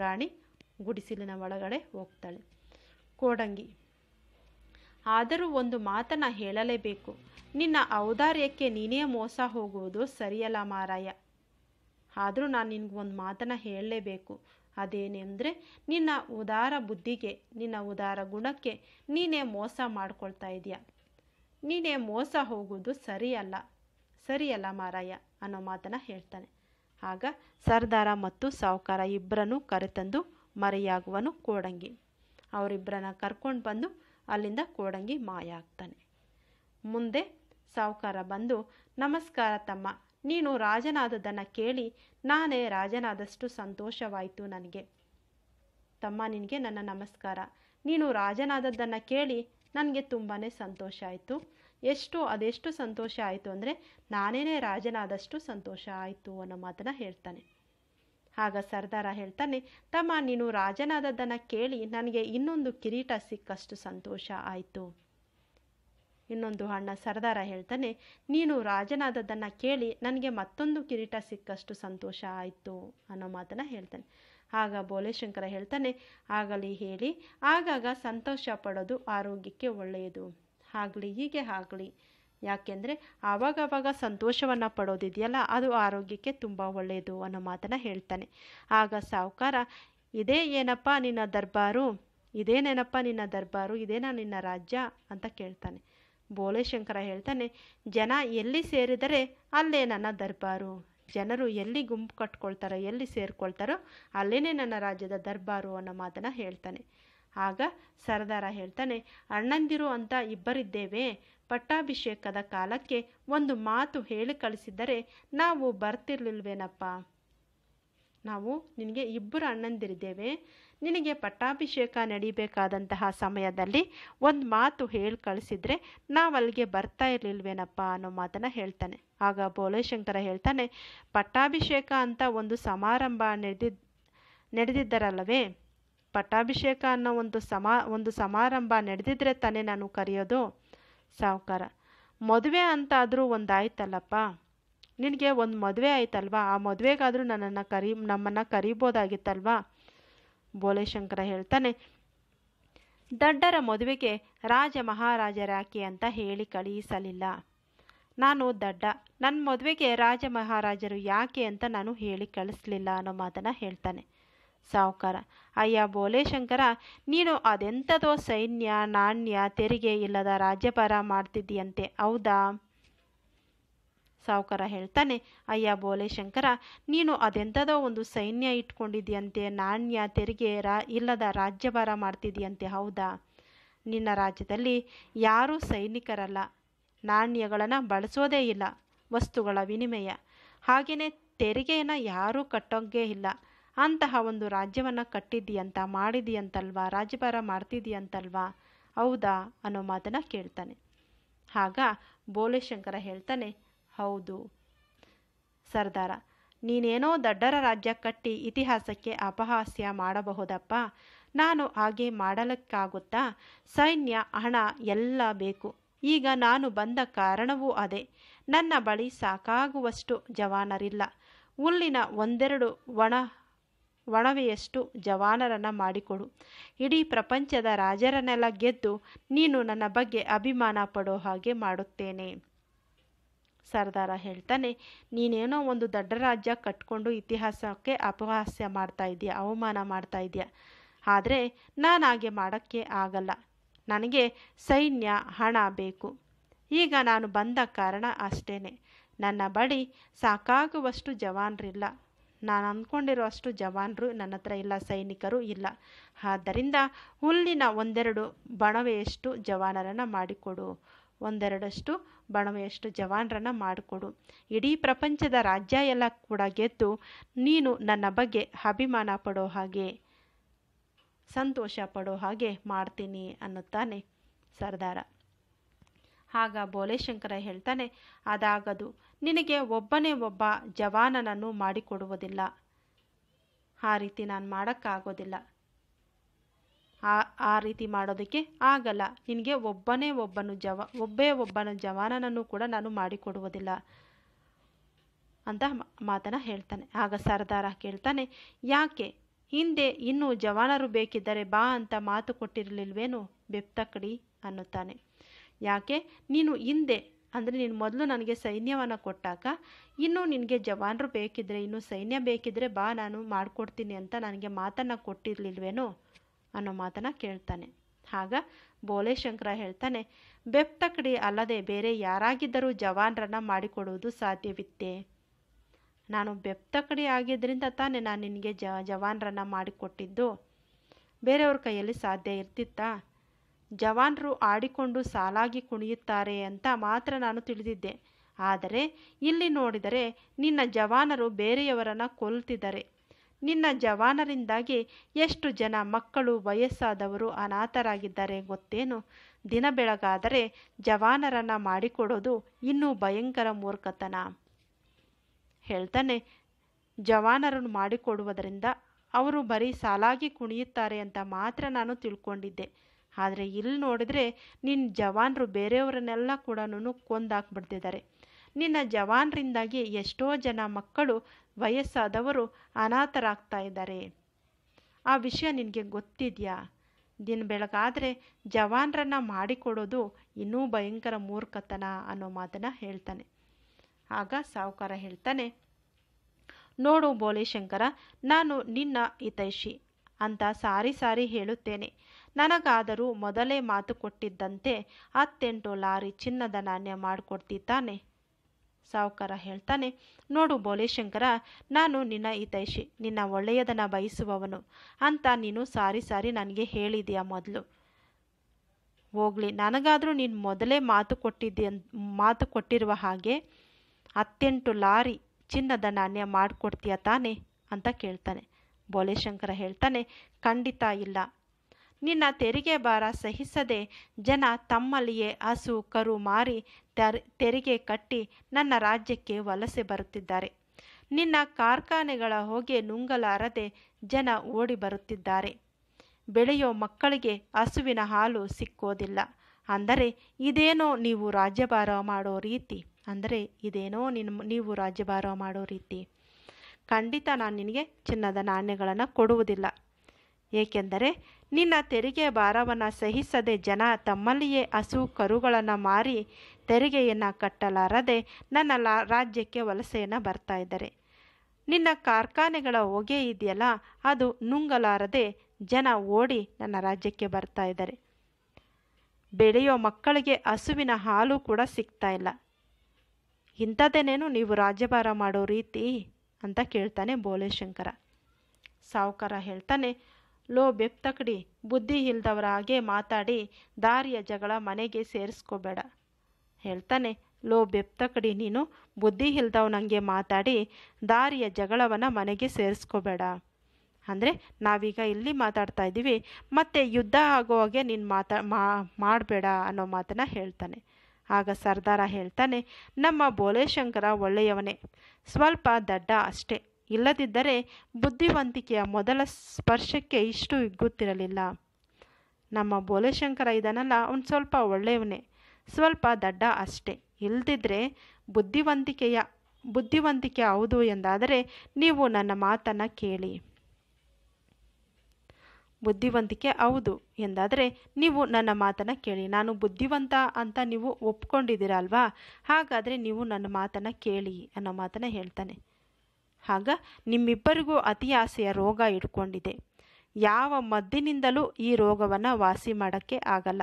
ರಾಣಿ ಗುಡಿಸಿಲಿನ ಒಳಗಡೆ ಹೋಗ್ತಾಳೆ ಕೋಡಂಗಿ ಆದರೂ ಒಂದು ಮಾತನ್ನ ಹೇಳಲೇಬೇಕು ನಿನ್ನ ಔದಾರ್ಯಕ್ಕೆ ನೀನೇ ಮೋಸ ಹೋಗುವುದು ಸರಿಯಲ್ಲ ಮಾರಾಯ ಆದರೂ ನಾನು ನಿನಗೊಂದು ಒಂದು ಮಾತನ್ನು ಹೇಳಲೇಬೇಕು ಅದೇನೆಂದರೆ ನಿನ್ನ ಉದಾರ ಬುದ್ಧಿಗೆ ನಿನ್ನ ಉದಾರ ಗುಣಕ್ಕೆ ನೀನೇ ಮೋಸ ಮಾಡ್ಕೊಳ್ತಾ ಇದೆಯಾ ನೀನೇ ಮೋಸ ಹೋಗುವುದು ಸರಿಯಲ್ಲ ಸರಿಯಲ್ಲ ಮಾರಾಯ ಅನ್ನೋ ಮಾತನ್ನು ಹೇಳ್ತಾನೆ ಆಗ ಸರ್ದಾರ ಮತ್ತು ಸಾಹುಕಾರ ಇಬ್ಬರನ್ನು ಕರೆತಂದು ಮರೆಯಾಗುವನು ಕೋಡಂಗಿ ಅವರಿಬ್ಬರನ್ನ ಕರ್ಕೊಂಡು ಬಂದು ಅಲ್ಲಿಂದ ಕೋಡಂಗಿ ಮಾಯ ಆಗ್ತಾನೆ ಮುಂದೆ ಸಾಹುಕಾರ ಬಂದು ನಮಸ್ಕಾರ ತಮ್ಮ ನೀನು ರಾಜನಾದದ್ದನ್ನು ಕೇಳಿ ನಾನೇ ರಾಜನಾದಷ್ಟು ಸಂತೋಷವಾಯಿತು ನನಗೆ ತಮ್ಮ ನಿನಗೆ ನನ್ನ ನಮಸ್ಕಾರ ನೀನು ರಾಜನಾದದ್ದನ್ನು ಕೇಳಿ ನನಗೆ ತುಂಬಾ ಸಂತೋಷ ಆಯಿತು ಎಷ್ಟು ಅದೆಷ್ಟು ಸಂತೋಷ ಆಯಿತು ಅಂದರೆ ನಾನೇನೇ ರಾಜನಾದಷ್ಟು ಸಂತೋಷ ಆಯಿತು ಅನ್ನೋ ಮಾತನ್ನು ಹೇಳ್ತಾನೆ ಆಗ ಸರ್ದಾರ ಹೇಳ್ತಾನೆ ತಮ್ಮ ನೀನು ರಾಜನಾದದ್ದನ್ನು ಕೇಳಿ ನನಗೆ ಇನ್ನೊಂದು ಕಿರೀಟ ಸಿಕ್ಕಷ್ಟು ಸಂತೋಷ ಆಯಿತು ಇನ್ನೊಂದು ಅಣ್ಣ ಸರದಾರ ಹೇಳ್ತಾನೆ ನೀನು ರಾಜನಾದದ್ದನ್ನು ಕೇಳಿ ನನಗೆ ಮತ್ತೊಂದು ಕಿರೀಟ ಸಿಕ್ಕಷ್ಟು ಸಂತೋಷ ಆಯಿತು ಅನ್ನೋ ಮಾತನ್ನು ಹೇಳ್ತಾನೆ ಆಗ ಬೋಲೇಶಂಕರ ಹೇಳ್ತಾನೆ ಆಗಲಿ ಹೇಳಿ ಆಗಾಗ ಸಂತೋಷ ಪಡೋದು ಆರೋಗ್ಯಕ್ಕೆ ಒಳ್ಳೆಯದು ಆಗಲಿ ಹೀಗೆ ಆಗಲಿ ಯಾಕೆಂದರೆ ಆವಾಗವಾಗ ಸಂತೋಷವನ್ನು ಪಡೋದಿದೆಯಲ್ಲ ಅದು ಆರೋಗ್ಯಕ್ಕೆ ತುಂಬ ಒಳ್ಳೆಯದು ಅನ್ನೋ ಮಾತನ್ನು ಹೇಳ್ತಾನೆ ಆಗ ಸಾಹುಕಾರ ಇದೇ ಏನಪ್ಪ ನಿನ್ನ ದರ್ಬಾರು ಇದೇನೇನಪ್ಪ ನಿನ್ನ ದರ್ಬಾರು ಇದೇನಾ ನಿನ್ನ ರಾಜ್ಯ ಅಂತ ಕೇಳ್ತಾನೆ ಬೋಳೆಶಂಕರ ಹೇಳ್ತಾನೆ ಜನ ಎಲ್ಲಿ ಸೇರಿದರೆ ಅಲ್ಲೇ ನನ್ನ ದರ್ಬಾರು ಜನರು ಎಲ್ಲಿ ಗುಂಪು ಕಟ್ಕೊಳ್ತಾರೋ ಎಲ್ಲಿ ಸೇರ್ಕೊಳ್ತಾರೋ ಅಲ್ಲೇ ನನ್ನ ರಾಜ್ಯದ ದರ್ಬಾರು ಅನ್ನೋ ಮಾತನ್ನು ಹೇಳ್ತಾನೆ ಆಗ ಸರದಾರ ಹೇಳ್ತಾನೆ ಅಣ್ಣಂದಿರು ಅಂತ ಇಬ್ಬರಿದ್ದೇವೆ ಪಟ್ಟಾಭಿಷೇಕದ ಕಾಲಕ್ಕೆ ಒಂದು ಮಾತು ಹೇಳಿ ಕಳಿಸಿದ್ದರೆ ನಾವು ಬರ್ತಿರ್ಲಿಲ್ವೇನಪ್ಪ ನಾವು ನಿನಗೆ ಇಬ್ಬರು ಅಣ್ಣಂದಿರಿದ್ದೇವೆ ನಿನಗೆ ಪಟ್ಟಾಭಿಷೇಕ ನಡಿಬೇಕಾದಂತಹ ಸಮಯದಲ್ಲಿ ಒಂದು ಮಾತು ಹೇಳಿ ಕಳಿಸಿದ್ರೆ ನಾವು ಅಲ್ಲಿಗೆ ಬರ್ತಾ ಇರಲಿಲ್ವೇನಪ್ಪ ಅನ್ನೋ ಮಾತನ್ನು ಹೇಳ್ತಾನೆ ಆಗ ಶಂಕರ ಹೇಳ್ತಾನೆ ಪಟ್ಟಾಭಿಷೇಕ ಅಂತ ಒಂದು ಸಮಾರಂಭ ನಡೆದಿದ್ದ ನಡೆದಿದ್ದರಲ್ಲವೇ ಪಟ್ಟಾಭಿಷೇಕ ಅನ್ನೋ ಒಂದು ಸಮಾ ಒಂದು ಸಮಾರಂಭ ನಡೆದಿದ್ರೆ ತಾನೇ ನಾನು ಕರೆಯೋದು ಸಾಹುಕಾರ ಮದುವೆ ಅಂತ ಆದರೂ ಒಂದಾಯ್ತಲ್ಲಪ್ಪ ನಿನಗೆ ಒಂದು ಮದುವೆ ಆಯ್ತಲ್ವಾ ಆ ಮದುವೆಗಾದರೂ ನನ್ನನ್ನು ಕರಿ ನಮ್ಮನ್ನು ಕರಿಬೋದಾಗಿತ್ತಲ್ವಾ ಬೋಲೆಶಂಕರ ಹೇಳ್ತಾನೆ ದಡ್ಡರ ಮದುವೆಗೆ ರಾಜ ಮಹಾರಾಜರ ಯಾಕೆ ಅಂತ ಹೇಳಿ ಕಳಿಸಲಿಲ್ಲ ನಾನು ದಡ್ಡ ನನ್ನ ಮದುವೆಗೆ ರಾಜ ಮಹಾರಾಜರು ಯಾಕೆ ಅಂತ ನಾನು ಹೇಳಿ ಕಳಿಸ್ಲಿಲ್ಲ ಅನ್ನೋ ಮಾತನ್ನು ಹೇಳ್ತಾನೆ ಸಾಹುಕಾರ ಅಯ್ಯ ಬೋಲೇಶಂಕರ ನೀನು ಅದೆಂಥದೋ ಸೈನ್ಯ ನಾಣ್ಯ ತೆರಿಗೆ ಇಲ್ಲದ ರಾಜ್ಯಭಾರ ಮಾಡ್ತಿದ್ದೀಯಂತೆ ಹೌದಾ ಸಾವುಕಾರ ಹೇಳ್ತಾನೆ ಅಯ್ಯ ಬೋಲೆ ಶಂಕರ ನೀನು ಅದೆಂಥದೋ ಒಂದು ಸೈನ್ಯ ಇಟ್ಕೊಂಡಿದ್ಯಂತೆ ನಾಣ್ಯ ತೆರಿಗೆ ರಾ ಇಲ್ಲದ ರಾಜ್ಯಭಾರ ಮಾಡ್ತಿದ್ಯಂತೆ ಹೌದಾ ನಿನ್ನ ರಾಜ್ಯದಲ್ಲಿ ಯಾರೂ ಸೈನಿಕರಲ್ಲ ನಾಣ್ಯಗಳನ್ನು ಬಳಸೋದೇ ಇಲ್ಲ ವಸ್ತುಗಳ ವಿನಿಮಯ ಹಾಗೆಯೇ ತೆರಿಗೆಯನ್ನು ಯಾರೂ ಕಟ್ಟೋಂಗೇ ಇಲ್ಲ ಅಂತಹ ಒಂದು ರಾಜ್ಯವನ್ನು ಕಟ್ಟಿದ್ದೀಯಂತ ಮಾಡಿದೀಯಂತಲ್ವಾ ರಾಜ್ಯಭಾರ ಅಂತಲ್ವಾ ಹೌದಾ ಅನ್ನೋ ಮಾತನ್ನು ಕೇಳ್ತಾನೆ ಆಗ ಬೋಲೆಶಂಕರ ಹೇಳ್ತಾನೆ ಹೌದು ಸರ್ದಾರ ನೀನೇನೋ ದಡ್ಡರ ರಾಜ್ಯ ಕಟ್ಟಿ ಇತಿಹಾಸಕ್ಕೆ ಅಪಹಾಸ್ಯ ಮಾಡಬಹುದಪ್ಪ ನಾನು ಹಾಗೆ ಮಾಡಲಿಕ್ಕಾಗುತ್ತಾ ಸೈನ್ಯ ಹಣ ಎಲ್ಲ ಬೇಕು ಈಗ ನಾನು ಬಂದ ಕಾರಣವೂ ಅದೇ ನನ್ನ ಬಳಿ ಸಾಕಾಗುವಷ್ಟು ಜವಾನರಿಲ್ಲ ಹುಲ್ಲಿನ ಒಂದೆರಡು ಒಣ ಒಣವೆಯಷ್ಟು ಜವಾನರನ್ನು ಮಾಡಿಕೊಡು ಇಡೀ ಪ್ರಪಂಚದ ರಾಜರನ್ನೆಲ್ಲ ಗೆದ್ದು ನೀನು ನನ್ನ ಬಗ್ಗೆ ಅಭಿಮಾನ ಪಡೋ ಹಾಗೆ ಮಾಡುತ್ತೇನೆ ಸರ್ದಾರ ಹೇಳ್ತಾನೆ ನೀನೇನೋ ಒಂದು ದೊಡ್ಡ ರಾಜ್ಯ ಕಟ್ಕೊಂಡು ಇತಿಹಾಸಕ್ಕೆ ಅಪಹಾಸ್ಯ ಮಾಡ್ತಾ ಇದೆಯಾ ಅವಮಾನ ಮಾಡ್ತಾ ಇದೆಯಾ ಆದರೆ ನಾನು ಹಾಗೆ ಮಾಡೋಕ್ಕೆ ಆಗಲ್ಲ ನನಗೆ ಸೈನ್ಯ ಹಣ ಬೇಕು ಈಗ ನಾನು ಬಂದ ಕಾರಣ ಅಷ್ಟೇ ನನ್ನ ಬಳಿ ಸಾಕಾಗುವಷ್ಟು ಜವಾನರಿಲ್ಲ ನಾನು ಅಂದ್ಕೊಂಡಿರುವಷ್ಟು ಜವಾನರು ನನ್ನ ಹತ್ರ ಇಲ್ಲ ಸೈನಿಕರು ಇಲ್ಲ ಆದ್ದರಿಂದ ಹುಲ್ಲಿನ ಒಂದೆರಡು ಬಣವೆಯಷ್ಟು ಜವಾನರನ್ನು ಮಾಡಿಕೊಡು ಒಂದೆರಡಷ್ಟು ಬಣವೆಯಷ್ಟು ಜವಾನರನ್ನು ಮಾಡಿಕೊಡು ಇಡೀ ಪ್ರಪಂಚದ ರಾಜ್ಯ ಎಲ್ಲ ಕೂಡ ಗೆದ್ದು ನೀನು ನನ್ನ ಬಗ್ಗೆ ಅಭಿಮಾನ ಪಡೋ ಹಾಗೆ ಸಂತೋಷ ಪಡೋ ಹಾಗೆ ಮಾಡ್ತೀನಿ ಅನ್ನುತ್ತಾನೆ ಸರ್ದಾರ ಆಗ ಬೋಲೆಶಂಕರ ಹೇಳ್ತಾನೆ ಅದಾಗದು ನಿನಗೆ ಒಬ್ಬನೇ ಒಬ್ಬ ಜವಾನನನ್ನು ಮಾಡಿಕೊಡುವುದಿಲ್ಲ ಆ ರೀತಿ ನಾನು ಮಾಡೋಕ್ಕಾಗೋದಿಲ್ಲ ಆ ಆ ರೀತಿ ಮಾಡೋದಕ್ಕೆ ಆಗಲ್ಲ ನಿನಗೆ ಒಬ್ಬನೇ ಒಬ್ಬನು ಜವ ಒಬ್ಬೇ ಒಬ್ಬನ ಜವಾನನನ್ನು ಕೂಡ ನಾನು ಮಾಡಿಕೊಡುವುದಿಲ್ಲ ಅಂತ ಮಾತನ್ನು ಹೇಳ್ತಾನೆ ಆಗ ಸರ್ದಾರ ಕೇಳ್ತಾನೆ ಯಾಕೆ ಹಿಂದೆ ಇನ್ನೂ ಜವಾನರು ಬೇಕಿದ್ದರೆ ಬಾ ಅಂತ ಮಾತು ಕೊಟ್ಟಿರಲಿಲ್ವೇನು ಬೆಪ್ತಕಡಿ ಅನ್ನುತ್ತಾನೆ ಯಾಕೆ ನೀನು ಹಿಂದೆ ಅಂದರೆ ನೀನು ಮೊದಲು ನನಗೆ ಸೈನ್ಯವನ್ನು ಕೊಟ್ಟಾಗ ಇನ್ನೂ ನಿನಗೆ ಜವಾನರು ಬೇಕಿದ್ದರೆ ಇನ್ನೂ ಸೈನ್ಯ ಬೇಕಿದ್ದರೆ ಬಾ ನಾನು ಮಾಡಿಕೊಡ್ತೀನಿ ಅಂತ ನನಗೆ ಮಾತನ್ನು ಕೊಟ್ಟಿರಲಿಲ್ವೇನೋ ಅನ್ನೋ ಮಾತನ್ನು ಕೇಳ್ತಾನೆ ಆಗ ಬೋಲೆ ಶಂಕರ ಹೇಳ್ತಾನೆ ಬೆಪ್ತಕಡಿ ಅಲ್ಲದೆ ಬೇರೆ ಯಾರಾಗಿದ್ದರೂ ಜವಾನರನ್ನು ಮಾಡಿಕೊಡುವುದು ಸಾಧ್ಯವಿತ್ತೇ ನಾನು ಬೆಪ್ತಕಡಿ ಆಗಿದ್ದರಿಂದ ತಾನೇ ನಾನು ನಿನಗೆ ಜ ಜವಾನರನ್ನು ಮಾಡಿಕೊಟ್ಟಿದ್ದು ಬೇರೆಯವ್ರ ಕೈಯಲ್ಲಿ ಸಾಧ್ಯ ಇರ್ತಿತ್ತಾ ಜವಾನರು ಆಡಿಕೊಂಡು ಸಾಲಾಗಿ ಕುಣಿಯುತ್ತಾರೆ ಅಂತ ಮಾತ್ರ ನಾನು ತಿಳಿದಿದ್ದೆ ಆದರೆ ಇಲ್ಲಿ ನೋಡಿದರೆ ನಿನ್ನ ಜವಾನರು ಬೇರೆಯವರನ್ನು ಕೊಲ್ತಿದ್ದಾರೆ ನಿನ್ನ ಜವಾನರಿಂದಾಗಿ ಎಷ್ಟು ಜನ ಮಕ್ಕಳು ವಯಸ್ಸಾದವರು ಅನಾಥರಾಗಿದ್ದಾರೆ ಗೊತ್ತೇನು ದಿನ ಬೆಳಗಾದರೆ ಜವಾನರನ್ನು ಮಾಡಿಕೊಡೋದು ಇನ್ನೂ ಭಯಂಕರ ಮೂರ್ಖತನ ಹೇಳ್ತಾನೆ ಜವಾನರನ್ನು ಮಾಡಿಕೊಡುವುದರಿಂದ ಅವರು ಬರೀ ಸಾಲಾಗಿ ಕುಣಿಯುತ್ತಾರೆ ಅಂತ ಮಾತ್ರ ನಾನು ತಿಳ್ಕೊಂಡಿದ್ದೆ ಆದರೆ ಇಲ್ಲಿ ನೋಡಿದ್ರೆ ನಿನ್ನ ಜವಾನರು ಬೇರೆಯವರನ್ನೆಲ್ಲ ಕೂಡ ಕೊಂದಾಕ್ಬಿಡ್ತಿದ್ದಾರೆ ನಿನ್ನ ಜವಾನರಿಂದಾಗಿ ಎಷ್ಟೋ ಜನ ಮಕ್ಕಳು ವಯಸ್ಸಾದವರು ಅನಾಥರಾಗ್ತಾ ಇದ್ದಾರೆ ಆ ವಿಷಯ ನಿನಗೆ ಗೊತ್ತಿದೆಯಾ ದಿನ ಬೆಳಗಾದರೆ ಜವಾನರನ್ನು ಮಾಡಿಕೊಡೋದು ಇನ್ನೂ ಭಯಂಕರ ಮೂರ್ಖತನ ಅನ್ನೋ ಮಾತನ್ನು ಹೇಳ್ತಾನೆ ಆಗ ಸಾಹುಕಾರ ಹೇಳ್ತಾನೆ ನೋಡು ಬೋಲೇಶಂಕರ ನಾನು ನಿನ್ನ ಹಿತೈಷಿ ಅಂತ ಸಾರಿ ಸಾರಿ ಹೇಳುತ್ತೇನೆ ನನಗಾದರೂ ಮೊದಲೇ ಮಾತು ಕೊಟ್ಟಿದ್ದಂತೆ ಹತ್ತೆಂಟು ಲಾರಿ ಚಿನ್ನದ ನಾಣ್ಯ ಮಾಡಿಕೊಡ್ತಿದ್ದಾನೆ ಸಾವುಕಾರ ಹೇಳ್ತಾನೆ ನೋಡು ಬೋಲೇಶಂಕರ ನಾನು ನಿನ್ನ ಹಿತೈಷಿ ನಿನ್ನ ಒಳ್ಳೆಯದನ್ನ ಬಯಸುವವನು ಅಂತ ನೀನು ಸಾರಿ ಸಾರಿ ನನಗೆ ಹೇಳಿದೀಯ ಮೊದಲು ಹೋಗ್ಲಿ ನನಗಾದರೂ ನೀನು ಮೊದಲೇ ಮಾತು ಕೊಟ್ಟಿದ್ದೆ ಮಾತು ಕೊಟ್ಟಿರುವ ಹಾಗೆ ಹತ್ತೆಂಟು ಲಾರಿ ಚಿನ್ನದ ನಾಣ್ಯ ಮಾಡಿಕೊಡ್ತೀಯ ತಾನೆ ಅಂತ ಕೇಳ್ತಾನೆ ಬೋಲೇಶಂಕರ ಹೇಳ್ತಾನೆ ಖಂಡಿತ ಇಲ್ಲ ನಿನ್ನ ತೆರಿಗೆ ಭಾರ ಸಹಿಸದೆ ಜನ ತಮ್ಮಲ್ಲಿಯೇ ಹಸು ಕರು ಮಾರಿ ತೆರಿಗೆ ಕಟ್ಟಿ ನನ್ನ ರಾಜ್ಯಕ್ಕೆ ವಲಸೆ ಬರುತ್ತಿದ್ದಾರೆ ನಿನ್ನ ಕಾರ್ಖಾನೆಗಳ ಹೊಗೆ ನುಂಗಲಾರದೆ ಜನ ಓಡಿ ಬರುತ್ತಿದ್ದಾರೆ ಬೆಳೆಯೋ ಮಕ್ಕಳಿಗೆ ಹಸುವಿನ ಹಾಲು ಸಿಕ್ಕೋದಿಲ್ಲ ಅಂದರೆ ಇದೇನೋ ನೀವು ರಾಜ್ಯಭಾರ ಮಾಡೋ ರೀತಿ ಅಂದರೆ ಇದೇನೋ ನಿನ್ನ ನೀವು ರಾಜ್ಯಭಾರ ಮಾಡೋ ರೀತಿ ಖಂಡಿತ ನಾನು ನಿನಗೆ ಚಿನ್ನದ ನಾಣ್ಯಗಳನ್ನು ಕೊಡುವುದಿಲ್ಲ ಏಕೆಂದರೆ ನಿನ್ನ ತೆರಿಗೆ ಭಾರವನ್ನು ಸಹಿಸದೆ ಜನ ತಮ್ಮಲ್ಲಿಯೇ ಹಸು ಕರುಗಳನ್ನು ಮಾರಿ ತೆರಿಗೆಯನ್ನು ಕಟ್ಟಲಾರದೆ ನನ್ನ ಲಾ ರಾಜ್ಯಕ್ಕೆ ವಲಸೆಯನ್ನು ಬರ್ತಾ ಇದ್ದಾರೆ ನಿನ್ನ ಕಾರ್ಖಾನೆಗಳ ಹೊಗೆ ಇದೆಯಲ್ಲ ಅದು ನುಂಗಲಾರದೆ ಜನ ಓಡಿ ನನ್ನ ರಾಜ್ಯಕ್ಕೆ ಬರ್ತಾ ಇದ್ದಾರೆ ಬೆಳೆಯೋ ಮಕ್ಕಳಿಗೆ ಹಸುವಿನ ಹಾಲು ಕೂಡ ಸಿಗ್ತಾ ಇಲ್ಲ ಇಂಥದ್ದೇನೇನು ನೀವು ರಾಜ್ಯಭಾರ ಮಾಡೋ ರೀತಿ ಅಂತ ಕೇಳ್ತಾನೆ ಬೋಲೆ ಶಂಕರ ಸಾವುಕಾರ ಹೇಳ್ತಾನೆ ಲೋ ಬೆಪ್ತಕಡಿ ಬುದ್ಧಿ ಇಲ್ದವರ ಹಾಗೆ ಮಾತಾಡಿ ದಾರಿಯ ಜಗಳ ಮನೆಗೆ ಸೇರಿಸ್ಕೋಬೇಡ ಹೇಳ್ತಾನೆ ಲೋ ಬೆಪ್ತಕಡಿ ನೀನು ಬುದ್ಧಿ ಇಲ್ದವನಂಗೆ ಮಾತಾಡಿ ದಾರಿಯ ಜಗಳವನ್ನು ಮನೆಗೆ ಸೇರಿಸ್ಕೋಬೇಡ ಅಂದರೆ ನಾವೀಗ ಇಲ್ಲಿ ಮಾತಾಡ್ತಾ ಇದ್ದೀವಿ ಮತ್ತೆ ಯುದ್ಧ ಆಗೋ ಹಾಗೆ ನೀನು ಮಾತಾ ಮಾಡಬೇಡ ಅನ್ನೋ ಮಾತನ್ನು ಹೇಳ್ತಾನೆ ಆಗ ಸರ್ದಾರ ಹೇಳ್ತಾನೆ ನಮ್ಮ ಬೋಲೆಶಂಕರ ಒಳ್ಳೆಯವನೇ ಸ್ವಲ್ಪ ದಡ್ಡ ಅಷ್ಟೇ ಇಲ್ಲದಿದ್ದರೆ ಬುದ್ಧಿವಂತಿಕೆಯ ಮೊದಲ ಸ್ಪರ್ಶಕ್ಕೆ ಇಷ್ಟು ಹಿಗ್ಗುತ್ತಿರಲಿಲ್ಲ ನಮ್ಮ ಬೋಲೆಶಂಕರ ಇದನ್ನಲ್ಲ ಅವನು ಸ್ವಲ್ಪ ಒಳ್ಳೆಯವನೇ ಸ್ವಲ್ಪ ದಡ್ಡ ಅಷ್ಟೇ ಇಲ್ಲದಿದ್ದರೆ ಬುದ್ಧಿವಂತಿಕೆಯ ಬುದ್ಧಿವಂತಿಕೆ ಹೌದು ಎಂದಾದರೆ ನೀವು ನನ್ನ ಮಾತನ್ನು ಕೇಳಿ ಬುದ್ಧಿವಂತಿಕೆ ಹೌದು ಎಂದಾದರೆ ನೀವು ನನ್ನ ಮಾತನ್ನು ಕೇಳಿ ನಾನು ಬುದ್ಧಿವಂತ ಅಂತ ನೀವು ಒಪ್ಕೊಂಡಿದ್ದೀರ ಅಲ್ವಾ ಹಾಗಾದರೆ ನೀವು ನನ್ನ ಮಾತನ್ನು ಕೇಳಿ ಅನ್ನೋ ಮಾತನ್ನು ಹೇಳ್ತಾನೆ ಆಗ ನಿಮ್ಮಿಬ್ಬರಿಗೂ ಅತಿ ಆಸೆಯ ರೋಗ ಇಟ್ಕೊಂಡಿದೆ ಯಾವ ಮದ್ದಿನಿಂದಲೂ ಈ ರೋಗವನ್ನು ವಾಸಿ ಮಾಡೋಕ್ಕೆ ಆಗಲ್ಲ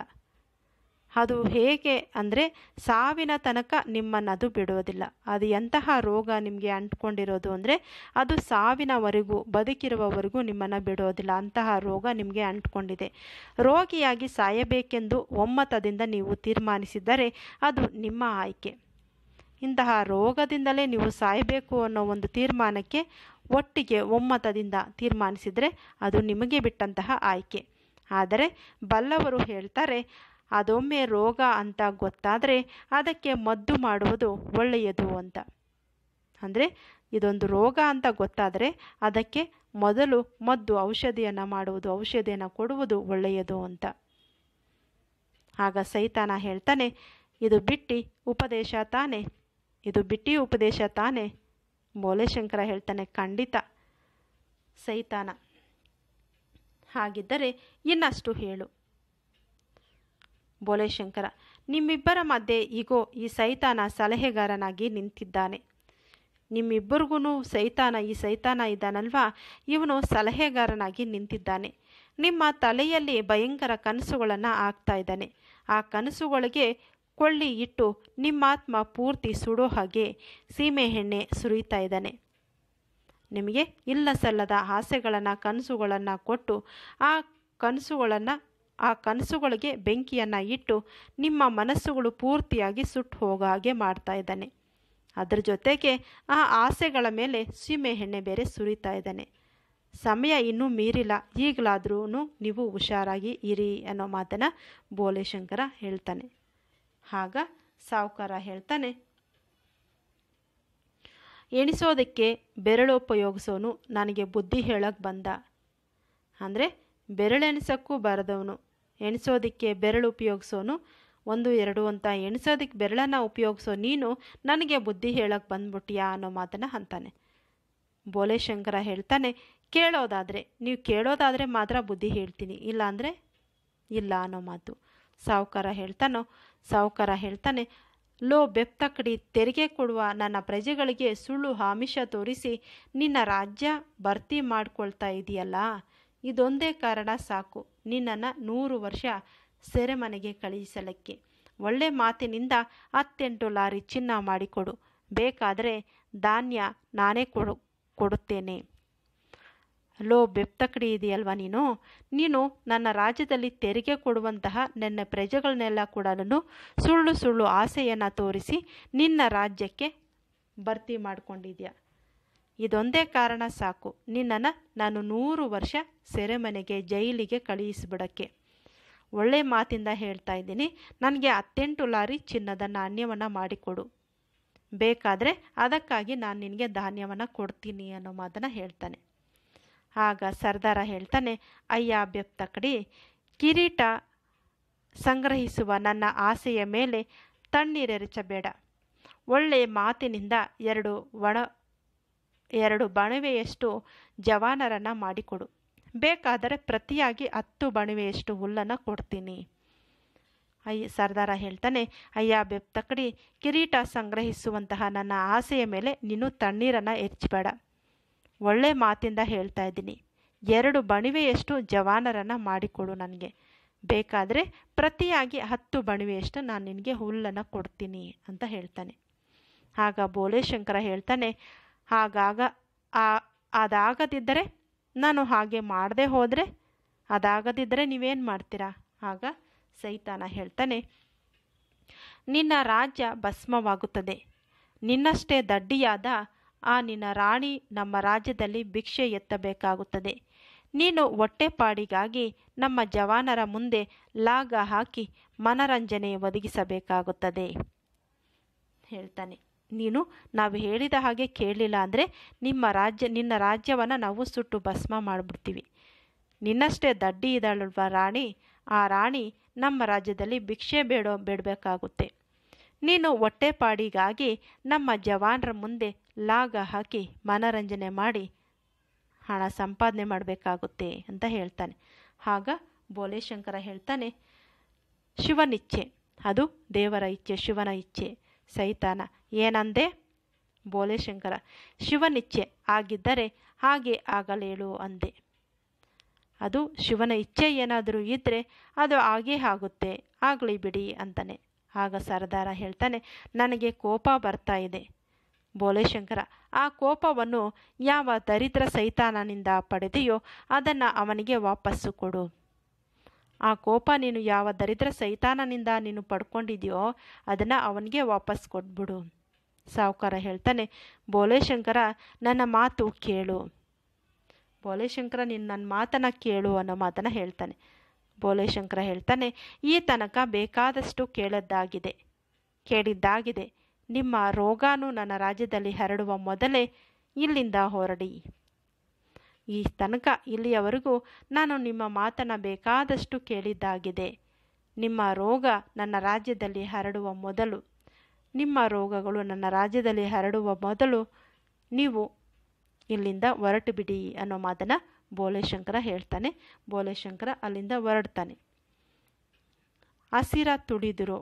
ಅದು ಹೇಗೆ ಅಂದರೆ ಸಾವಿನ ತನಕ ನಿಮ್ಮನ್ನು ಅದು ಬಿಡೋದಿಲ್ಲ ಅದು ಎಂತಹ ರೋಗ ನಿಮಗೆ ಅಂಟ್ಕೊಂಡಿರೋದು ಅಂದರೆ ಅದು ಸಾವಿನವರೆಗೂ ಬದುಕಿರುವವರೆಗೂ ನಿಮ್ಮನ್ನು ಬಿಡೋದಿಲ್ಲ ಅಂತಹ ರೋಗ ನಿಮಗೆ ಅಂಟ್ಕೊಂಡಿದೆ ರೋಗಿಯಾಗಿ ಸಾಯಬೇಕೆಂದು ಒಮ್ಮತದಿಂದ ನೀವು ತೀರ್ಮಾನಿಸಿದ್ದರೆ ಅದು ನಿಮ್ಮ ಆಯ್ಕೆ ಇಂತಹ ರೋಗದಿಂದಲೇ ನೀವು ಸಾಯಬೇಕು ಅನ್ನೋ ಒಂದು ತೀರ್ಮಾನಕ್ಕೆ ಒಟ್ಟಿಗೆ ಒಮ್ಮತದಿಂದ ತೀರ್ಮಾನಿಸಿದರೆ ಅದು ನಿಮಗೆ ಬಿಟ್ಟಂತಹ ಆಯ್ಕೆ ಆದರೆ ಬಲ್ಲವರು ಹೇಳ್ತಾರೆ ಅದೊಮ್ಮೆ ರೋಗ ಅಂತ ಗೊತ್ತಾದರೆ ಅದಕ್ಕೆ ಮದ್ದು ಮಾಡುವುದು ಒಳ್ಳೆಯದು ಅಂತ ಅಂದರೆ ಇದೊಂದು ರೋಗ ಅಂತ ಗೊತ್ತಾದರೆ ಅದಕ್ಕೆ ಮೊದಲು ಮದ್ದು ಔಷಧಿಯನ್ನು ಮಾಡುವುದು ಔಷಧಿಯನ್ನು ಕೊಡುವುದು ಒಳ್ಳೆಯದು ಅಂತ ಆಗ ಸೈತಾನ ಹೇಳ್ತಾನೆ ಇದು ಬಿಟ್ಟು ಉಪದೇಶ ತಾನೆ ಇದು ಬಿಟ್ಟಿ ಉಪದೇಶ ತಾನೇ ಮೌಲೇಶಂಕರ ಹೇಳ್ತಾನೆ ಖಂಡಿತ ಸೈತಾನ ಹಾಗಿದ್ದರೆ ಇನ್ನಷ್ಟು ಹೇಳು ಬೋಲೆಶಂಕರ ನಿಮ್ಮಿಬ್ಬರ ಮಧ್ಯೆ ಈಗೋ ಈ ಸೈತಾನ ಸಲಹೆಗಾರನಾಗಿ ನಿಂತಿದ್ದಾನೆ ನಿಮ್ಮಿಬ್ಬರಿಗೂ ಸೈತಾನ ಈ ಸೈತಾನ ಇದ್ದಾನಲ್ವಾ ಇವನು ಸಲಹೆಗಾರನಾಗಿ ನಿಂತಿದ್ದಾನೆ ನಿಮ್ಮ ತಲೆಯಲ್ಲಿ ಭಯಂಕರ ಕನಸುಗಳನ್ನು ಆಗ್ತಾ ಇದ್ದಾನೆ ಆ ಕನಸುಗಳಿಗೆ ಕೊಳ್ಳಿ ಇಟ್ಟು ನಿಮ್ಮಾತ್ಮ ಪೂರ್ತಿ ಸುಡೋ ಹಾಗೆ ಸೀಮೆಹೆಣ್ಣೆ ಸುರಿತಾ ಇದ್ದಾನೆ ನಿಮಗೆ ಇಲ್ಲ ಸಲ್ಲದ ಆಸೆಗಳನ್ನು ಕನಸುಗಳನ್ನು ಕೊಟ್ಟು ಆ ಕನಸುಗಳನ್ನು ಆ ಕನಸುಗಳಿಗೆ ಬೆಂಕಿಯನ್ನು ಇಟ್ಟು ನಿಮ್ಮ ಮನಸ್ಸುಗಳು ಪೂರ್ತಿಯಾಗಿ ಸುಟ್ಟು ಹೋಗೋ ಹಾಗೆ ಮಾಡ್ತಾ ಇದ್ದಾನೆ ಅದರ ಜೊತೆಗೆ ಆ ಆಸೆಗಳ ಮೇಲೆ ಹೆಣ್ಣೆ ಬೇರೆ ಸುರಿತಾ ಇದ್ದಾನೆ ಸಮಯ ಇನ್ನೂ ಮೀರಿಲ್ಲ ಈಗಲಾದ್ರೂ ನೀವು ಹುಷಾರಾಗಿ ಇರಿ ಅನ್ನೋ ಮಾತನ್ನು ಬೋಲೆ ಶಂಕರ ಹೇಳ್ತಾನೆ ಆಗ ಸಾವುಕಾರ ಹೇಳ್ತಾನೆ ಎಣಿಸೋದಕ್ಕೆ ಬೆರಳು ಉಪಯೋಗಿಸೋನು ನನಗೆ ಬುದ್ಧಿ ಹೇಳಕ್ಕೆ ಬಂದ ಅಂದರೆ ಬೆರಳೆಣಿಸೋಕ್ಕೂ ಬರದವನು ಎಣಿಸೋದಕ್ಕೆ ಬೆರಳು ಉಪಯೋಗಿಸೋನು ಒಂದು ಎರಡು ಅಂತ ಎಣಿಸೋದಕ್ಕೆ ಬೆರಳನ್ನು ಉಪಯೋಗಿಸೋ ನೀನು ನನಗೆ ಬುದ್ಧಿ ಹೇಳಕ್ಕೆ ಬಂದ್ಬಿಟ್ಟಿಯಾ ಅನ್ನೋ ಮಾತನ್ನು ಅಂತಾನೆ ಬೋಲೆ ಶಂಕರ ಹೇಳ್ತಾನೆ ಕೇಳೋದಾದರೆ ನೀವು ಕೇಳೋದಾದರೆ ಮಾತ್ರ ಬುದ್ಧಿ ಹೇಳ್ತೀನಿ ಇಲ್ಲಾಂದರೆ ಇಲ್ಲ ಅನ್ನೋ ಮಾತು ಸಾಹುಕಾರ ಹೇಳ್ತಾನೋ ಸಾಹುಕಾರ ಹೇಳ್ತಾನೆ ಲೋ ಬೆಪ್ತಕಡಿ ತೆರಿಗೆ ಕೊಡುವ ನನ್ನ ಪ್ರಜೆಗಳಿಗೆ ಸುಳ್ಳು ಆಮಿಷ ತೋರಿಸಿ ನಿನ್ನ ರಾಜ್ಯ ಭರ್ತಿ ಮಾಡ್ಕೊಳ್ತಾ ಇದೆಯಲ್ಲ ಇದೊಂದೇ ಕಾರಣ ಸಾಕು ನಿನ್ನನ್ನು ನೂರು ವರ್ಷ ಸೆರೆಮನೆಗೆ ಕಳುಹಿಸಲಿಕ್ಕೆ ಒಳ್ಳೆ ಮಾತಿನಿಂದ ಹತ್ತೆಂಟು ಲಾರಿ ಚಿನ್ನ ಮಾಡಿಕೊಡು ಬೇಕಾದರೆ ಧಾನ್ಯ ನಾನೇ ಕೊಡು ಕೊಡುತ್ತೇನೆ ಲೋ ಬೆಪ್ತಕಡಿ ಇದೆಯಲ್ವ ನೀನು ನೀನು ನನ್ನ ರಾಜ್ಯದಲ್ಲಿ ತೆರಿಗೆ ಕೊಡುವಂತಹ ನನ್ನ ಪ್ರಜೆಗಳನ್ನೆಲ್ಲ ಕೂಡ ನಾನು ಸುಳ್ಳು ಸುಳ್ಳು ಆಸೆಯನ್ನು ತೋರಿಸಿ ನಿನ್ನ ರಾಜ್ಯಕ್ಕೆ ಭರ್ತಿ ಮಾಡಿಕೊಂಡಿದ್ಯಾ ಇದೊಂದೇ ಕಾರಣ ಸಾಕು ನಿನ್ನನ್ನು ನಾನು ನೂರು ವರ್ಷ ಸೆರೆಮನೆಗೆ ಜೈಲಿಗೆ ಕಳುಹಿಸಿಬಿಡೋಕ್ಕೆ ಒಳ್ಳೆ ಮಾತಿಂದ ಹೇಳ್ತಾ ಇದ್ದೀನಿ ನನಗೆ ಹತ್ತೆಂಟು ಲಾರಿ ಚಿನ್ನದ ನಾಣ್ಯವನ್ನು ಮಾಡಿಕೊಡು ಬೇಕಾದರೆ ಅದಕ್ಕಾಗಿ ನಾನು ನಿನಗೆ ಧಾನ್ಯವನ್ನು ಕೊಡ್ತೀನಿ ಅನ್ನೋ ಮಾತನ್ನು ಹೇಳ್ತಾನೆ ಆಗ ಸರ್ದಾರ ಹೇಳ್ತಾನೆ ಅಯ್ಯ ಬೆಪ್ತಕಡಿ ಕಿರೀಟ ಸಂಗ್ರಹಿಸುವ ನನ್ನ ಆಸೆಯ ಮೇಲೆ ತಣ್ಣೀರೆರಚಬೇಡ ಒಳ್ಳೆಯ ಮಾತಿನಿಂದ ಎರಡು ಒಣ ಎರಡು ಬಣವೆಯಷ್ಟು ಜವಾನರನ್ನು ಮಾಡಿಕೊಡು ಬೇಕಾದರೆ ಪ್ರತಿಯಾಗಿ ಹತ್ತು ಬಣವೆಯಷ್ಟು ಹುಲ್ಲನ್ನು ಕೊಡ್ತೀನಿ ಅಯ್ಯ ಸರ್ದಾರ ಹೇಳ್ತಾನೆ ಅಯ್ಯ ಬೆಪ್ತಕಡಿ ಕಿರೀಟ ಸಂಗ್ರಹಿಸುವಂತಹ ನನ್ನ ಆಸೆಯ ಮೇಲೆ ನೀನು ತಣ್ಣೀರನ್ನು ಎರಚಬೇಡ ಒಳ್ಳೆ ಮಾತಿಂದ ಹೇಳ್ತಾ ಇದ್ದೀನಿ ಎರಡು ಬಣಿವೆಯಷ್ಟು ಜವಾನರನ್ನು ಮಾಡಿಕೊಡು ನನಗೆ ಬೇಕಾದರೆ ಪ್ರತಿಯಾಗಿ ಹತ್ತು ಬಣಿವೆಯಷ್ಟು ನಾನು ನಿನಗೆ ಹುಲ್ಲನ್ನು ಕೊಡ್ತೀನಿ ಅಂತ ಹೇಳ್ತಾನೆ ಆಗ ಬೋಳೆ ಶಂಕರ ಹೇಳ್ತಾನೆ ಹಾಗಾಗ ಆ ಅದಾಗದಿದ್ದರೆ ನಾನು ಹಾಗೆ ಮಾಡದೆ ಹೋದರೆ ಅದಾಗದಿದ್ದರೆ ನೀವೇನು ಮಾಡ್ತೀರಾ ಆಗ ಸೈತಾನ ಹೇಳ್ತಾನೆ ನಿನ್ನ ರಾಜ್ಯ ಭಸ್ಮವಾಗುತ್ತದೆ ನಿನ್ನಷ್ಟೇ ದಡ್ಡಿಯಾದ ಆ ನಿನ್ನ ರಾಣಿ ನಮ್ಮ ರಾಜ್ಯದಲ್ಲಿ ಭಿಕ್ಷೆ ಎತ್ತಬೇಕಾಗುತ್ತದೆ ನೀನು ಹೊಟ್ಟೆಪಾಡಿಗಾಗಿ ನಮ್ಮ ಜವಾನರ ಮುಂದೆ ಲಾಗ ಹಾಕಿ ಮನರಂಜನೆ ಒದಗಿಸಬೇಕಾಗುತ್ತದೆ ಹೇಳ್ತಾನೆ ನೀನು ನಾವು ಹೇಳಿದ ಹಾಗೆ ಕೇಳಲಿಲ್ಲ ಅಂದರೆ ನಿಮ್ಮ ರಾಜ್ಯ ನಿನ್ನ ರಾಜ್ಯವನ್ನು ನಾವು ಸುಟ್ಟು ಭಸ್ಮ ಮಾಡಿಬಿಡ್ತೀವಿ ನಿನ್ನಷ್ಟೇ ದಡ್ಡಿ ಇದ್ದಾಳಲ್ವ ರಾಣಿ ಆ ರಾಣಿ ನಮ್ಮ ರಾಜ್ಯದಲ್ಲಿ ಭಿಕ್ಷೆ ಬೇಡೋ ಬೇಡಬೇಕಾಗುತ್ತೆ ನೀನು ಹೊಟ್ಟೆಪಾಡಿಗಾಗಿ ನಮ್ಮ ಜವಾನರ ಮುಂದೆ ಲಾಗ ಹಾಕಿ ಮನರಂಜನೆ ಮಾಡಿ ಹಣ ಸಂಪಾದನೆ ಮಾಡಬೇಕಾಗುತ್ತೆ ಅಂತ ಹೇಳ್ತಾನೆ ಆಗ ಬೋಲೆ ಶಂಕರ ಹೇಳ್ತಾನೆ ಶಿವನಿಚ್ಛೆ ಅದು ದೇವರ ಇಚ್ಛೆ ಶಿವನ ಇಚ್ಛೆ ಸೈತಾನ ಏನಂದೆ ಬೋಲೆ ಶಂಕರ ಶಿವನಿಚ್ಛೆ ಆಗಿದ್ದರೆ ಹಾಗೆ ಆಗಲೇಳು ಅಂದೆ ಅದು ಶಿವನ ಇಚ್ಛೆ ಏನಾದರೂ ಇದ್ದರೆ ಅದು ಹಾಗೇ ಆಗುತ್ತೆ ಆಗಲಿ ಬಿಡಿ ಅಂತಾನೆ ಆಗ ಸರದಾರ ಹೇಳ್ತಾನೆ ನನಗೆ ಕೋಪ ಬರ್ತಾ ಇದೆ ಬೋಲೆಶಂಕರ ಆ ಕೋಪವನ್ನು ಯಾವ ದರಿದ್ರ ಸೈತಾನನಿಂದ ಪಡೆದೆಯೋ ಅದನ್ನು ಅವನಿಗೆ ವಾಪಸ್ಸು ಕೊಡು ಆ ಕೋಪ ನೀನು ಯಾವ ದರಿದ್ರ ಸೈತಾನನಿಂದ ನೀನು ಪಡ್ಕೊಂಡಿದೆಯೋ ಅದನ್ನು ಅವನಿಗೆ ವಾಪಸ್ ಕೊಟ್ಬಿಡು ಸಾಹುಕಾರ ಹೇಳ್ತಾನೆ ಬೋಲೆಶಂಕರ ನನ್ನ ಮಾತು ಕೇಳು ಬೋಲೆಶಂಕರ ನೀನು ನನ್ನ ಮಾತನ್ನು ಕೇಳು ಅನ್ನೋ ಮಾತನ್ನು ಹೇಳ್ತಾನೆ ಶಂಕರ ಹೇಳ್ತಾನೆ ಈ ತನಕ ಬೇಕಾದಷ್ಟು ಕೇಳದ್ದಾಗಿದೆ ಕೇಳಿದ್ದಾಗಿದೆ ನಿಮ್ಮ ರೋಗಾನು ನನ್ನ ರಾಜ್ಯದಲ್ಲಿ ಹರಡುವ ಮೊದಲೇ ಇಲ್ಲಿಂದ ಹೊರಡಿ ಈ ತನಕ ಇಲ್ಲಿಯವರೆಗೂ ನಾನು ನಿಮ್ಮ ಮಾತನ್ನು ಬೇಕಾದಷ್ಟು ಕೇಳಿದ್ದಾಗಿದೆ ನಿಮ್ಮ ರೋಗ ನನ್ನ ರಾಜ್ಯದಲ್ಲಿ ಹರಡುವ ಮೊದಲು ನಿಮ್ಮ ರೋಗಗಳು ನನ್ನ ರಾಜ್ಯದಲ್ಲಿ ಹರಡುವ ಮೊದಲು ನೀವು ಇಲ್ಲಿಂದ ಹೊರಟು ಬಿಡಿ ಅನ್ನೋ ಮಾತನ್ನು ಬೋಲೆಶಂಕರ ಹೇಳ್ತಾನೆ ಬೋಲೆಶಂಕರ ಅಲ್ಲಿಂದ ಹೊರಡ್ತಾನೆ ಹಸಿರ ತುಡಿದಿರೋ